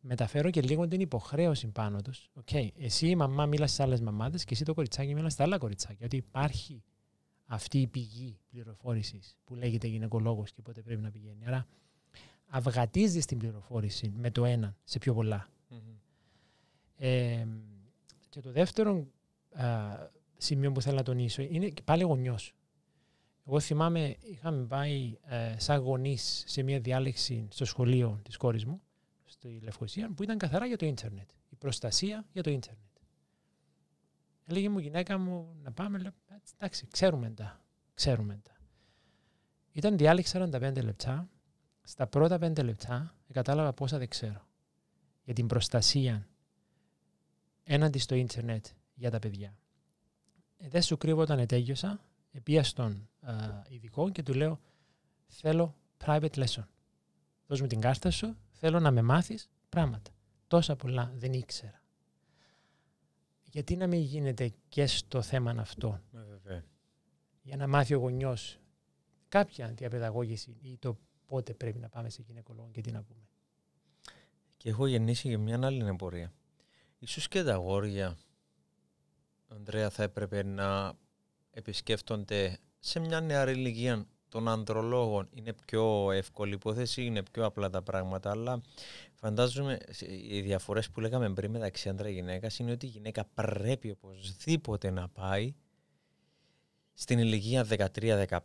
μεταφέρω και λίγο την υποχρέωση πάνω τους. okay, εσύ η μαμά μίλας στις άλλες μαμάδες και εσύ το κοριτσάκι μίλας στα άλλα κοριτσάκια. Ότι υπάρχει αυτή η πηγή πληροφόρησης που λέγεται γυναικολόγος και πότε πρέπει να πηγαίνει. Άρα αυγατίζει την πληροφόρηση με το ένα σε πιο πολλα και το δεύτερο σημείο που θέλω να τονίσω είναι και πάλι γονιός. Εγώ θυμάμαι, είχαμε πάει ε, σαν γονείς σε μια διάλεξη στο σχολείο της κόρης μου, στη Λευκοσία, που ήταν καθαρά για το ίντερνετ. Η προστασία για το ίντερνετ. Έλεγε μου η γυναίκα μου να πάμε, λέω, εντάξει, ξέρουμε τα, ξέρουμε τα. Ήταν διάλεξη 45 λεπτά στα πρώτα πέντε λεπτά κατάλαβα πόσα δεν ξέρω. Για την προστασία έναντι στο ίντερνετ για τα παιδιά. Ε, δεν σου κρύβω όταν ετέγιωσα, επία στον ειδικό και του λέω θέλω private lesson. Δώσ' μου την κάρτα σου, θέλω να με μάθεις πράγματα. Τόσα πολλά δεν ήξερα. Γιατί να μην γίνεται και στο θέμα αυτό. Ναι, για να μάθει ο γονιός κάποια διαπαιδαγώγηση ή το πότε πρέπει να πάμε σε γυναικολόγο και τι να πούμε. Και έχω γεννήσει και μια άλλη εμπορία. Ίσως και τα αγόρια, Ανδρέα, θα έπρεπε να επισκέφτονται σε μια νεαρή ηλικία των ανδρολόγων. Είναι πιο εύκολη υπόθεση, είναι πιο απλά τα πράγματα, αλλά φαντάζομαι οι διαφορές που λέγαμε πριν μεταξύ άντρα γυναίκας είναι ότι η γυναίκα πρέπει οπωσδήποτε να πάει στην ηλικία 13, 15,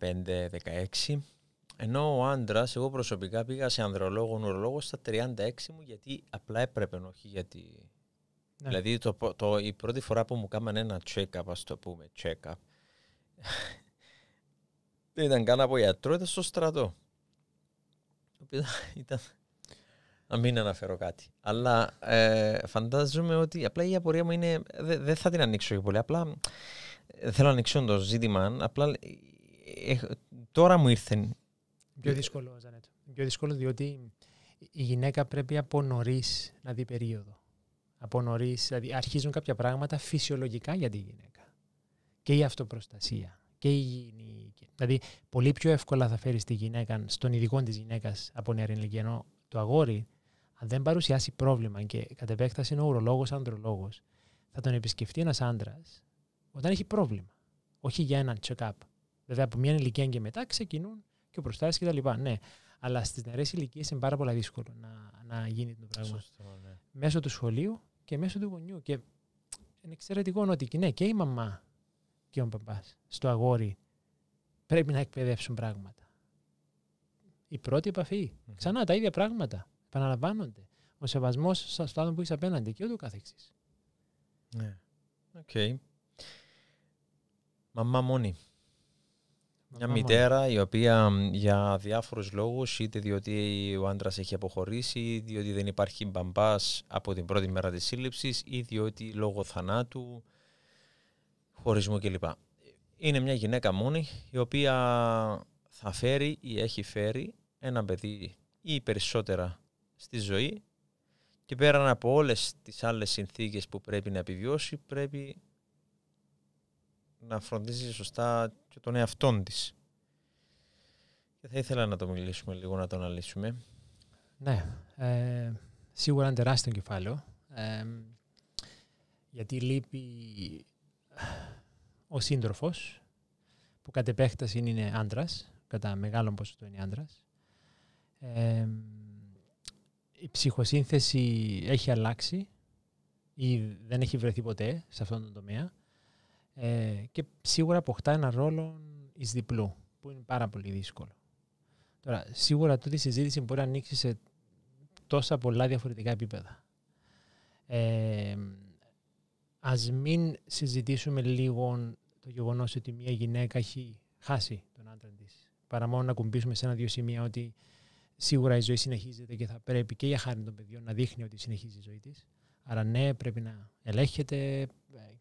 16 ενώ ο άντρας, εγώ προσωπικά πήγα σε ανδρολόγο, νουρολόγο στα 36 μου γιατί απλά έπρεπε, όχι γιατί. Ναι. Δηλαδή το, το, η πρώτη φορά που μου κάμανε ένα check-up, ας το πούμε, check-up, δεν ήταν καν από γιατρό, ήταν στο στρατό. Ήταν... Να μην αναφέρω κάτι. Αλλά ε, φαντάζομαι ότι απλά η απορία μου είναι. Δεν θα την ανοίξω και πολύ. Απλά ε, θέλω να ανοίξω το ζήτημα. Απλά ε, τώρα μου ήρθε Πιο δύσκολο, Πιο δύσκολο διότι η γυναίκα πρέπει από νωρίς να δει περίοδο. Από νωρίς, δηλαδή αρχίζουν κάποια πράγματα φυσιολογικά για τη γυναίκα. Και η αυτοπροστασία και η υγιεινή. Δηλαδή, πολύ πιο εύκολα θα φέρεις τη γυναίκα, στον ειδικό της γυναίκας από νεαρή ηλικία, ενώ το αγόρι, αν δεν παρουσιάσει πρόβλημα και κατ' επέκταση είναι ο ουρολόγος, ανδρολόγος, θα τον επισκεφτεί ένας άντρας όταν έχει πρόβλημα. Όχι για έναν check-up. Βέβαια, από μια ηλικία και μετά ξεκινούν και προστάσει κτλ. Ναι. Αλλά στις νεαρές ηλικίες είναι πάρα πολύ δύσκολο να, να γίνει το πράγμα. Σωστό, ναι. Μέσω του σχολείου και μέσω του γονιού. Και είναι εξαιρετικό ότι ναι, και η μαμά και ο παπάς στο αγόρι πρέπει να εκπαιδεύσουν πράγματα. Η πρώτη Ξανά τα ίδια πράγματα. Παναλαμβάνονται. Ο σεβασμός στο άτομο που έχει απέναντι και ούτω καθεξής. Ναι. Οκ. Okay. Μαμά μόνη. Μια μητέρα η οποία για διάφορους λόγους, είτε διότι ο άντρας έχει αποχωρήσει, διότι δεν υπάρχει μπαμπάς από την πρώτη μέρα της σύλληψης ή διότι λόγω θανάτου, χωρισμού κλπ. Είναι μια γυναίκα μόνη η οποία θα φέρει ή έχει φέρει ένα παιδί ή περισσότερα στη ζωή και πέραν από όλες τις άλλες συνθήκες που πρέπει να επιβιώσει πρέπει να φροντίζει σωστά και τον εαυτών της. Και θα ήθελα να το μιλήσουμε λίγο, να το αναλύσουμε. Ναι. Ε, σίγουρα είναι τεράστιο κεφάλαιο. Ε, γιατί λείπει ο σύντροφος, που κατ' επέκταση είναι άντρας, κατά μεγάλο ποσοστό είναι άντρας. Ε, η ψυχοσύνθεση έχει αλλάξει ή δεν έχει βρεθεί ποτέ σε αυτόν τον τομέα. Ε, και σίγουρα αποκτά ένα ρόλο εις διπλού, που είναι πάρα πολύ δύσκολο. Τώρα, σίγουρα τούτη συζήτηση μπορεί να ανοίξει σε τόσα πολλά διαφορετικά επίπεδα. Ε, ας μην συζητήσουμε λίγο το γεγονός ότι μια γυναίκα έχει χάσει τον άντρα της. Παρά μόνο να κουμπίσουμε σε ένα-δύο σημεία ότι σίγουρα η ζωή συνεχίζεται και θα πρέπει και για χάρη των παιδιών να δείχνει ότι συνεχίζει η ζωή της. Άρα ναι, πρέπει να ελέγχεται ε,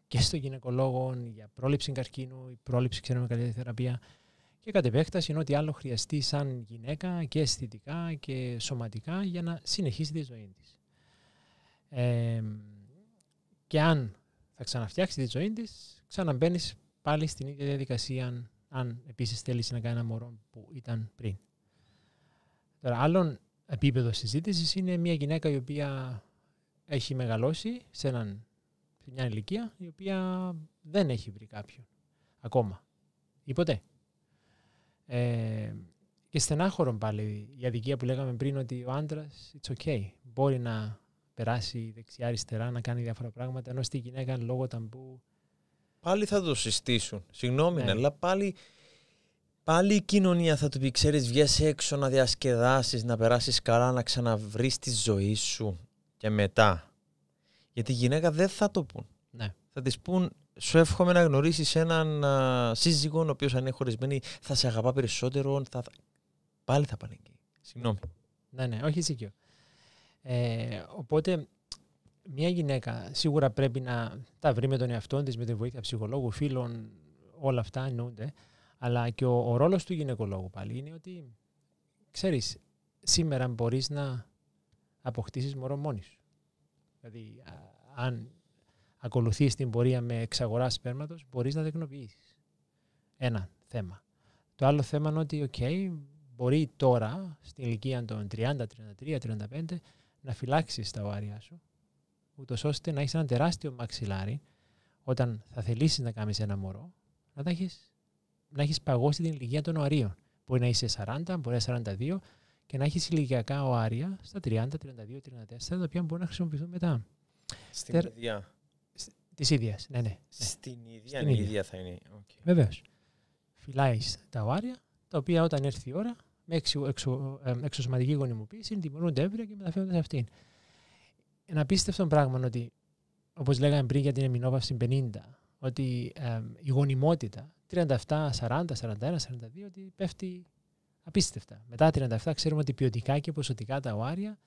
και στο γυναικολόγο για πρόληψη καρκίνου, η πρόληψη ξέρουμε καλή θεραπεία και κατ' επέκταση είναι ό,τι άλλο χρειαστεί σαν γυναίκα και αισθητικά και σωματικά για να συνεχίσει τη ζωή της. και αν θα ξαναφτιάξει τη ζωή της, ξαναμπαίνεις πάλι στην ίδια διαδικασία αν, αν επίσης θέλεις να κάνει ένα μωρό που ήταν πριν. Τώρα, άλλον επίπεδο συζήτησης είναι μια γυναίκα η οποία έχει μεγαλώσει σε, έναν, μια ηλικία η οποία δεν έχει βρει κάποιον ακόμα ή ποτέ. Ε, και στενάχωρον πάλι η αδικία που λέγαμε πριν ότι ο άντρας it's okay. Μπορεί να περάσει δεξιά-αριστερά, να κάνει διάφορα πράγματα, ενώ στη γυναίκα λόγω ταμπού. Πάλι θα το συστήσουν. Συγγνώμη, ναι. αλλά πάλι, πάλι η κοινωνία θα του πει: Ξέρεις, βγες έξω να διασκεδάσεις, να περάσεις καλά, να ξαναβρεις τη ζωή σου και μετά. Γιατί η γυναίκα δεν θα το πούν. Ναι. Θα της πούν, σου εύχομαι να γνωρίσεις έναν α, σύζυγο, ο οποίος αν είναι χωρισμένη θα σε αγαπά περισσότερο. Θα... Πάλι θα πάνε εκεί. Συγγνώμη. Ναι, ναι, όχι και Ε, οπότε, μια γυναίκα σίγουρα πρέπει να τα βρει με τον εαυτό της, με τη βοήθεια ψυχολόγου, φίλων, όλα αυτά εννοούνται. Αλλά και ο, ο ρόλος του γυναικολόγου πάλι είναι ότι ξέρεις, σήμερα μπορείς να αποκτήσεις μωρό μόνης σου. Δηλαδή, αν ακολουθείς την πορεία με εξαγορά σπέρματος, μπορείς να τεκνοποιήσει. Ένα θέμα. Το άλλο θέμα είναι ότι, OK, μπορεί τώρα, στην ηλικία των 30, 33, 35, να φυλάξεις τα οάρια σου, ούτως ώστε να έχεις ένα τεράστιο μαξιλάρι όταν θα θελήσεις να κάνεις ένα μωρό, να, έχει παγώσει την ηλικία των οαρίων. Μπορεί να είσαι 40, μπορεί να είσαι 42, και να έχεις ηλικιακά οάρια στα 30, 32, 34, τα οποία μπορούν να χρησιμοποιηθούν μετά. Στην ίδια. Της ίδιας, ναι, ναι, ναι. Στην ίδια, Στην ναι, ίδια. θα είναι. Okay. Βεβαίως. Φυλάεις τα οάρια, τα οποία όταν έρθει η ώρα, με εξω, εξω, ε, εξωσωματική γονιμοποίηση, τιμωρούνται έβρια και μεταφέρονται σε αυτήν. Ένα απίστευτο πράγμα ότι, όπως λέγαμε πριν για την στην 50, ότι ε, η γονιμότητα 37, 40, 41, 42, ότι πέφτει Απίστευτα. Μετά 37 ξέρουμε ότι ποιοτικά και ποσοτικά τα οάρια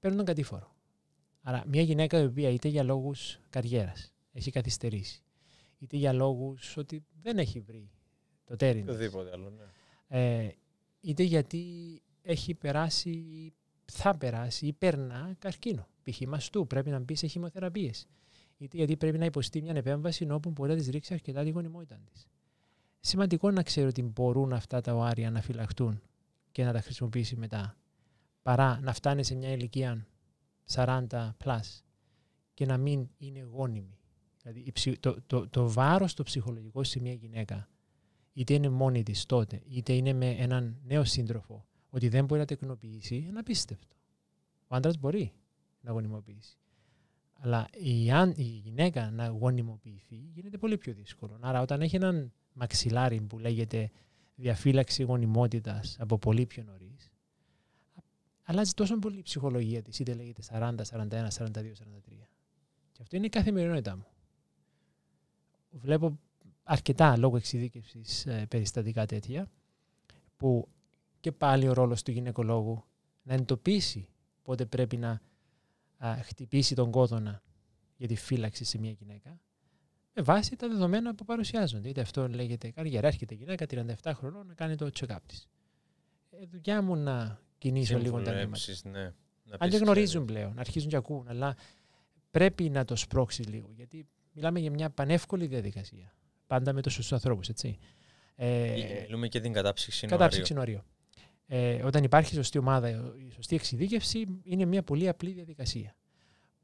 παίρνουν κατήφορο. Άρα μια γυναίκα η οποία είτε για λόγους καριέρας έχει καθυστερήσει, είτε για λόγους ότι δεν έχει βρει το τέριν Οτιδήποτε ναι. Ε, είτε γιατί έχει περάσει, θα περάσει ή περνά καρκίνο. Π.χ. μαστού, πρέπει να μπει σε χημοθεραπείες. Είτε γιατί πρέπει να υποστεί μια επέμβαση όπου μπορεί να της ρίξει αρκετά τη γονιμότητα της σημαντικό να ξέρει ότι μπορούν αυτά τα οάρια να φυλαχτούν και να τα χρησιμοποιήσει μετά. Παρά να φτάνει σε μια ηλικία 40 plus και να μην είναι γόνιμη. Δηλαδή το, το, το βάρος το ψυχολογικό σε μια γυναίκα είτε είναι μόνη της τότε, είτε είναι με έναν νέο σύντροφο, ότι δεν μπορεί να τεκνοποιήσει, είναι απίστευτο. Ο άντρας μπορεί να γονιμοποιήσει. Αλλά η, η γυναίκα να γονιμοποιηθεί γίνεται πολύ πιο δύσκολο. Άρα όταν έχει έναν μαξιλάρι που λέγεται διαφύλαξη γονιμότητας από πολύ πιο νωρίς. Αλλάζει τόσο πολύ η ψυχολογία της, είτε λέγεται 40, 41, 42, 43. Και αυτό είναι η καθημερινότητά μου. Βλέπω αρκετά λόγω εξειδίκευσης ε, περιστατικά τέτοια, που και πάλι ο ρόλος του γυναικολόγου να εντοπίσει πότε πρέπει να χτυπήσει τον κόδωνα για τη φύλαξη σε μια γυναίκα με βάση τα δεδομένα που παρουσιάζονται. Είτε αυτό λέγεται καριέρα, έρχεται γυναίκα 37 χρονών να κάνει το check-up της. Ε, δουλειά μου να κινήσω λίγο τα βήματα. Ναι. Αν δεν γνωρίζουν πλέον, να αρχίζουν και ακούουν, αλλά πρέπει να το σπρώξει λίγο. Γιατί μιλάμε για μια πανεύκολη διαδικασία. Πάντα με του σωστού ανθρώπους, έτσι. Ε, ε, Μιλούμε και την κατάψυξη νοαρίου. Κατάψυξη νοαρίου. Ε, όταν υπάρχει σωστή ομάδα, η σωστή εξειδίκευση είναι μια πολύ απλή διαδικασία.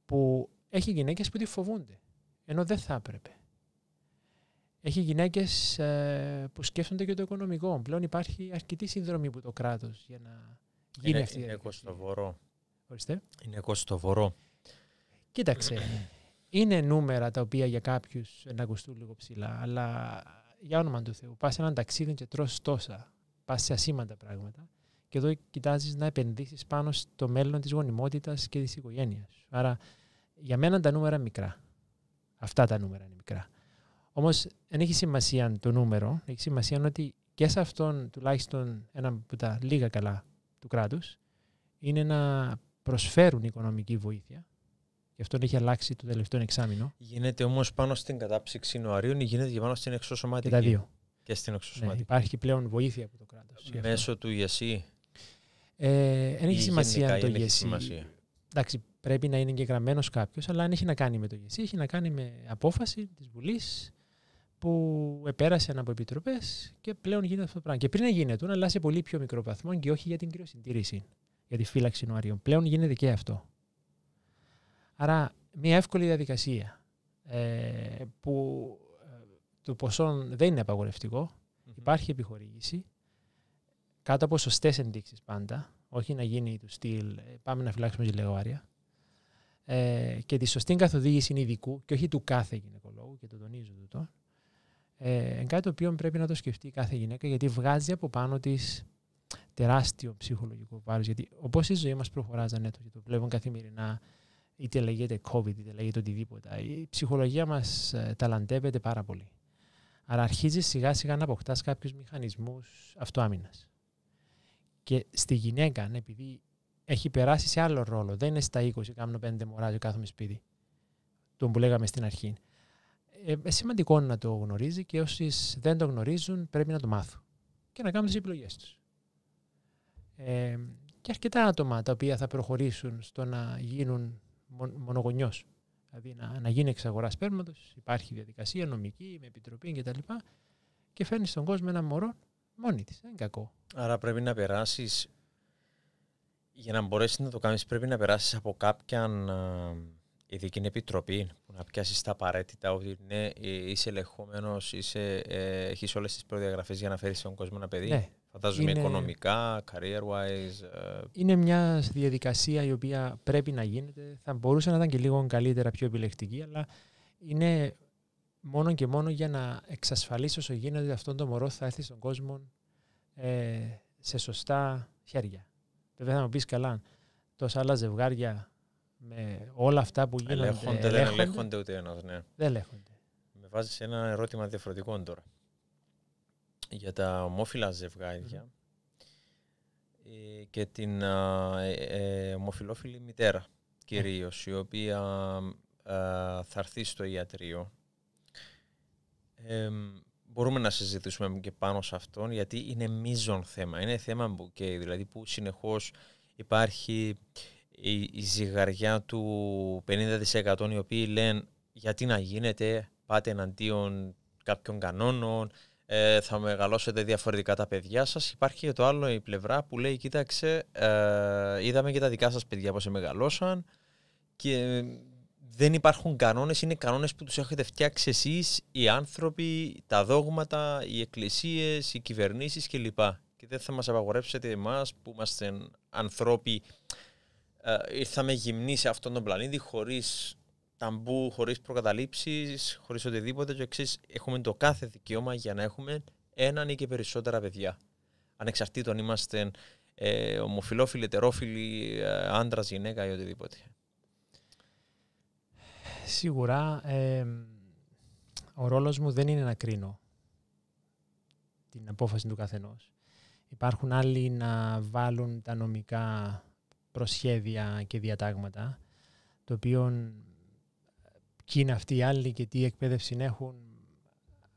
Που έχει γυναίκες που τη φοβούνται. Ενώ δεν θα έπρεπε έχει γυναίκες ε, που σκέφτονται και το οικονομικό. Πλέον υπάρχει αρκετή συνδρομή από το κράτος για να γίνει είναι, αυτή η Είναι κοστοβορό. Ορίστε. Είναι κοστοβορό. Κοίταξε. είναι νούμερα τα οποία για κάποιους να ακουστούν λίγο ψηλά, αλλά για όνομα του Θεού. Πας έναν ταξίδι και τρώ τόσα. Πας σε ασήμαντα πράγματα. Και εδώ κοιτάζεις να επενδύσεις πάνω στο μέλλον της γονιμότητας και της οικογένειας. Άρα για μένα τα νούμερα μικρά. Αυτά τα νούμερα είναι μικρά. Όμως δεν έχει σημασία το νούμερο, έχει σημασία ότι και σε αυτόν τουλάχιστον ένα από τα λίγα καλά του κράτους είναι να προσφέρουν οικονομική βοήθεια. Γι' αυτό έχει αλλάξει το τελευταίο εξάμεινο. Γίνεται όμως πάνω στην κατάψυξη νοαρίων ή γίνεται και πάνω στην εξωσωματική. Και τα δύο. Και στην ναι, εξωσωματική. Ναι, υπάρχει πλέον βοήθεια από το κράτος. Μέσω του ΙΕΣΥ. Ε, δεν έχει σημασία το ΙΕΣΥ. Εντάξει, πρέπει να είναι εγγεγραμμένος κάποιος, αλλά αν έχει να κάνει με το ΙΕΣΥ, έχει να κάνει με απόφαση της Βουλής που επέρασαν από επιτροπές και πλέον γίνεται αυτό το πράγμα. Και πριν γίνεται, αλλά σε πολύ πιο μικρό βαθμό και όχι για την κρυοσυντήρηση, για τη φύλαξη νοαρίων. Πλέον γίνεται και αυτό. Άρα, μια εύκολη διαδικασία ε, που ε, το ποσόν δεν είναι υπάρχει επιχορήγηση, κάτω από σωστές ενδείξεις πάντα, όχι να γίνει του στυλ ε, πάμε να φυλάξουμε γυλαιοάρια. Ε, και τη σωστή καθοδήγηση ειδικού και όχι του κάθε γυναικολόγου, και το τονίζω τούτο, ε, κάτι το οποίο πρέπει να το σκεφτεί κάθε γυναίκα γιατί βγάζει από πάνω της τεράστιο ψυχολογικό βάρος. Γιατί όπως η ζωή μας προχωρά, Ζανέτο, το βλέπουν καθημερινά, είτε λέγεται COVID, είτε λέγεται οτιδήποτε, η ψυχολογία μας ε, ταλαντεύεται πάρα πολύ. Άρα αρχίζει σιγά σιγά να αποκτάς κάποιους μηχανισμούς αυτοάμυνας. Και στη γυναίκα, ναι, επειδή έχει περάσει σε άλλο ρόλο, δεν είναι στα 20, κάνω πέντε μωράζει, κάθομαι σπίτι, τον που λέγαμε στην αρχή. Ε, ε, σημαντικό να το γνωρίζει και όσοι δεν το γνωρίζουν πρέπει να το μάθουν και να κάνουν τις επιλογές τους. Ε, και αρκετά άτομα τα οποία θα προχωρήσουν στο να γίνουν μονογονιός. Δηλαδή να, να γίνει εξαγορά σπέρματος, υπάρχει διαδικασία νομική, με επιτροπή κτλ. Και, και φέρνει στον κόσμο ένα μωρό μόνη της. Δεν είναι κακό. Άρα πρέπει να περάσεις. Για να μπορέσεις να το κάνεις, πρέπει να περάσεις από κάποιαν ε, ειδική επιτροπή που να πιάσεις τα απαραίτητα, ότι ναι, ε, είσαι ελεγχόμενος, ε, έχεις όλες τις προδιαγραφές για να φέρεις στον κόσμο ένα παιδί. Ναι. φανταζομαι είναι... οικονομικά, career-wise. Ε. Είναι μια διαδικασία η οποία πρέπει να γίνεται. Θα μπορούσε να ήταν και λίγο καλύτερα, πιο επιλεκτική, αλλά είναι μόνο και μόνο για να εξασφαλίσει όσο γίνεται ότι αυτό το μωρό θα έρθει στον κόσμο ε, σε σωστά χέρια. Βέβαια θα μου πεις καλά, τόσα άλλα ζευγάρια με όλα αυτά που γίνονται. Ελέγχονται, δεν ελέγχονται ούτε ένας, ναι. Δεν ελέγχονται. Με βάζεις ένα ερώτημα διαφορετικό τώρα. Για τα ομόφυλα ζευγάρια ε, και την ε, ε, ομοφυλόφιλη μητέρα κυρίως, η οποία ε, θα έρθει στο ιατρείο. μπορούμε να συζητήσουμε και πάνω σε αυτόν, γιατί είναι μείζον θέμα. Είναι θέμα που και δηλαδή που συνεχώς υπάρχει η, ζυγαριά του 50% οι οποίοι λένε γιατί να γίνεται, πάτε εναντίον κάποιων κανόνων, ε, θα μεγαλώσετε διαφορετικά τα παιδιά σας. Υπάρχει και το άλλο η πλευρά που λέει κοίταξε ε, είδαμε και τα δικά σας παιδιά πώς μεγαλώσαν και δεν υπάρχουν κανόνες, είναι κανόνες που τους έχετε φτιάξει εσείς, οι άνθρωποι, τα δόγματα, οι εκκλησίες, οι κυβερνήσεις κλπ. Και δεν θα μας απαγορέψετε εμάς που είμαστε ανθρώποι ε, ήρθαμε γυμνοί σε αυτόν τον πλανήτη χωρίς ταμπού, χωρίς προκαταλήψεις, χωρίς οτιδήποτε. Και εξής, έχουμε το κάθε δικαίωμα για να έχουμε έναν ή και περισσότερα παιδιά. Ανεξαρτήτων είμαστε ε, ομοφιλόφιλοι, ετερόφιλοι, ε, άντρας, γυναίκα ή οτιδήποτε. Σίγουρα ε, ο ρόλος μου δεν είναι να κρίνω την απόφαση του καθενός. Υπάρχουν άλλοι να βάλουν τα νομικά προσχέδια και διατάγματα, το οποίο ε, ποιοι είναι αυτοί οι άλλοι και τι εκπαίδευση έχουν,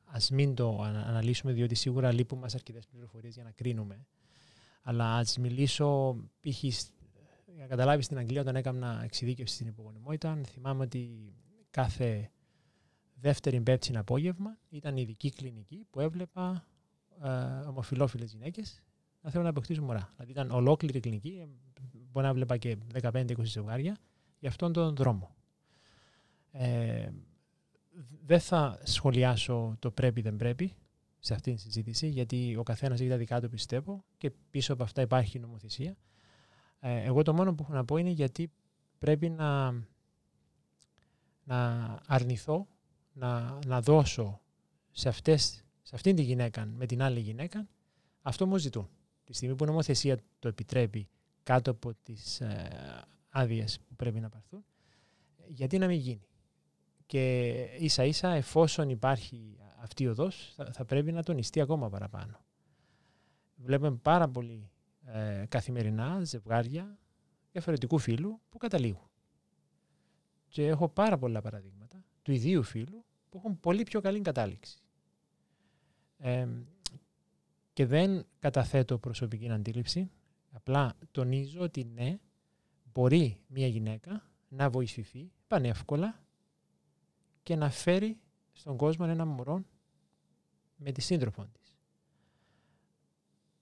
ας μην το αναλύσουμε, διότι σίγουρα λείπουν μας αρκετές πληροφορίες για να κρίνουμε. Αλλά ας μιλήσω, π.χ. για να καταλάβεις στην Αγγλία, όταν έκανα εξειδίκευση στην υπογονιμότητα, θυμάμαι ότι κάθε δεύτερη πέμπτη απόγευμα ήταν η ειδική κλινική που έβλεπα ε, ομοφυλόφιλες γυναίκες να θέλουν να αποκτήσουν μωρά. Δηλαδή ήταν ολόκληρη κλινική, μπορεί να βλέπα και 15-20 ζευγάρια για αυτόν τον δρόμο. Ε, δεν θα σχολιάσω το πρέπει δεν πρέπει σε αυτήν την συζήτηση, γιατί ο καθένας έχει τα δικά του πιστεύω και πίσω από αυτά υπάρχει νομοθεσία. Ε, εγώ το μόνο που έχω να πω είναι γιατί πρέπει να, αρνηθώ, να, δώσω σε, αυτές, σε αυτήν τη γυναίκα με την άλλη γυναίκα αυτό μου ζητούν. Τη στιγμή που η νομοθεσία το επιτρέπει κάτω από τις ε, άδειες που πρέπει να πάρθουν, γιατί να μην γίνει. Και ίσα ίσα εφόσον υπάρχει αυτή η οδός θα, πρέπει να τονιστεί ακόμα παραπάνω. Βλέπουμε πάρα πολύ ε, καθημερινά ζευγάρια διαφορετικού φύλου που καταλήγουν. Και έχω πάρα πολλά παραδείγματα του ιδίου φύλου που έχουν πολύ πιο καλή κατάληξη. και δεν καταθέτω προσωπική αντίληψη. Απλά τονίζω ότι ναι, μπορεί μια γυναίκα να βοηθηθεί πανεύκολα και να φέρει στον κόσμο ένα μωρό με τη σύντροφο της.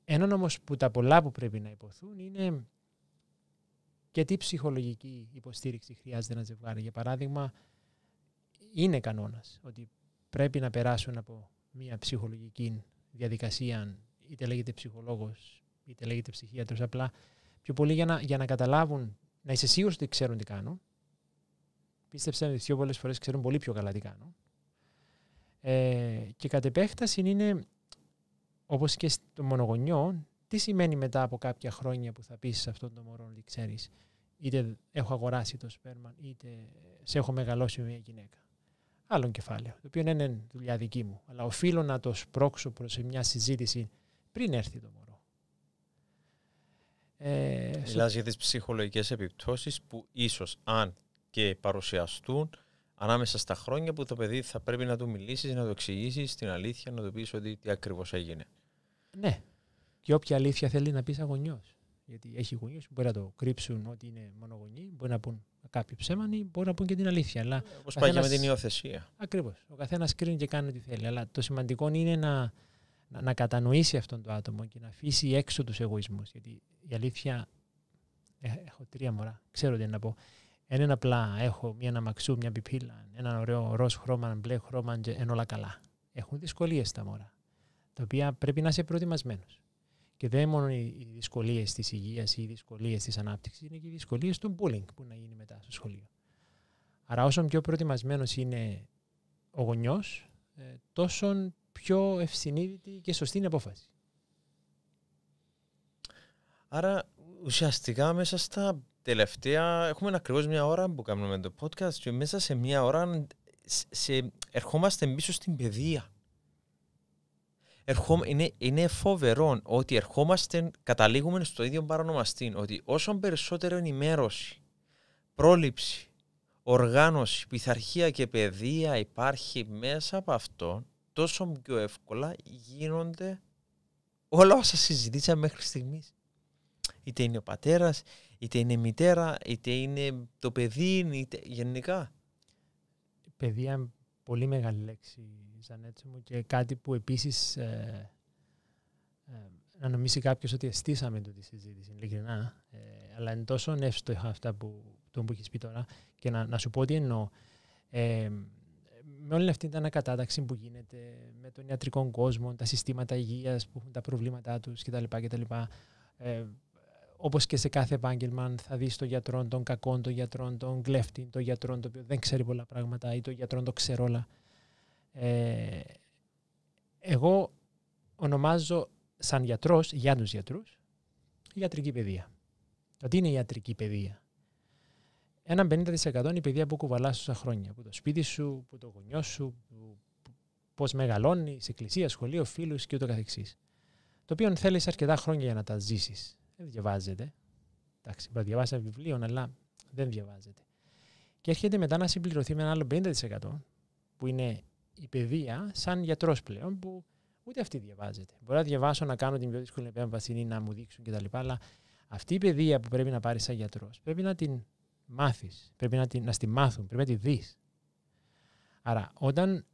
Έναν όμως που τα πολλά που πρέπει να υποθούν είναι και τι ψυχολογική υποστήριξη χρειάζεται ένα ζευγάρι. Για παράδειγμα, είναι κανόνας ότι πρέπει να περάσουν από μια ψυχολογική διαδικασία, είτε λέγεται ψυχολόγος είτε λέγεται ψυχίατρος απλά, πιο πολύ για να, για να καταλάβουν, να είσαι σίγουρος ότι ξέρουν τι κάνω. Πίστεψε ότι πιο πολλές φορές ξέρουν πολύ πιο καλά τι κάνω. Ε, και κατ' επέκταση είναι, όπως και στο μονογονιό, τι σημαίνει μετά από κάποια χρόνια που θα πεις σε αυτόν τον μωρό ότι ξέρεις είτε έχω αγοράσει το σπέρμα, είτε σε έχω μεγαλώσει με μια γυναίκα. Άλλον κεφάλαιο, το οποίο είναι ναι, ναι, δουλειά δική μου. Αλλά οφείλω να το σπρώξω προς μια συζήτηση πριν έρθει το μωρό. Ε, Μιλάς για τις ψυχολογικές επιπτώσεις που ίσως αν και παρουσιαστούν ανάμεσα στα χρόνια που το παιδί θα πρέπει να του μιλήσεις, να του εξηγήσεις την αλήθεια, να του πεις ότι τι ακριβώς έγινε. Ναι. Και όποια αλήθεια θέλει να πεις αγωνιός. Γιατί έχει γονεί που μπορεί να το κρύψουν ότι είναι μονογονεί, μπορεί να πούν κάποιοι ψέμανοι, μπορεί να πούν και την αλήθεια. Όπως πάει και με την υιοθεσία. Ακριβώς. Ο καθένας κρίνει και κάνει ό,τι θέλει. Αλλά το σημαντικό είναι να, να κατανοήσει αυτόν τον άτομο και να αφήσει έξω τους εγωισμούς. Γιατί η αλήθεια, ε, έχω τρία μωρά, ξέρω τι να πω. Δεν είναι απλά έχω μια μαξού, μια πιπίλα, ένα ωραίο ροζ χρώμα, μπλε χρώμα, εν όλα καλά. Έχουν δυσκολίες τα μωρά, τα οποία πρέπει να είσαι προετοιμασμένος. Και δεν είναι μόνο οι δυσκολίες της υγείας ή οι δυσκολίες της ανάπτυξης, είναι και οι δυσκολίες του bullying που να γίνει μετά στο σχολείο. Άρα, όσο πιο προετοιμασμένος είναι ο γονιός, ε, τόσο πιο ευσυνείδητη και σωστή είναι απόφαση. Άρα ουσιαστικά μέσα στα τελευταία, έχουμε ακριβώς μια ώρα που κάνουμε το podcast και μέσα σε μια ώρα σε, ερχόμαστε πίσω στην παιδεία. είναι, είναι φοβερό ότι ερχόμαστε, καταλήγουμε στο ίδιο παρονομαστή, ότι όσο περισσότερο ενημέρωση, πρόληψη, οργάνωση, πειθαρχία και παιδεία υπάρχει μέσα από αυτό, τόσο πιο εύκολα γίνονται όλα όσα συζητήσαμε μέχρι στιγμής. Είτε είναι ο πατέρας, είτε είναι η μητέρα, είτε είναι το παιδί, είτε γενικά. Παιδεία είναι πολύ μεγάλη λέξη, Ζανέτσο μου, και κάτι που επίσης. Ε, ε, να νομίσει κάποιος ότι εστίσαμε το τη συζήτηση, ειλικρινά. Ε, αλλά είναι τόσο εύστοχα αυτά που, που έχεις πει τώρα. Και να, να σου πω ότι εννοώ με όλη αυτή την ανακατάταξη που γίνεται με τον ιατρικό κόσμο, τα συστήματα υγείας που έχουν τα προβλήματά τους κτλ. κτλ. Ε, Όπως και σε κάθε επάγγελμα, θα δεις τον γιατρό, τον κακό, τον γιατρό, τον κλέφτη, τον γιατρό, το οποίο δεν ξέρει πολλά πράγματα ή τον γιατρό, το ξέρω όλα. Ε, εγώ ονομάζω σαν γιατρός, για του γιατρούς, ιατρική παιδεία. Το είναι η ιατρική παιδεία ένα 50% είναι η παιδεία που κουβαλάς τόσα χρόνια. Που το σπίτι σου, που το γονιό σου, πώς μεγαλώνει, εκκλησία, σχολείο, φίλους κ.ο.κ. Το οποίο θέλεις αρκετά χρόνια για να τα ζήσεις. Δεν διαβάζεται. Εντάξει, μπορεί να διαβάσεις βιβλίο, αλλά δεν διαβάζεται. Και έρχεται μετά να συμπληρωθεί με ένα άλλο 50% που είναι η παιδεία, σαν γιατρός πλέον, που ούτε αυτή διαβάζεται. Μπορεί να διαβάσω, να κάνω την πιο δύσκολη επέμβαση ή να μου δείξουν κτλ. Αλλά αυτή η παιδεία που πρέπει να πάρεις σαν γιατρός, πρέπει να την μάθεις, πρέπει να, να στη μάθουν, πρέπει να τη δεις. Άρα όταν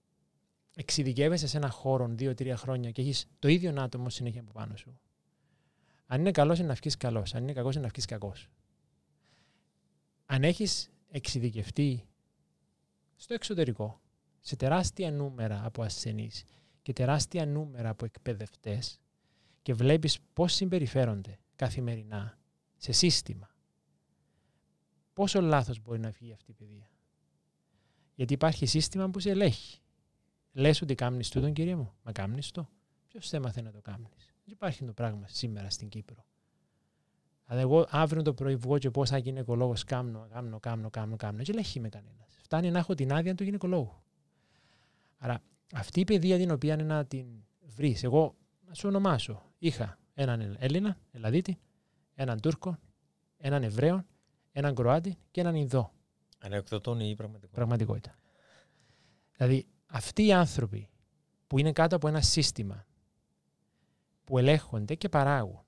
εξειδικεύεσαι σε ένα χώρο δύο-τρία χρόνια και έχεις το ίδιο άτομο συνέχεια από πάνω σου, αν είναι καλός είναι να βγεις καλός, αν είναι κακός είναι να βγεις κακός. Αν έχεις εξειδικευτεί στο εξωτερικό, σε τεράστια νούμερα από ασθενείς και τεράστια νούμερα από εκπαιδευτές και βλέπεις πώς συμπεριφέρονται καθημερινά σε σύστημα, πόσο λάθος μπορεί να βγει αυτή η παιδεία. Γιατί υπάρχει σύστημα που σε ελέγχει. Λες ότι κάμνεις τον κύριε μου, μα κάμνεις το. Ποιος θέμαθε να το κάμνεις. Δεν υπάρχει το πράγμα σήμερα στην Κύπρο. Αλλά εγώ αύριο το πρωί βγω και πώ θα γυναικολόγος κάμνω, κάμνω, κάμνω, κάμνω, κάμνο. Δεν ελέγχει με κανένας. Φτάνει να έχω την άδεια του γυναικολόγου. Άρα αυτή η παιδεία την οποία είναι να την βρεις. Εγώ να σου ονομάσω. Είχα έναν Έλληνα, Ελλαδίτη, έναν Τούρκο, έναν Εβραίο, έναν Κροάτι και έναν Ινδό. Ανεκδοτών η πραγματικότητα. πραγματικότητα. Δηλαδή, αυτοί οι άνθρωποι που είναι κάτω από ένα σύστημα που ελέγχονται και παράγουν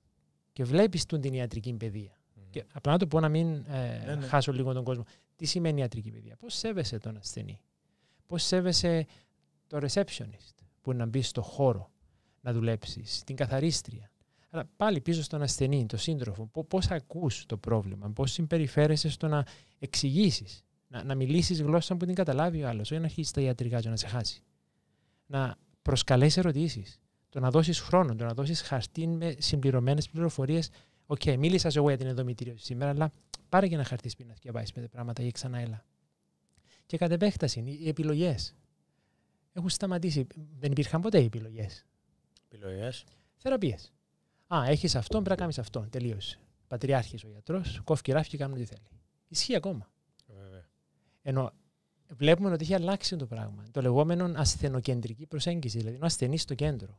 και βλέπει τον την ιατρική παιδεία. Και, απλά να το πω να μην ε, ναι, ναι. χάσω λίγο τον κόσμο. Τι σημαίνει ιατρική παιδεία, Πώς σέβεσαι τον ασθενή, Πώς σέβεσαι το receptionist που είναι να μπει στο χώρο να δουλέψεις, την καθαρίστρια, αλλά πάλι πίσω στον ασθενή, τον σύντροφο, πώς ακούς το πρόβλημα, πώς συμπεριφέρεσαι στο να εξηγήσεις, να, να μιλήσεις γλώσσα που την καταλάβει ο άλλος, όχι να αρχίσεις τα ιατρικά του να σε χάσει. Να προσκαλέσει ερωτήσεις, το να δώσεις χρόνο, το να δώσεις χαρτί με συμπληρωμένες πληροφορίες. Οκ, okay, μίλησα εγώ για την εδομητήριο σήμερα, αλλά πάρε και ένα χαρτί σπίνα και βάζεις πέντε πράγματα ή ξανά έλα. Και κατ' επέκταση, οι επιλογές. Έχουν σταματήσει. Δεν υπήρχαν ποτέ οι επιλογές. Επιλογές. Θεραπείες. Α, έχεις αυτόν, πρέπει να κάνεις αυτόν. Τελείωσε. Πατριάρχης ο γιατρός, κόφει και ράφει και κάνει ό,τι θέλει. Ισχύει ακόμα. Ενώ βλέπουμε ότι έχει αλλάξει το πράγμα. Το λεγόμενο ασθενοκεντρική προσέγγιση. Δηλαδή, ο ασθενής στο κέντρο.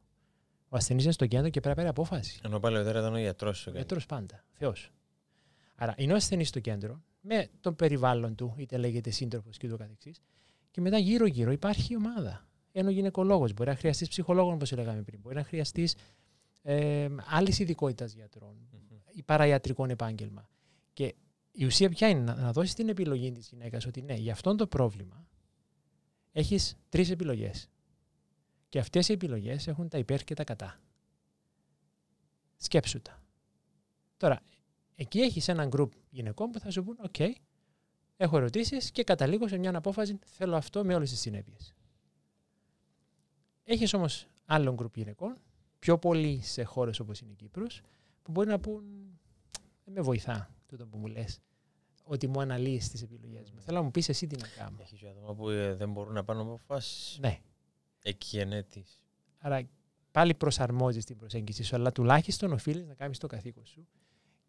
Ο ασθενή είναι στο κέντρο και πρέπει να πάρει απόφαση. Ενώ παλαιότερα ήταν ο γιατρός. Ο γιατρός πάντα. Θεός. Άρα είναι ο ασθενής στο κέντρο, με το περιβάλλον του, είτε λέγεται σύντροφος και ούτω καθεξής. Και μετά γύρω-γύρω υπάρχει η ομάδα. Ένα γυναικολόγος μπορεί να χρειαστείς ψυχολόγο, όπως λέγαμε πριν. Μπορεί να χρειαστείς ε, άλλης ειδικότητας ή παραϊατρικών επάγγελμα. Και η ουσία ποια είναι, να, δώσεις δώσεις την επιλογή της γυναίκας ότι ναι, για αυτόν το πρόβλημα έχεις τρεις επιλογές. Και αυτές οι επιλογές έχουν τα υπέρ και τα κατά. Σκέψου τα. Τώρα, εκεί έχεις έναν γκρουπ γυναικών που θα σου πούν: OK, έχω ερωτήσεις και καταλήγω σε μια απόφαση. Θέλω αυτό με όλες τις συνέπειες. Έχεις όμως άλλον γκρουπ γυναικών πιο πολύ σε χώρες όπως είναι η Κύπρος, που μπορεί να πούν Δεν με βοηθά τούτο που μου λες, ότι μου αναλύεις τις επιλογές μου. Θέλω να μου πεις εσύ τι να κάνω. Έχει άτομα που ε, δεν μπορούν να πάρουν αποφάσεις. Ναι. Εκεί ενέτη. Άρα πάλι προσαρμόζεις την προσέγγιση σου, αλλά τουλάχιστον οφείλεις να κάνεις το καθήκον σου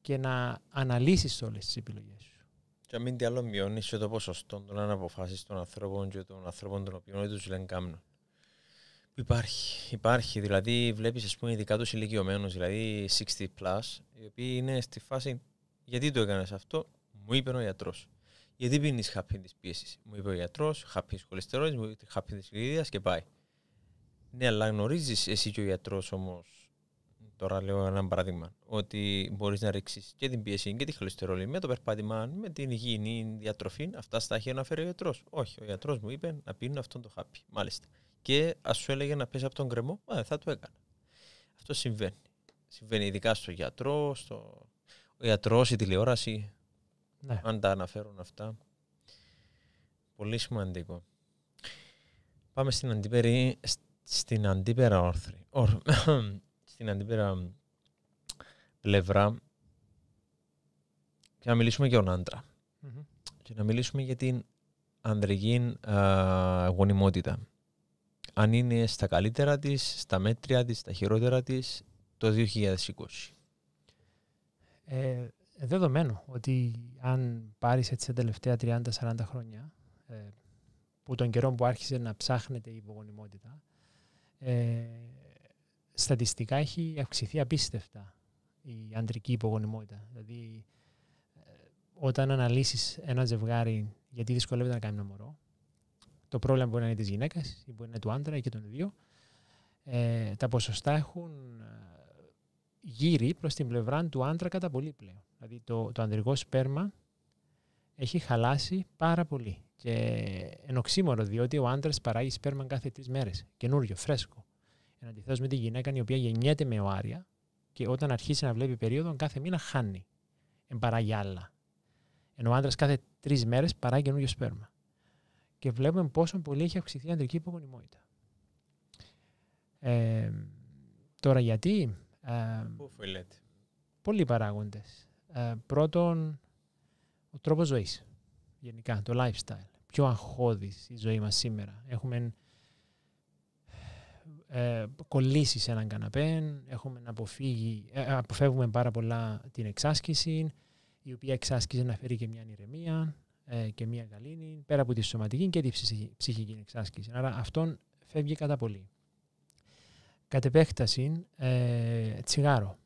και να αναλύσεις όλες τις επιλογές σου. Και μην τι άλλο μειώνεις το ποσοστό των αναποφάσεων των ανθρώπων και των ανθρώπων των οποίων δεν τους λένε κάμνο. Υπάρχει, υπάρχει. Δηλαδή, βλέπεις, ας πούμε, ειδικά τους ηλικιωμένους, δηλαδή 60 plus, οι οποίοι είναι στη φάση γιατί το έκανες αυτό, μου είπε ο γιατρός. Γιατί πίνεις χάπιν της πίεσης, μου είπε ο γιατρός, χάπιν τη μου είπε χάπιν της γλυκίδα και πάει. Ναι, αλλά γνωρίζεις εσύ και ο γιατρός όμως. Τώρα λέω ένα παράδειγμα. Ότι μπορείς να ρίξεις και την πίεση και τη χολυστερόλη με το περπάτημα, με την υγιεινή διατροφή. Αυτά στα έχει αναφέρει ο γιατρός. Όχι, ο γιατρός μου είπε να πίνουν αυτόν το χάπι. Μάλιστα και ας σου έλεγε να πέσει από τον κρεμό, α θα το έκανε. Αυτό συμβαίνει. Συμβαίνει ειδικά στο γιατρό, στο... ο γιατρός, η τηλεόραση. Ναι. Αν τα αναφέρουν αυτά. Πολύ σημαντικό. Πάμε στην αντίπερη, στην αντίπερα όρθρη. Ορ, στην αντίπερα πλευρά και να μιλήσουμε για τον άντρα. Mm-hmm. Και να μιλήσουμε για την ανδρική γονιμότητα αν είναι στα καλύτερα της, στα μέτρια της, στα χειρότερα της το 2020. Ε, δεδομένο ότι αν πάρεις έτσι τα τελευταία 30-40 χρόνια ε, που τον καιρό που άρχισε να ψάχνεται η υπογονιμότητα ε, στατιστικά έχει αυξηθεί απίστευτα η αντρική υπογονιμότητα. Δηλαδή ε, όταν αναλύσεις ένα ζευγάρι γιατί δυσκολεύεται να κάνει ένα μωρό το πρόβλημα μπορεί να είναι της γυναίκας ή μπορεί να είναι του άντρα ή και των δύο. Ε, τα ποσοστά έχουν ε, γύρει προς την πλευρά του άντρα κατά πολύ πλέον. Δηλαδή το, το ανδρικό σπέρμα έχει χαλάσει πάρα πολύ. Και ενοξύμορο, διότι ο άντρας παράγει σπέρμα κάθε τρεις μέρες. Καινούριο, φρέσκο. Εν αντιθέτω με τη γυναίκα η οποία γεννιέται με οάρια και όταν αρχίσει να βλέπει περίοδο, κάθε μήνα χάνει. Εν παράγει άλλα. Ενώ ο άντρας κάθε τρεις μέρες παράγει καινούριο σπέρμα και βλέπουμε πόσο πολύ έχει αυξηθεί η αντρική υπομονή. Ε, τώρα γιατί. Ε, Πού οφείλεται. Πολλοί παράγοντες. Ε, πρώτον, ο τρόπος ζωής. Γενικά, το lifestyle. Πιο αγχώδης η ζωή μας σήμερα. Έχουμε ε, κολλήσεις σε έναν καναπέν, έχουμε αποφύγει, ε, αποφεύγουμε πάρα πολλά την εξάσκηση, η οποία εξάσκηση να φέρει και μια ηρεμία, ε, και μια γαλήνη, πέρα από τη σωματική και τη ψυχική εξάσκηση. Άρα αυτόν φεύγει κατά πολύ. Κατ' επέκταση, ε, τσιγάρο.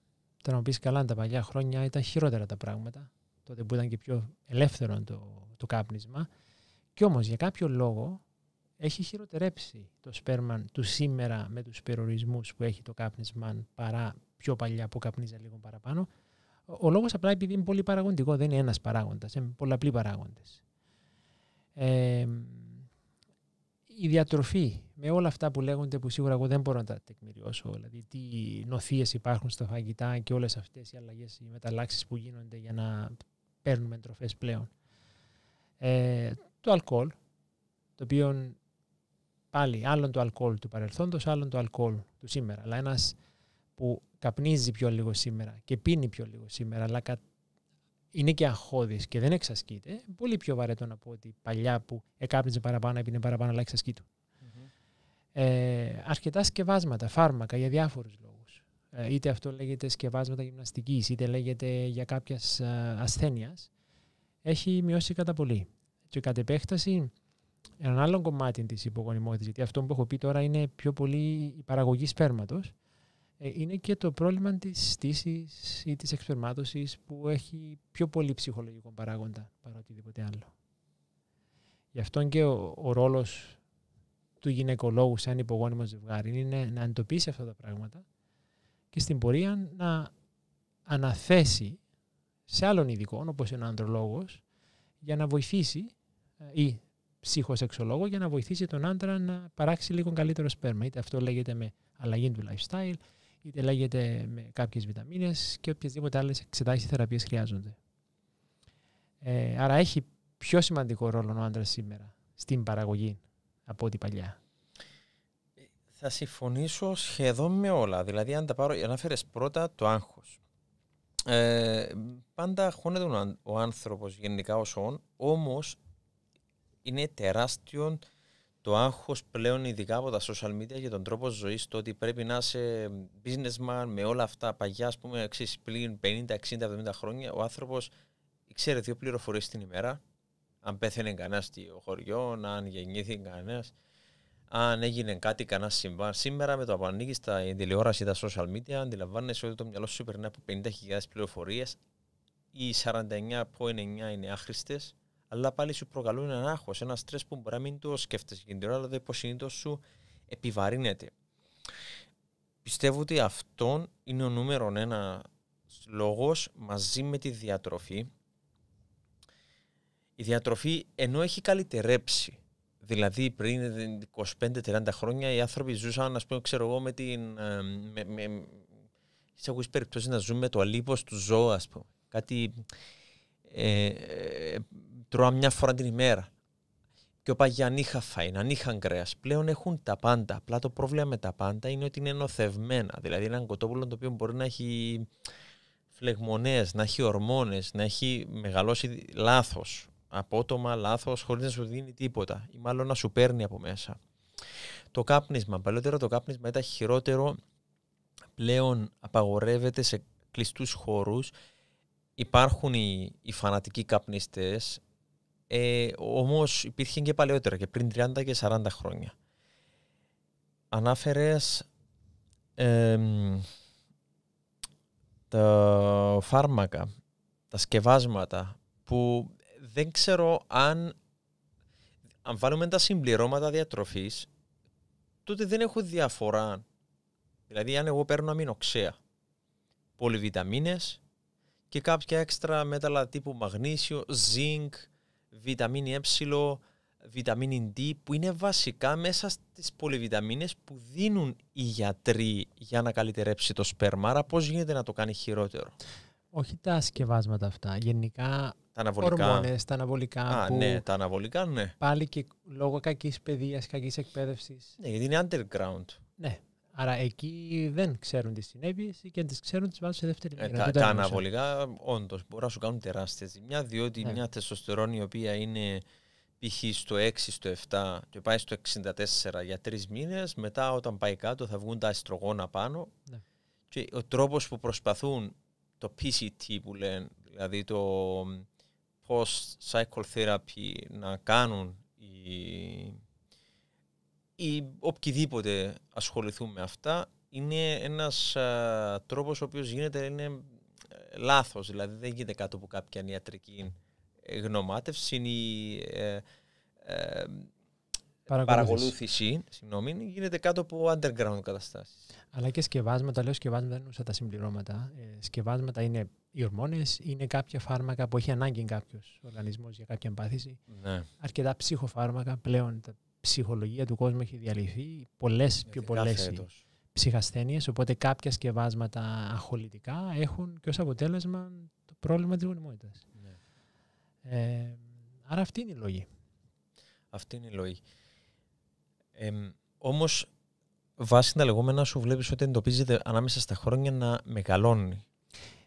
Τώρα μου πεις καλά, τα παλιά χρόνια ήταν χειρότερα τα πράγματα. Τότε που ήταν και πιο ελεύθερο το, το κάπνισμα. Κι όμως για κάποιο λόγο έχει χειροτερέψει το σπέρμα του σήμερα με τους περιορισμούς που έχει το κάπνισμα παρά πιο παλιά που καπνίζει λίγο παραπάνω. Ο λόγος απλά επειδή είναι πολύ παραγωγικό, δεν είναι ένας παράγοντας, είναι πολλαπλοί παράγοντε. η διατροφή με όλα αυτά που λέγονται που σίγουρα εγώ δεν μπορώ να τα τεκμηριώσω, δηλαδή τι νοθείες υπάρχουν στα φαγητά και όλες αυτές οι αλλαγές, οι μεταλλάξεις που γίνονται για να παίρνουμε τροφές πλέον. Ε, το αλκοόλ, το οποίο πάλι άλλον το αλκοόλ του παρελθόντος, άλλον το αλκοόλ του σήμερα. Αλλά ένας που καπνίζει πιο λίγο σήμερα και πίνει πιο λίγο σήμερα, αλλά είναι και αγχώδης και δεν εξασκείται, πολύ πιο βαρετό να πω ότι παλιά που εκάπνιζε παραπάνω, έπινε παραπάνω, αλλά εξασκείται. Mm-hmm. Ε, αρκετά σκευάσματα, φάρμακα για διάφορους λόγους. Ε, είτε αυτό λέγεται σκευάσματα γυμναστικής, είτε λέγεται για κάποιας ε, ασθένειας, έχει μειώσει κατά πολύ. Και κατ' επέκταση, έναν άλλο κομμάτι της υπογονιμότητα, γιατί αυτό που έχω πει τώρα είναι πιο πολύ η παραγωγή σπέρματος, ε, είναι και το πρόβλημα της στήσης ή της εξπερμάτωσης που έχει πιο πολύ ψυχολογικό παράγοντα παρά οτιδήποτε άλλο. Γι' αυτό και ο, ο ρόλος του γυναικολόγου σαν υπογόνιμο ζευγάρι είναι να εντοπίσει αυτά τα πράγματα και στην πορεία να αναθέσει σε άλλων ειδικών, όπως είναι ο ανδρολόγος, για να βοηθήσει ε, ή ψυχοσεξολόγο για να βοηθήσει τον άντρα να παράξει λίγο καλύτερο σπέρμα. Είτε αυτό λέγεται με αλλαγή του lifestyle, είτε λέγεται με κάποιες βιταμίνες και οποιασδήποτε άλλες εξετάσεις θεραπείες χρειάζονται. Ε, άρα έχει πιο σημαντικό ρόλο ο άντρας σήμερα στην παραγωγή από ό,τι παλιά. Ε, θα συμφωνήσω σχεδόν με όλα. Δηλαδή, αν τα πάρω, Ανάφερες πρώτα το άγχος. Ε, πάντα χώνεται ο άνθρωπος γενικά ως όν, όμως είναι τεράστιο το άγχος πλέον, ειδικά από τα social media για τον τρόπο ζωής, το ότι πρέπει να είσαι businessman με όλα αυτά. Παγιά, ας πούμε, ξέρεις, πλην 50, 60, 70 χρόνια, ο άνθρωπος ήξερε δύο πληροφορίες την ημέρα. Αν πέθανε κανένα στο χωριό, αν γεννήθηκε κανένας, αν έγινε κάτι, κανένας συμβάν. Σήμερα με το που ανοίγει τα τηλεόραση τα social media, αντιλαμβάνεσαι ότι το μυαλό σου περνάει από 50.000 πληροφορίες. Οι 49,9 είναι άχρηστες αλλά πάλι σου προκαλούν ένα άγχος, ένα στρες που μπορεί να μην το σκέφτεσαι την ώρα, αλλά το σου επιβαρύνεται. Πιστεύω ότι αυτό είναι ο νούμερο ένας λόγος μαζί με τη διατροφή. Η διατροφή ενώ έχει καλυτερέψει, δηλαδή πριν 25-30 χρόνια οι άνθρωποι ζούσαν, ας πούμε, ξέρω εγώ, με την, ε, με, με, σε κάποιες περιπτώσεις να ζούμε με το αλίπος του ζώου, ας πούμε. Κάτι ε, ε Τρώα μια φορά την ημέρα. και ο αν είχα φαΐν, αν είχαν κρέας. Πλέον έχουν τα πάντα. Απλά το πρόβλημα με τα πάντα είναι ότι είναι ενωθευμένα. Δηλαδή, ένα κοτόπουλο το οποίο μπορεί να έχει φλεγμονές, να έχει ορμόνες, να έχει μεγαλώσει λάθος. Απότομα, λάθος, χωρίς να σου δίνει τίποτα. Ή μάλλον να σου παίρνει από μέσα. Το κάπνισμα. Παλαιότερα το κάπνισμα ήταν χειρότερο. Πλέον απαγορεύεται σε κλειστούς χώρους. Υπάρχουν οι, οι φανατικοί καπνιστές. Ε, Όμως υπήρχε και παλαιότερα, και πριν 30 και 40 χρόνια. Ανάφερες τα φάρμακα, τα σκευάσματα που δεν ξέρω αν αν βάλουμε τα συμπληρώματα διατροφής τότε δεν έχω διαφορά. Δηλαδή αν εγώ παίρνω αμινοξέα, πολυβιταμίνες και κάποια έξτρα μέταλλα τύπου μαγνήσιο, ζίνγκ βιταμίνη ε, βιταμίνη D που είναι βασικά μέσα στις πολυβιταμίνες που δίνουν οι γιατροί για να καλυτερέψει το σπέρμα. Άρα πώς γίνεται να το κάνει χειρότερο. Όχι τα σκευάσματα αυτά. Γενικά τα αναβολικά. Ορμόνες, τα αναβολικά. Α, που ναι, τα αναβολικά, ναι. Πάλι και λόγω κακής παιδείας, κακής εκπαίδευσης. Ναι, γιατί είναι underground. Ναι. Άρα εκεί δεν ξέρουν τις συνέπειες και αν τις ξέρουν, τις βάζουν σε δεύτερη μέρα. Ε, τα, τα αναβολικά, όντως, μπορούν να σου κάνουν τεράστια ζημιά, διότι ναι. μια τεστοστερόνη η οποία είναι π.χ. στο 6, στο 7 και πάει στο 64 για τρεις μήνες, μετά όταν πάει κάτω θα βγουν τα αστρογόνα πάνω. Ναι. Και ο τρόπος που προσπαθούν το PCT που λένε, δηλαδή το post-cycle therapy να κάνουν οι ή οποιοδήποτε ασχοληθούν με αυτά, είναι ένας τρόπο τρόπος ο οποίος γίνεται είναι ε, λάθος. Δηλαδή δεν γίνεται κάτω από κάποια ιατρική ε, γνωμάτευση ή ε, παρακολούθηση, συγγνώμη, γίνεται κάτω από underground καταστάσεις. Αλλά και σκευάσματα, λέω σκευάσματα δεν είναι τα συμπληρώματα. Ε, σκευάσματα είναι οι ορμόνες, είναι κάποια φάρμακα που έχει ανάγκη κάποιος οργανισμός για κάποια εμπάθηση. Ναι. Αρκετά ψυχοφάρμακα πλέον τα ψυχολογία του κόσμου έχει διαλυθεί, πολλές, ε, πιο πολλές ψυχασθένειες, οπότε κάποια σκευάσματα αχολητικά έχουν και ως αποτέλεσμα το πρόβλημα της γονιμότητας. Ναι. Ε, άρα αυτή είναι η λόγη. Αυτή είναι η λόγη. Ε, όμως, βάσει τα λεγόμενα σου βλέπεις ότι εντοπίζεται ανάμεσα στα χρόνια να μεγαλώνει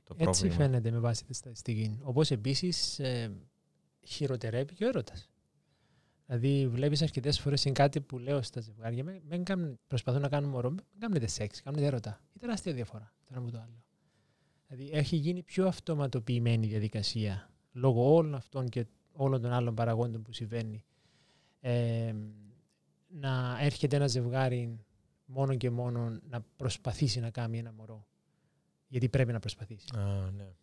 το Έτσι φαίνεται με βάση τη στατιστική. Όπως επίσης ε, χειροτερεύει και ο έρωτας. Δηλαδή, βλέπεις αρκετές φορές είναι κάτι που λέω στα ζευγάρια. Με, προσπαθούν να κάνουν μωρό, δεν κάνετε σεξ, κάνετε έρωτα. Είναι τεράστια διαφορά το ένα το άλλο. Δηλαδή, έχει γίνει πιο αυτοματοποιημένη η διαδικασία λόγω όλων αυτών και όλων των άλλων παραγόντων που συμβαίνει. Ε, να έρχεται ένα ζευγάρι μόνο και μόνο να προσπαθήσει να κάνει ένα μωρό. Γιατί πρέπει να προσπαθήσει. Α, ναι.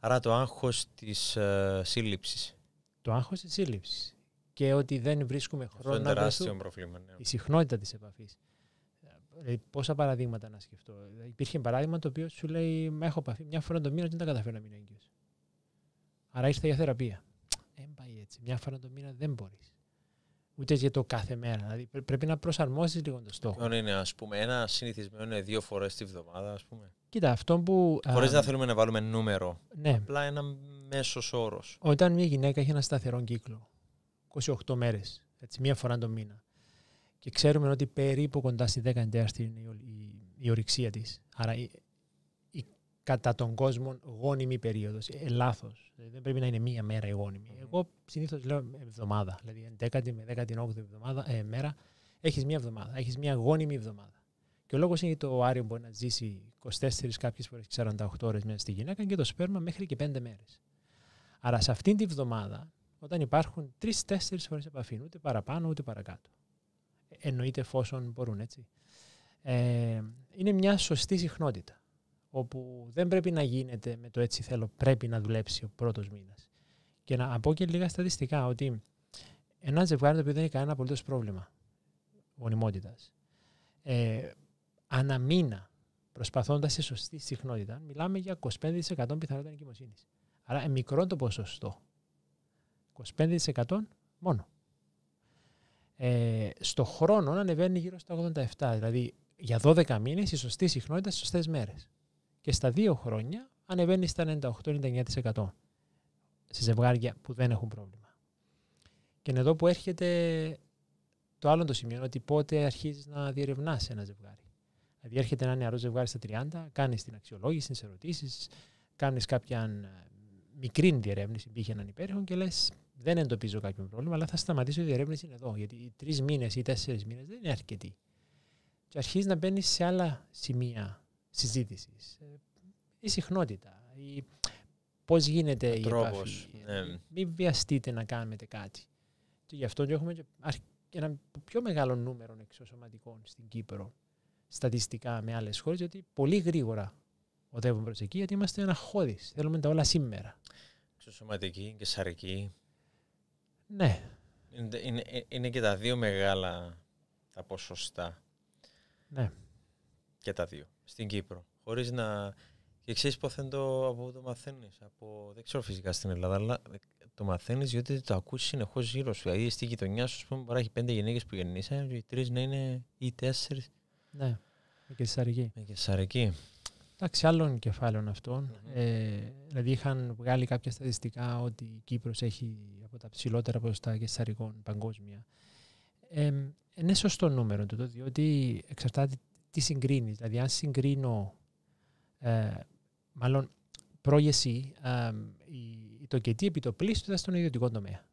Άρα το άγχος της ε, σύλληψης. Το άγχος της σύλληψης και ότι δεν βρίσκουμε χρόνο να τεράστιο προβλήμα. Ναι. Η συχνότητα της επαφής. Ε, πόσα παραδείγματα να σκεφτώ. Υπήρχε παράδειγμα το οποίο σου λέει: Μα έχω επαφή μια φορά το μήνα και δεν τα καταφέρω να μείνω έγκυος. Άρα ήρθα για θεραπεία. Δεν πάει έτσι. Μια φορά το μήνα δεν μπορείς. Ούτε για το κάθε μέρα. Δηλαδή πρέπει να προσαρμόσεις λίγο το στόχο. Ποιο λοιπόν, είναι, ας πούμε, ένα συνηθισμένο είναι δύο φορές τη βδομάδα, ας πούμε. Κοίτα, αυτό που. Χωρίς να θέλουμε να βάλουμε νούμερο. Ναι. Απλά ένα μέσος όρος. Όταν μια γυναίκα έχει ένα σταθερό κύκλο 28 μέρε, μία φορά το μήνα. Και ξέρουμε ότι περίπου κοντά στη δέκα η είναι η, η της. Άρα η, η, κατά τον κόσμο γόνιμη περίοδος. Ε, Λάθος. Δηλαδή, δεν πρέπει να είναι μία μέρα η γονιμη Εγώ συνήθως λέω εβδομάδα. Δηλαδή 11η με 18η εβδομάδα, ε, μέρα έχεις μία εβδομάδα. Έχεις μία γόνιμη εβδομάδα. Και ο λόγος είναι ότι το άριο μπορεί να ζήσει 24, κάποιες φορές 48 ώρες μέσα στη γυναίκα και το σπέρμα μέχρι και 5 μέρες. Άρα σε αυτήν τη εβδομάδα όταν υπάρχουν τρει-τέσσερι φορές επαφή, ούτε παραπάνω ούτε παρακάτω. Ε, εννοείται εφόσον μπορούν έτσι. Ε, είναι μια σωστή συχνότητα όπου δεν πρέπει να γίνεται με το έτσι θέλω πρέπει να δουλέψει ο πρώτος μήνας. Και να πω και λίγα στατιστικά ότι ένα ζευγάρι το οποίο δεν έχει κανένα απολύτως πρόβλημα γονιμότητας. Ε, ανά μήνα προσπαθώντας σε σωστή συχνότητα, μιλάμε για 25% πιθανότητα εγκυμοσύνη. Άρα ε, μικρό το ποσοστό 25% μόνο. Ε, στο χρόνο ανεβαίνει γύρω στα 87, δηλαδή για 12 μήνες η σωστή συχνότητα στις σωστές μέρες. Και στα δύο χρόνια ανεβαίνει στα 98-99% σε ζευγάρια που δεν έχουν πρόβλημα. Και είναι εδώ που έρχεται το άλλο το σημείο, ότι πότε αρχίζεις να διερευνάς ένα ζευγάρι. Δηλαδή, έρχεται ένα νεαρό ζευγάρι στα 30, κάνεις την αξιολόγηση, τις ερωτήσεις, κάνεις κάποια ε, μικρή διερεύνηση, π.χ. έναν υπέρχον και λες: δεν εντοπίζω κάποιο πρόβλημα, αλλά θα σταματήσω τη διερεύνηση εδώ. Γιατί οι τρεις μήνες ή τέσσερις μήνες δεν είναι αρκετοί. Και αρχίζεις να μπαίνεις σε άλλα σημεία συζήτησης. Ε, η συχνότητα, η... πώς γίνεται η τρόπος. Ε, ναι. Μην βιαστείτε να κάνετε κάτι. Και γι' αυτό και έχουμε και ένα πιο μεγάλο νούμερο εξωσωματικών στην Κύπρο στατιστικά με άλλες χώρες, γιατί πολύ γρήγορα οδεύουμε προς εκεί, γιατί είμαστε ένα χώδη. Θέλουμε τα όλα σήμερα. Εξωσωματική και σαρική. Ναι. Είναι, είναι, είναι και τα δύο μεγάλα τα ποσοστά. Ναι. Και τα δύο. Στην Κύπρο. Χωρίς να. Και ξέρεις πώ το, από το μαθαίνεις. Από... Δεν ξέρω φυσικά στην Ελλάδα, αλλά το μαθαίνεις διότι το ακούς συνεχώς γύρω σου. Δηλαδή στη γειτονιά σου, ας πούμε, έχει πέντε γυναίκες που γεννήσαν, οι τρεις να είναι ή τέσσερις. Ναι. Με και σαρική. Με και σαρική. Εντάξει, άλλων κεφάλαιων Ε, δηλαδή, είχαν βγάλει κάποια στατιστικά ότι η Κύπρος έχει από τα ψηλότερα ποσοστά κεσαρικών παγκόσμια. Ε, είναι σωστό νούμερο τούτο, διότι εξαρτάται τι συγκρίνεις. Δηλαδή, αν συγκρίνω, ε, μάλλον πρόγεση, ε, η τοκετή επιτοπλίστου ήταν στον ιδιωτικό τομέα.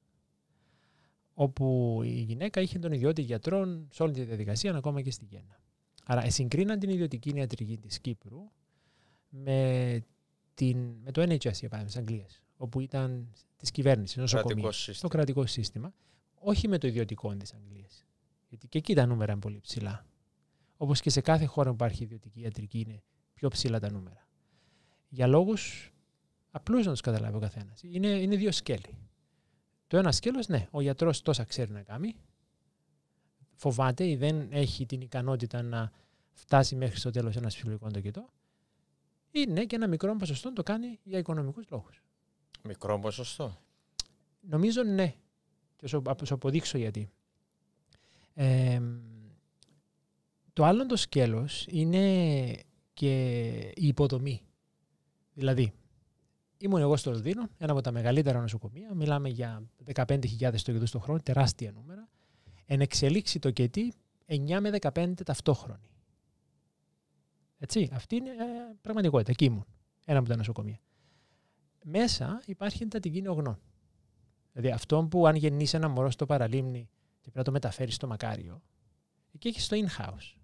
Όπου η γυναίκα είχε τον ιδιώτη γιατρών σε όλη τη διαδικασία, ακόμα και στη Γέννα. Άρα, συγκρίναν την ιδιωτική ιατρική της Κύπρου με, την, με το NHS, για παράδειγμα, της Αγγλίας, όπου ήταν της κυβέρνησης, νοσοκομεία, το κρατικό σύστημα, όχι με το ιδιωτικό της Αγγλίας. Γιατί και εκεί τα νούμερα είναι πολύ ψηλά. Όπως και σε κάθε χώρα που υπάρχει ιδιωτική ιατρική, είναι πιο ψηλά τα νούμερα. Για λόγους απλούς να τους καταλάβει ο καθένας. Είναι, είναι δύο σκέλη. Το ένας σκέλος, ναι, ο γιατρός τόσα ξέρει να κάνει. Φοβάται ή δεν έχει την ικανότητα να φτάσει μέχρι στο τέλος ένας φυσιολογικό τοκετό είναι ναι, και ένα μικρό ποσοστό το κάνει για οικονομικούς λόγους. Μικρό ποσοστό. Νομίζω ναι. Και σου αποδείξω γιατί. το άλλο το σκέλος είναι και η υποδομή. Δηλαδή, ήμουν εγώ στο Λονδίνο, ένα από τα μεγαλύτερα νοσοκομεία. Μιλάμε για 15.000 στοχητέ το χρόνο, τεράστια νούμερα. Εν εξελίξει το κετή 9 με 15 ταυτόχρονοι. Έτσι, αυτή είναι ε, πραγματικότητα, εκεί ήμουν, ένα από τα νοσοκομεία. Μέσα υπάρχει εντατική νεογνών. Δηλαδή αυτό που αν γεννείς ένα μωρό στο παραλίμνη και πρέπει να το μεταφέρεις στο μακάριο, εκεί έχεις το in-house.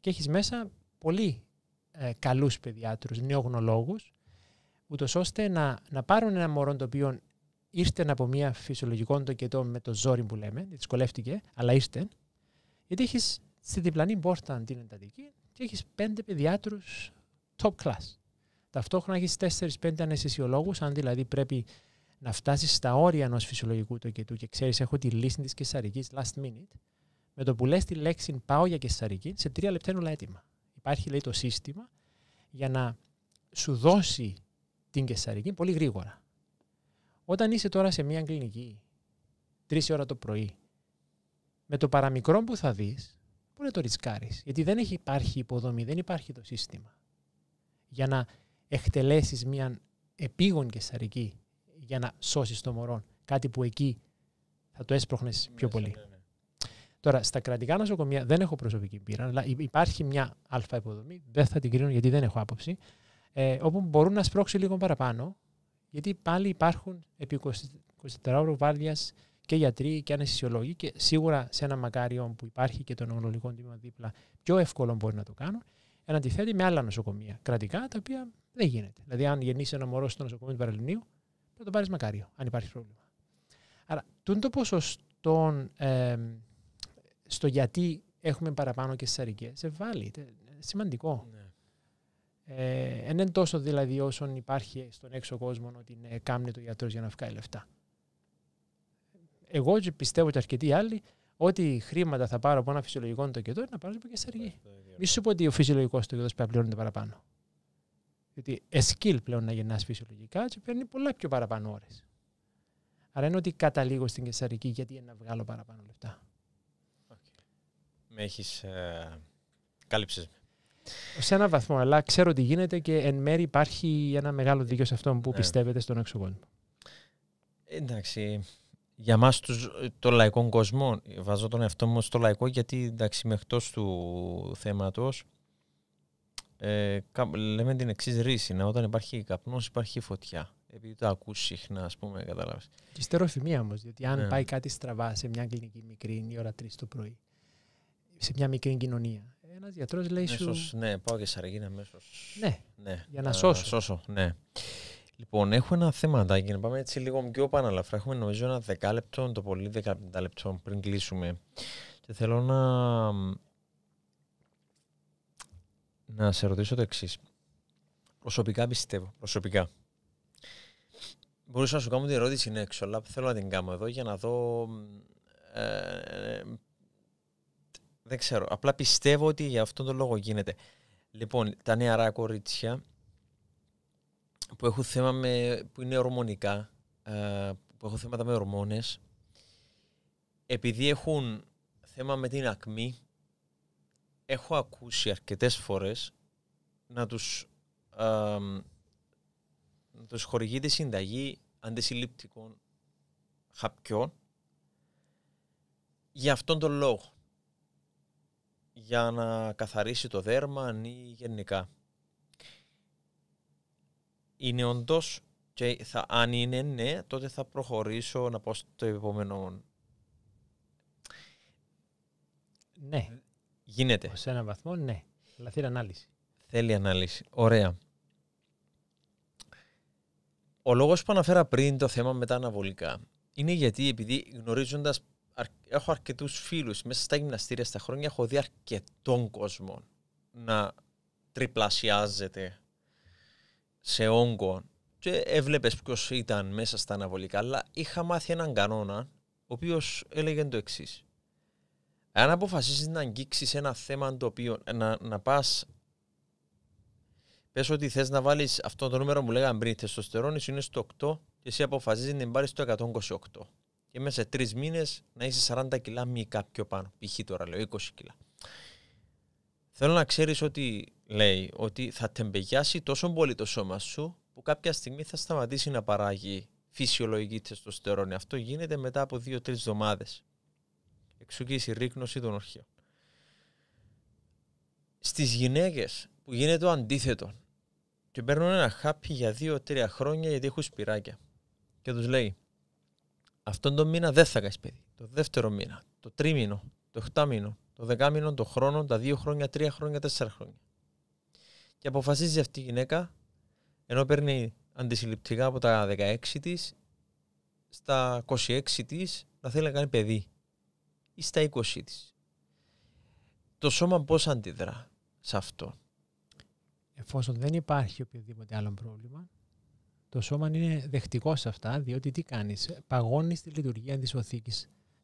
Και έχει μέσα πολύ ε, καλούς παιδιάτρους, νεογνωλόγους, ούτως ώστε να, να πάρουν ένα μωρό το οποίο ήρθε από μια φυσιολογικό τοκετό με το ζόρι που λέμε, δυσκολεύτηκε, αλλά ήρθε, γιατί έχεις στη διπλανή πόρτα την εντατική και έχεις πέντε παιδιάτρους top class. Ταυτόχρονα τέσσερι τέσσερις-πέντε αναισθησιολόγους, αν δηλαδή πρέπει να φτάσεις στα όρια ενός φυσιολογικού τοκετού και ξέρεις, έχω τη λύση της κεσαρικής last minute, με το που λες τη λέξη πάω για κεσαρική, σε τρία λεπτά είναι όλα έτοιμα. Υπάρχει λέει το σύστημα για να σου δώσει την κεσαρική πολύ γρήγορα. Όταν είσαι τώρα σε μια κλινική, τρεις ώρα το πρωί, με το παραμικρό που θα δεις, να το ρισκάρεις. Γιατί δεν έχει υπάρχει υποδομή, δεν υπάρχει το σύστημα. Για να εκτελέσεις μια επίγον και σαρική για να σώσεις το μωρό. Κάτι που εκεί θα το έσπροχνες ναι, πιο ναι, πολύ. Ναι, Τώρα, στα κρατικά νοσοκομεία δεν έχω προσωπική πείρα, αλλά υπάρχει μια αλφα υποδομή, δεν θα την κρίνω γιατί δεν έχω άποψη, ε, όπου μπορούν να σπρώξουν λίγο παραπάνω, γιατί πάλι υπάρχουν επί 24 ώρου βάρδιας, και γιατροί και ανεσυσιολόγοι και σίγουρα σε ένα μακάριο που υπάρχει και το νομολογικό τμήμα δίπλα πιο εύκολο μπορεί να το κάνουν. Εν αντιθέτει με άλλα νοσοκομεία κρατικά τα οποία δεν γίνεται. Δηλαδή, αν γεννήσει ένα μωρό στο νοσοκομείο του Παραλυνίου, θα το πάρεις μακάριο, αν υπάρχει πρόβλημα. Άρα, τούν το ποσοστό ε, στο γιατί έχουμε παραπάνω και στις σε βάλει. σημαντικό. Ναι. είναι τόσο δηλαδή όσον υπάρχει στον έξω κόσμο ότι ναι, κάμνει το γιατρός για να βγάλει λεφτά εγώ και πιστεύω και αρκετοί άλλοι ότι χρήματα θα πάρω από ένα φυσιολογικό είναι να πάρω και σε αργή. Ναι, ναι, ναι. Μη σου πω ότι ο φυσιολογικός νοικοκυρό πρέπει να πληρώνεται παραπάνω. Γιατί εσκύλ πλέον να γεννά φυσιολογικά και παίρνει πολλά πιο παραπάνω ώρες. Άρα είναι ότι καταλήγω στην Κεσαρική γιατί να βγάλω παραπάνω λεφτά. Με έχεις. Ε, Σε έναν βαθμό, αλλά ξέρω ότι γίνεται και εν μέρει υπάρχει ένα μεγάλο δίκιο σε αυτόν που πιστεύετε στον έξω κόσμο. Εντάξει για μας το λαϊκό κόσμο, βάζω τον εαυτό μου στο λαϊκό γιατί εντάξει με εκτός του θέματος, ε, λέμε την εξής ρίση, να όταν υπάρχει καπνός υπάρχει φωτιά. Επειδή το ακούς συχνά, ας πούμε, κατάλαβες. Και στεροφημία όμως, διότι αν ναι. πάει κάτι στραβά σε μια κλινική μικρή, είναι η ώρα 3 το πρωί, σε μια μικρή κοινωνία, ένας γιατρός λέει σου. Ναι, πάω και σαργίνα αμέσω. Ναι, ναι, για να, να σώσω. σώσω. Ναι. Λοιπόν, έχω ένα για να πάμε έτσι λίγο πιο παναλαφρά. Έχουμε νομίζω ένα δεκάλεπτο, το πολύ δεκάλεπτο πριν κλείσουμε. Και θέλω να, να σε ρωτήσω το εξής. Προσωπικά πιστεύω, προσωπικά. Μπορούσα να σου κάνω την ερώτηση είναι έξω, αλλά θέλω να την κάνω εδώ για να δω... Ε, δεν ξέρω, απλά πιστεύω ότι για αυτόν τον λόγο γίνεται. Λοιπόν, τα νεαρά κορίτσια που έχουν θέμα με, που είναι ορμονικά, ε, που έχουν θέματα με ορμόνες, επειδή έχουν θέμα με την ακμή, έχω ακούσει αρκετές φορές να τους, α, ε, να τους χορηγείται συνταγή αντισυλληπτικών χαπιών για αυτόν τον λόγο για να καθαρίσει το δέρμα ή γενικά είναι όντως. Και θα, αν είναι ναι, τότε θα προχωρήσω να πω στο επόμενο. Ναι. Γίνεται. Σε έναν βαθμό, ναι. Αλλά θέλει ανάλυση. Θέλει ανάλυση. Ωραία. Ο λόγος που αναφέρα πριν το θέμα με τα αναβολικά είναι γιατί επειδή γνωρίζοντας έχω αρκετούς φίλους μέσα στα γυμναστήρια στα χρόνια έχω δει αρκετών κόσμων να τριπλασιάζεται σε όγκο και έβλεπες ποιος ήταν μέσα στα αναβολικά, αλλά είχα μάθει έναν κανόνα ο οποίος έλεγε το εξής. Αν αποφασίσεις να αγγίξεις ένα θέμα το οποίο να, να πας. Πες ότι θες να βάλεις αυτό το νούμερο που λέγαμε πριν, θεστοστερόνη είναι στο 8 και εσύ αποφασίζεις να πάρει το 128. Και μέσα σε τρεις μήνες να είσαι 40 κιλά μη κάποιο πάνω. Π.χ. τώρα λέω 20 κιλά. Θέλω να ξέρεις ότι λέει ότι θα τεμπεγιάσει τόσο πολύ το σώμα σου που κάποια στιγμή θα σταματήσει να παράγει φυσιολογική τεστοστερόνη. Αυτό γίνεται μετά από 2-3 εβδομάδε. Εξού και η συρρήκνωση των ορχείων. Στις γυναίκες που γίνεται το αντίθετο και παίρνουν ένα χάπι για δύο-τρία χρόνια γιατί έχουν σπυράκια και τους λέει αυτόν τον μήνα δεν θα κάνεις παιδί. Το δεύτερο μήνα, το τρίμηνο, το εχτάμηνο, το δεκάμηνο, το χρόνο, τα δύο χρόνια, τρία χρόνια, τέσσερα χρόνια. Και αποφασίζει αυτή η γυναίκα, ενώ παίρνει αντισυλληπτικά από τα 16 της, στα 26 της να θέλει να κάνει παιδί. Ή στα 20 της. Το σώμα πώς αντιδρά σε αυτό. Εφόσον δεν υπάρχει οποιοδήποτε άλλο πρόβλημα, το σώμα είναι δεκτικό σε αυτά, διότι τι κάνεις, παγώνεις τη λειτουργία της οθήκης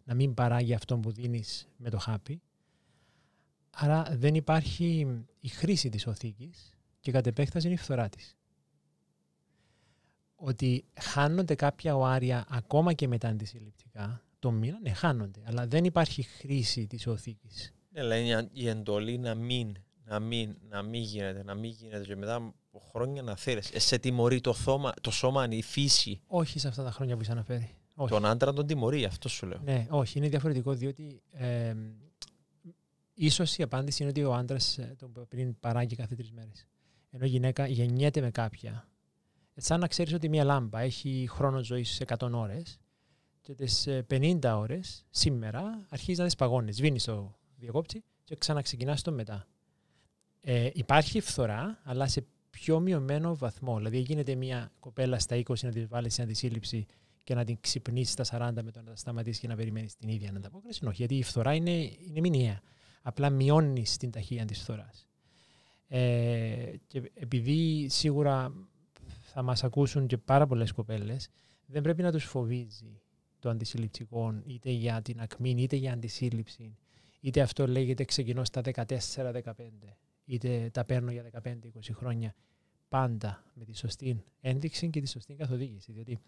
να μην παράγει αυτό που δίνεις με το χάπι Άρα δεν υπάρχει η χρήση της οθήκης και κατ' επέκταση είναι η φθορά της. Ότι χάνονται κάποια οάρια ακόμα και μετά αντισυλληπτικά, το μήνα ναι, χάνονται, αλλά δεν υπάρχει χρήση της οθήκης. Ναι, αλλά η εντολή να μην, να μην, να μην γίνεται, να μην γίνεται και μετά χρόνια να θέλεις. Ε, σε τιμωρεί το, θώμα, το σώμα, η φύση. Όχι σε αυτά τα χρόνια που είσαι αναφέρει. Όχι. Τον άντρα τον τιμωρεί, αυτό σου λέω. Ναι, όχι, είναι διαφορετικό διότι ε, σω η απάντηση είναι ότι ο άντρας ε, τον πριν παράγει κάθε τρεις μέρες. Ενώ η γυναίκα γεννιέται με κάποια. Ε, σαν να ξέρεις ότι μια λάμπα έχει χρόνο ζωής 100 ώρες και τις 50 ώρες σήμερα αρχίζεις να τις παγώνεις. Σβήνει το διακόπτη και ξαναξεκινάς το μετά. Ε, υπάρχει φθορά, αλλά σε πιο μειωμένο βαθμό. Δηλαδή, γίνεται μια κοπέλα στα 20 να τη βάλεις σε αντισύλληψη και να την ξυπνήσεις στα 40 με το να τα σταματήσεις και να περιμένεις την ίδια ανταπόκριση. Όχι, γιατί η φθορά είναι, είναι μηνιαία απλά μειώνεις την ταχύτητα της φθοράς. Ε, και επειδή σίγουρα θα μας ακούσουν και πάρα πολλές κοπέλες, δεν πρέπει να τους φοβίζει το αντισυλληπτικό, είτε για την ακμή, είτε για αντισύλληψη, είτε αυτό λέγεται ξεκινώ στα 14-15, είτε τα παίρνω για 15-20 χρόνια, πάντα με τη σωστή ένδειξη και τη σωστή καθοδήγηση. Διότι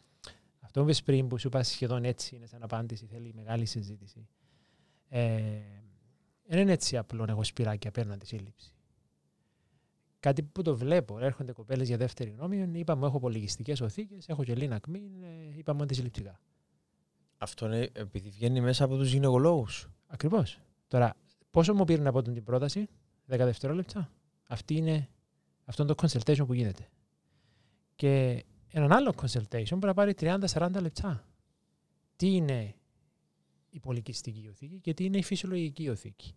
αυτό που πριν που σου είπα σχεδόν έτσι είναι σαν απάντηση, θέλει μεγάλη συζήτηση. Ε, ε, δεν είναι έτσι απλό εγώ σπυράκι απέναντι σύλληψη. Κάτι που το βλέπω. Έρχονται κοπέλες για δεύτερη γνώμη. Είπαμε έχω πολυγιστικέ οθήκες, έχω και Λίνα ακμή. Ε, είπαμε αντισυλληπτικά. Αυτό είναι επειδή βγαίνει μέσα από τους γυναικολόγους. Ακριβώς. Τώρα, πόσο μου πήρε από πω την πρόταση, 10 δευτερόλεπτα. Αυτή είναι, αυτό είναι το consultation που γίνεται. Και έναν άλλο consultation μπορεί να πάρει 30-40 λεπτά. Τι είναι η πολυκυστική οθήκη γιατί είναι η φυσιολογική οθήκη.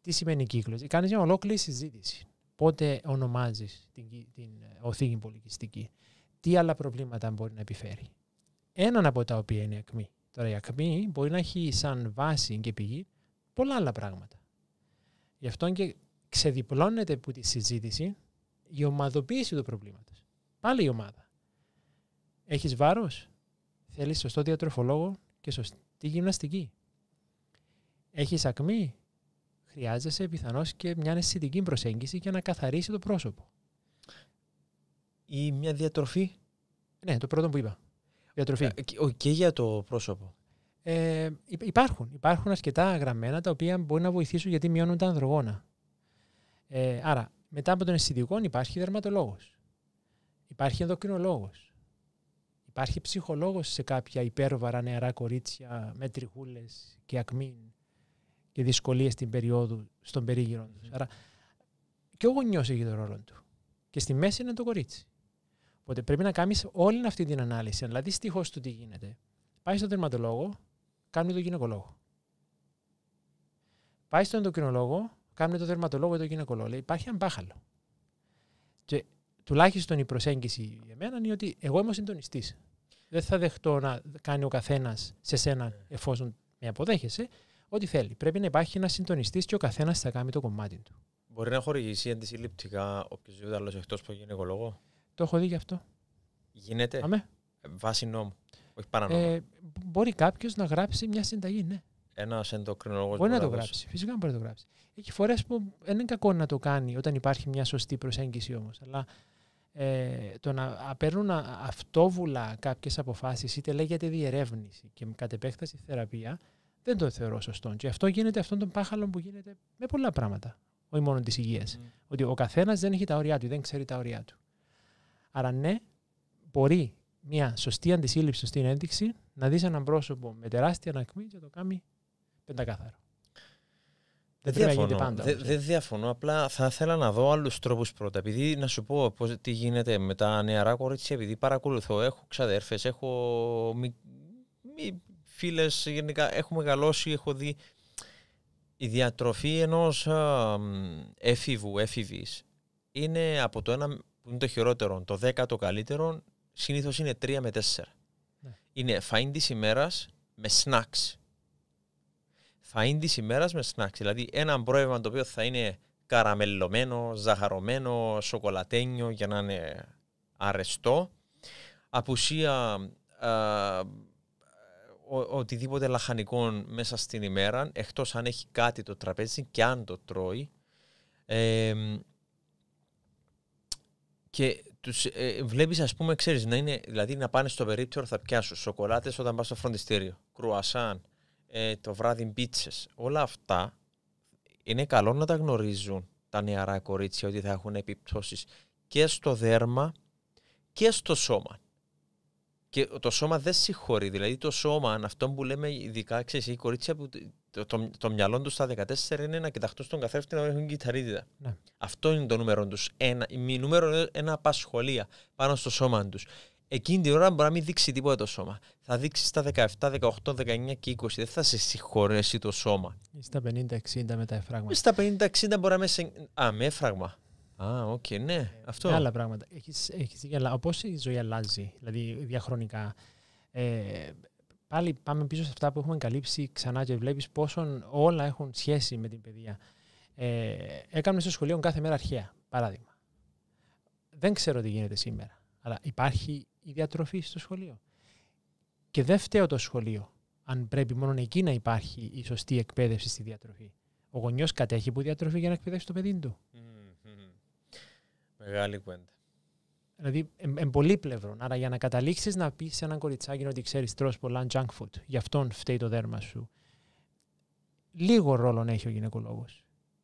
Τι σημαίνει κύκλος. Κάνεις μια ολόκληρη συζήτηση. Πότε ονομάζεις την, την ε, οθήκη πολυκυστική. τι άλλα προβλήματα μπορεί να επιφέρει. Έναν από τα οποία είναι η ακμή. Τώρα η ακμή μπορεί να έχει σαν βάση και πηγή πολλά άλλα πράγματα. Γι' αυτό και ξεδιπλώνεται από τη συζήτηση η ομαδοποίηση του προβλήματος. Πάλι η ομάδα. Έχεις βάρος, θέλεις σωστό διατροφολόγο και σωστή τι γυμναστική. Έχεις ακμή, χρειάζεσαι πιθανώς και μια αισθητική προσέγγιση για να καθαρίσει το πρόσωπο. Ή μια διατροφή. Ναι, το πρώτο που είπα. Διατροφή. Ε, και για το πρόσωπο. Ε, υπάρχουν. Υπάρχουν αρκετά γραμμένα τα οποία μπορεί να βοηθήσουν γιατί μειώνουν τα ανδρογόνα. Ε, άρα, μετά από τον αισθητικό υπάρχει δερματολόγος. Υπάρχει ενδοκρινολόγος. Υπάρχει ψυχολόγος σε κάποια υπέρβαρα νεαρά κορίτσια με τριχούλες και ακμή και δυσκολίες στην περίοδο, στον περίγυρο τους. Άρα και ο γονιός έχει τον ρόλο του. Και στη μέση είναι το κορίτσι. Οπότε πρέπει να κάνεις όλη αυτή την ανάλυση. Δηλαδή, στοιχώ του τι γίνεται. Πάει στον τερματολόγο, κάνει τον γυναικολόγο. Πάει στον ενδοκρινολόγο, κάνει τον δερματολόγο ή τον γυναικολόγο. Λέει, υπάρχει ένα μπάχαλο. Και τουλάχιστον η προσέγγιση για μένα είναι ότι εγώ είμαι ο συντονιστής. Δεν θα δεχτώ να κάνει ο καθένας σε σένα, εφόσον με αποδέχεσαι, ό,τι θέλει. Πρέπει να υπάρχει ένας συντονιστής και ο καθένας θα κάνει το κομμάτι του. Μπορεί να χορηγήσει αντισυλληπτικά οποιοδήποτε άλλος εκτός από γυναικολόγο. Το έχω δει γι' αυτό. Γίνεται. Αμέ. Ε, Βάσει νόμου. Όχι παρανόμου. Ε, μπορεί κάποιος να γράψει μια συνταγή, ναι. Ένας ενδοκρινολόγος μπορεί να το γράψει. Φυσικά μπορεί να το γράψει. Έχει φορές που δεν είναι κακό να το κάνει όταν υπάρχει μια σωστή προσέγγιση όμως. Αλλά ε, το να παίρνουν αυτόβουλα κάποιες αποφάσεις, είτε λέγεται διερεύνηση και κατ' επέκταση θεραπεία, δεν το θεωρώ σωστό. Και αυτό γίνεται αυτόν τον πάχαλο που γίνεται με πολλά πράγματα, όχι μόνο της υγείας. Ότι ο καθένας δεν έχει τα όρια του, δεν ξέρει τα όρια του. Άρα, ναι, μπορεί μια σωστή αντισύλληψη στην ένδειξη να δεις έναν πρόσωπο με τεράστια ανακμή και το κάνει πεντακάθαρο. Δεν διαφωνώ. Δεν διαφωνώ. Απλά θα ήθελα να δω άλλους τρόπους πρώτα. Επειδή να σου πω πώς, τι γίνεται με τα νεαρά κορίτσια, επειδή παρακολουθώ, έχω ξαδέρφες, έχω μη, φίλες, γενικά έχω μεγαλώσει, έχω δει. Η διατροφή ενός έφηβου, έφηβης, είναι από το ένα που είναι το χειρότερο, το δέκα το καλύτερο, συνήθως είναι τρία με τέσσερα. Ναι. Είναι φαΐν της ημέρας με snacks θα είναι της με σνακς. Δηλαδή, ένα πρόβλημα το οποίο θα είναι καραμελωμένο, ζαχαρωμένο, σοκολατένιο για να είναι αρεστό. Απουσία α, οτιδήποτε λαχανικό μέσα στην ημέρα, εκτός αν έχει κάτι το τραπέζι και αν το τρώει. και τους ε, βλέπεις ας πούμε, ξέρεις, να είναι, δηλαδή να πάνε στο περίπτερο θα πιάσουν σοκολάτες όταν πας στο φροντιστήριο, κρουασάν, ε, το βράδυ μπίτσες. Όλα αυτά είναι καλό να τα γνωρίζουν τα νεαρά κορίτσια ότι θα έχουν επιπτώσεις και στο δέρμα και στο σώμα. Και το σώμα δεν συγχωρεί. Δηλαδή το σώμα, αυτό που λέμε ειδικά, ξέρεις, οι κορίτσια που το, το, μυαλό τους στα 14 είναι να κοιταχτούν στον καθρέφτη να έχουν κυταρίτιδα. Ναι. Αυτό είναι το νούμερο τους. Η νούμερο ένα απασχολία πάνω στο σώμα τους εκείνη την ώρα μπορεί να μην δείξει τίποτα το σώμα. Θα δείξει στα 17, 18, 19 και 20. Δεν θα σε συγχωρέσει το σώμα. Στα 50-60 με τα εφράγματα. Στα 50-60 μπορεί να με. Σε... Α, με εφράγμα. Α, οκ, ναι. Ε, αυτό. άλλα πράγματα. Έχεις, η ζωή αλλάζει, δηλαδή διαχρονικά. Ε, πάλι πάμε πίσω σε αυτά που έχουμε καλύψει ξανά και βλέπεις πόσο όλα έχουν σχέση με την παιδεία. Ε, έκανα στο σχολείο κάθε μέρα αρχαία, παράδειγμα. Δεν ξέρω τι γίνεται σήμερα. Αλλά υπάρχει η διατροφή στο σχολείο. Και δεν φταίω το σχολείο, αν πρέπει μόνο εκεί να υπάρχει η σωστή εκπαίδευση στη διατροφή. Ο γονιός κατέχει που διατροφή για να εκπαιδεύσει το παιδί του. Μεγάλη κουέντα. Δηλαδή, εν εμπολίπλευρο. Άρα, για να καταλήξεις να πεις σε έναν κοριτσάκι ότι ξέρεις τρώ πολλά junk food, γι' αυτόν φταίει το δέρμα σου. Λίγο ρόλο έχει ο γυναικολόγος.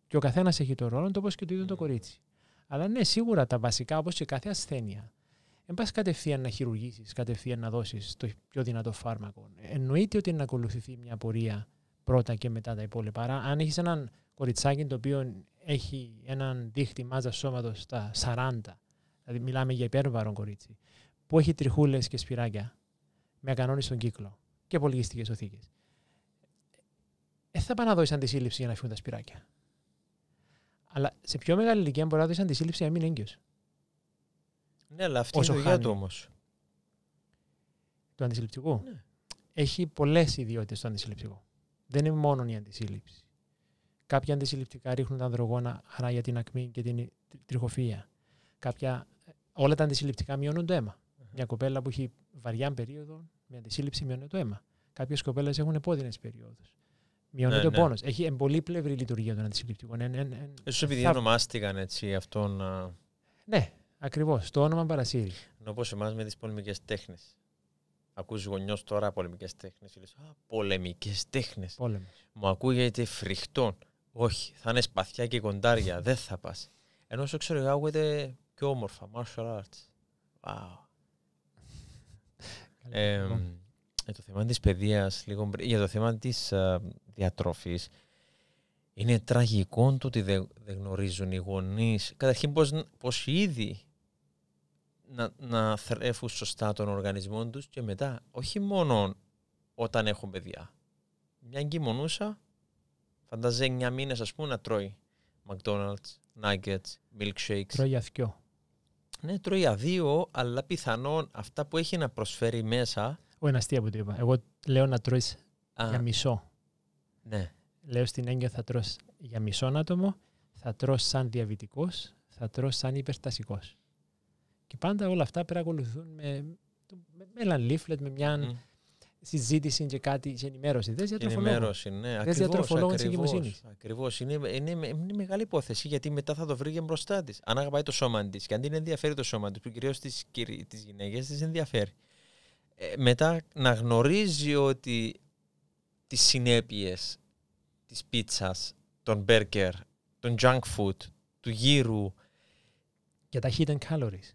Και ο καθένας έχει το ρόλο το όπως και το ίδιο το κορίτσι. Αλλά ναι, σίγουρα τα βασικά, όπως και κάθε ασθένεια, δεν πα κατευθείαν να χειρουργήσεις, κατευθείαν να δώσεις το πιο δυνατό φάρμακο. Εννοείται ότι είναι να ακολουθηθεί μια πορεία πρώτα και μετά τα υπόλοιπα. Άρα, αν έχεις έναν κοριτσάκι το οποίο έχει έναν δίχτυ μάζας σώματος στα 40, δηλαδή μιλάμε για υπέρβαρο κορίτσι, που έχει τριχούλες και σπυράκια με ακανόνι στον κύκλο και απολυγιστικέ οθήκε. Δεν θα πάνε να δώσεις αντισύλληψη για να φύγουν τα σπυράκια. Αλλά σε πιο μεγάλη ηλικία μπορεί να δώσεις αντισύλληψη για να μην έγκυος. Ναι, αλλά αυτή είναι η δουλειά του όμως. Του αντισυλληπτικού. Ναι. Έχει πολλές ιδιότητες το αντισυλληπτικό. Δεν είναι μόνο η αντισύλληψη. Κάποια αντισυλληπτικά ρίχνουν τα ανδρογόνα άρα για την ακμή και την τριχοφυα. Κάποια... Όλα τα αντισυλληπτικά μειώνουν το αίμα. Mm-hmm. Μια κοπέλα που έχει βαριά περίοδο με αντισύλληψη μειώνει το αίμα. Κάποιες κοπέλες έχουν επώδυνες περιόδους. Μειώνεται ναι, ο ναι. πόνος. Έχει εμπολίπλευρη λειτουργία των αντισυλληπτικών. ε, επειδή ονομάστηκαν έτσι αυτόν. Ναι, Ακριβώς. Το όνομα παρασύρει. Ενώ όπως εμάς με τις πολεμικές τέχνες. Ακούς γονιός τώρα πολεμικές τέχνες. Α, πολεμικές τέχνες. Μου ακούγεται φρικτό. Όχι, θα είναι σπαθιά και κοντάρια. δεν θα πας. Ενώ σου ξέρω, ακούγεται πιο όμορφα. Martial arts. Wow. Λοιπόν. για το θέμα της παιδείας, για το θέμα της ε, διατροφής. είναι τραγικό το ότι δεν, γνωρίζουν οι γονείς. Καταρχήν πω ήδη να, να θρέφουν σωστά τον οργανισμό τους και μετά, όχι μόνο όταν έχουν παιδιά. Μια εγκυμονούσα, φανταζέ 9 μήνες ας πούμε να τρώει McDonald's, Nuggets, Milkshakes. Τρώει Ναι, τρώει για δύο, αλλά πιθανόν αυτά που έχει να προσφέρει μέσα... Όχι, ένας τι που το είπα. Εγώ λέω να τρωει για μισό. Ναι. Λέω στην έγκαιο θα τρώει για μισό άτομο, θα τρώει σαν διαβητικός, θα τρώει σαν υπερστασικός. Και πάντα όλα αυτά παρακολουθούν με, με, με leaflet, με μια συζήτηση και κάτι και ενημέρωση. Δεν διατροφολόγο. Ενημέρωση, ναι. Δεν διατροφολόγο τη εγκυμοσύνης. Ακριβώς. Είναι, είναι, μεγάλη υπόθεση γιατί μετά θα το βρει και μπροστά της. Αν αγαπάει το σώμα της και αν την ενδιαφέρει το σώμα της, που κυρίως τις γυναίκες της ενδιαφέρει. Ε, μετά να γνωρίζει ότι τις συνέπειες της πίτσας, των μπέρκερ, των junk food, του γύρου. Για τα hidden calories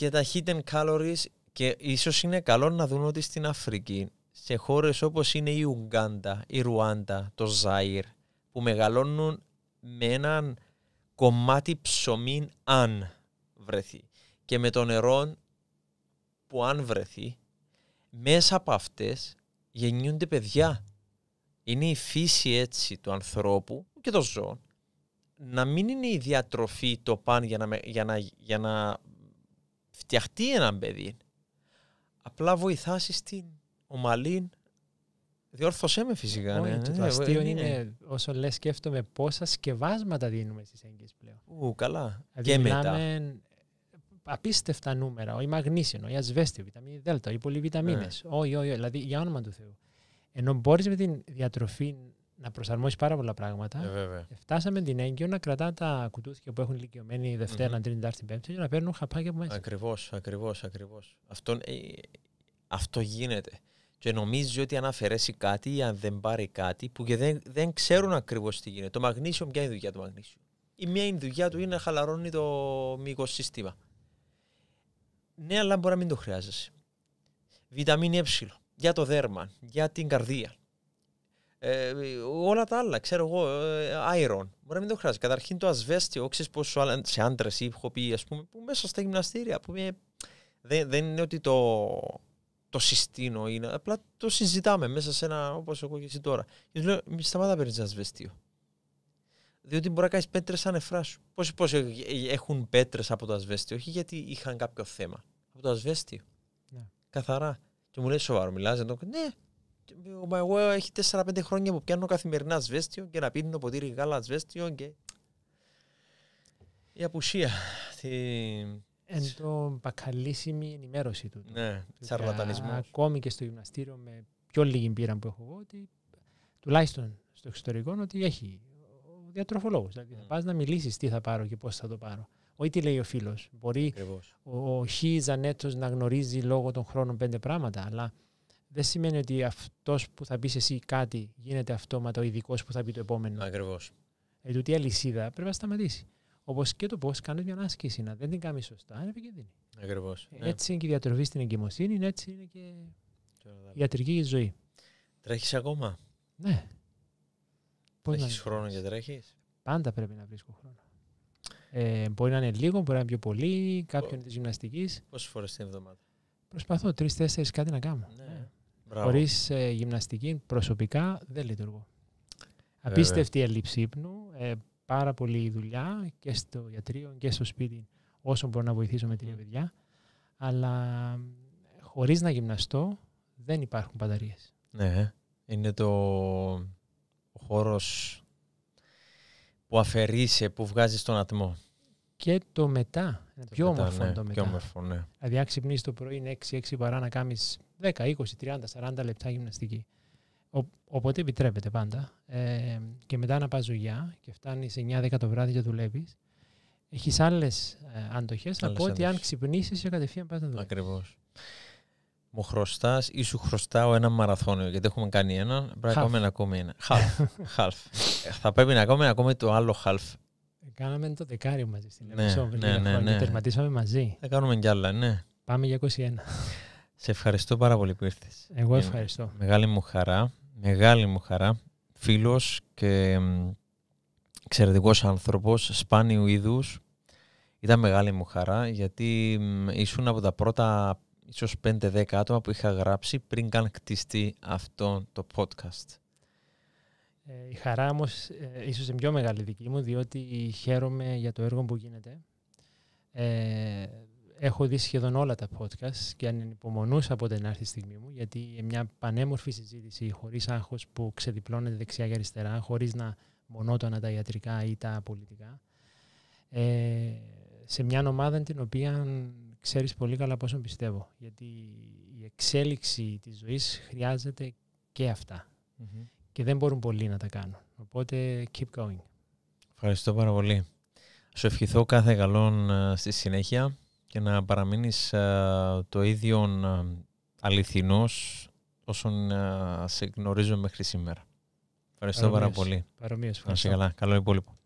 και τα hidden calories και ίσως είναι καλό να δουν ότι στην Αφρική, σε χώρες όπως είναι η Ουγγάντα, η Ρουάντα, το Ζάιρ, που μεγαλώνουν με έναν κομμάτι ψωμί αν βρεθεί και με το νερό που αν βρεθεί, μέσα από αυτές γεννιούνται παιδιά. Είναι η φύση έτσι του ανθρώπου και των ζώων να μην είναι η διατροφή το παν για να, για να, για να φτιαχτεί ένα παιδί. Απλά βοηθάσει στην ομαλή. Διόρθωσέ με φυσικά. ναι, το ναι, ναι, αστείο είναι, όσο λέ, σκέφτομαι πόσα σκευάσματα δίνουμε στις έγκυες πλέον. Ου, καλά. Δηλαδή, και μετά. απίστευτα νούμερα, η μαγνήσινο, η ασβέστη, η βιταμίνη Δέλτα, οι πολυβιταμίνες. Ναι. Όχι, όχι, δηλαδή για όνομα του Θεού. Ενώ μπορείς με την διατροφή να προσαρμόσει πάρα πολλά πράγματα. Ε, Φτάσαμε την έγκυο να κρατά τα κουτούθια που έχουν ηλικιωμένοι Δευτέρα, mm-hmm. Τρίτη, Τάρτη, Πέμπτη για να παίρνουν χαπάκια από μέσα. Ακριβώς, ακριβώς, ακριβώς. Αυτό, ε, αυτό γίνεται. Και νομίζει ότι αν αφαιρέσει κάτι ή αν δεν πάρει κάτι που και δεν, δεν ξέρουν ακριβώς τι γίνεται. Το μαγνήσιο, ποια είναι η δουλειά του μαγνήσιου. Η μία η δουλειά του είναι να χαλαρώνει το μήκο σύστημα. Ναι, αλλά μπορεί να μην το χρειάζεσαι. Βιταμίνη ε για το δέρμα, για την καρδία, ε, όλα τα άλλα, ξέρω εγώ, ε, iron. Μπορεί να μην το χρειάζεται. Καταρχήν το ασβέστιο, ξέρεις πόσο σε άντρες ή πει, ας πούμε, που μέσα στα γυμναστήρια. Που είναι, δεν, δεν είναι ότι το, το συστήνω, είναι, απλά το συζητάμε μέσα σε ένα, όπως εγώ και εσύ τώρα. Και του λέω, μη σταμάτα παίρνεις ασβέστιο. Διότι μπορεί να κάνεις πέτρες σαν εφρά σου. Πόσοι, έχουν πέτρες από το ασβέστιο, όχι γιατί είχαν κάποιο θέμα. Από το ασβέστιο. Ναι. Καθαρά. Και μου λέει σοβαρό, μιλάζει. Ναι, Μα εγώ έχει 4-5 χρόνια που πιάνω καθημερινά σβέστιο και να πίνω ποτήρι γάλα σβέστιο και η απουσία. Εν το μπακαλίσιμη ενημέρωση του. Ναι, τσαρλατανισμό. Ακόμη και στο γυμναστήριο με πιο λίγη πείρα που έχω εγώ, ότι τουλάχιστον στο εξωτερικό ότι έχει ο διατροφολόγος. Δηλαδή θα mm. πας να μιλήσεις τι θα πάρω και πώς θα το πάρω. Όχι τι λέει ο φίλος. Μπορεί ο, ο να γνωρίζει λόγω των χρόνων πέντε πράγματα, αλλά δεν σημαίνει ότι αυτός που θα πεις εσύ κάτι γίνεται αυτόματα ο ειδικός που θα πει το επόμενο. Ακριβώς. Ε, τούτη αλυσίδα πρέπει να σταματήσει. Όπως και το πώς κάνεις μια άσκηση, να δεν την κάνεις σωστά, είναι επικίνδυνη. Ακριβώς. Ναι. έτσι είναι και η διατροφή στην εγκυμοσύνη, έτσι είναι και η ιατρική ζωή. Τρέχεις ακόμα. Ναι. Έχει χρόνο και τρέχεις. Πάντα πρέπει να βρίσκω χρόνο. Ε, μπορεί να είναι λίγο, μπορεί να είναι πιο πολύ, κάποιον της γυμναστικής. Πόσες φορές την εβδομάδα. Προσπαθώ τρει-τέσσερι κάτι να κάνω. Ναι. ναι. Χωρίς ε, γυμναστική προσωπικά δεν λειτουργώ. Ε, Απίστευτη έλλειψη ύπνου, ε, πάρα πολλή δουλειά και στο ιατρείο και στο σπίτι όσο μπορώ να βοηθήσω με τρία παιδιά. Αλλά χωρίς να γυμναστώ δεν υπάρχουν μπαταρίες. Ναι, είναι το χώρος που αφαιρεί που βγάζεις τον ατμό. Και το μετά. πιο όμορφο ναι, το μετά. Πιο όμορφο, ναι. Δηλαδή, αν ξυπνήσεις το πρωί, είναι 6-6 παρά να κάνεις 10, 20, 30, 40 λεπτά γυμναστική. Ο, οπότε επιτρέπεται πάντα. Ε, και μετά να πας δουλειά και φτάνεις 9-10 το βράδυ και δουλεύεις. Έχεις άλλες ε, αντοχέ από ότι αν ξυπνήσει και κατευθείαν πας να δουλεύεις. Ακριβώς. Μου χρωστάς ή σου χρωστάω ένα μαραθώνιο, γιατί έχουμε κάνει ένα. Πρέπει να κάνουμε ακόμη ένα. Half. half. Ε, θα πρέπει να κάνουμε ακόμη το άλλο half. Ε, κάναμε το δεκάριο μαζί στην ναι, Ναι, ναι, ναι, ναι. Τερματίσαμε μαζί. Θα κάνουμε κι άλλα, ναι. Πάμε για 21. Σε ευχαριστώ πάρα πολύ που ήρθες. Εγώ ε, ευχαριστώ. μεγάλη μου χαρά, μεγάλη μου χαρά, φίλος και εξαιρετικός άνθρωπος, σπάνιου είδους. Ήταν μεγάλη μου χαρά γιατί ήσουν από τα πρώτα ίσως 5-10 άτομα που είχα γράψει πριν καν κτιστεί αυτό το podcast. Ε, η χαρά όμως ε, ίσως είναι πιο μεγάλη δική μου διότι χαίρομαι για το έργο που γίνεται. Ε, έχω δει σχεδόν όλα τα podcast και ανυπομονούσα από την έρθει στιγμή μου, γιατί μια πανέμορφη συζήτηση χωρίς άγχος που ξεδιπλώνεται δεξιά και αριστερά, χωρίς να μονότονα τα ιατρικά ή τα πολιτικά. Ε, σε μια ομάδα την οποία ξέρεις πολύ καλά πόσο πιστεύω. Γιατί η εξέλιξη της ζωής χρειάζεται και αυτα Και δεν μπορούν πολλοί να τα κάνουν. Οπότε keep going. Ευχαριστώ πάρα πολύ. Σου ευχηθώ κάθε καλό ε, στη συνέχεια και να παραμείνεις ε, το ίδιο ε, αληθινός όσον ε, σε γνωρίζω μέχρι σήμερα. Ευχαριστώ πάρα πολύ. Παρομοίες, ευχαριστώ. Να είσαι καλά. Καλό υπόλοιπο.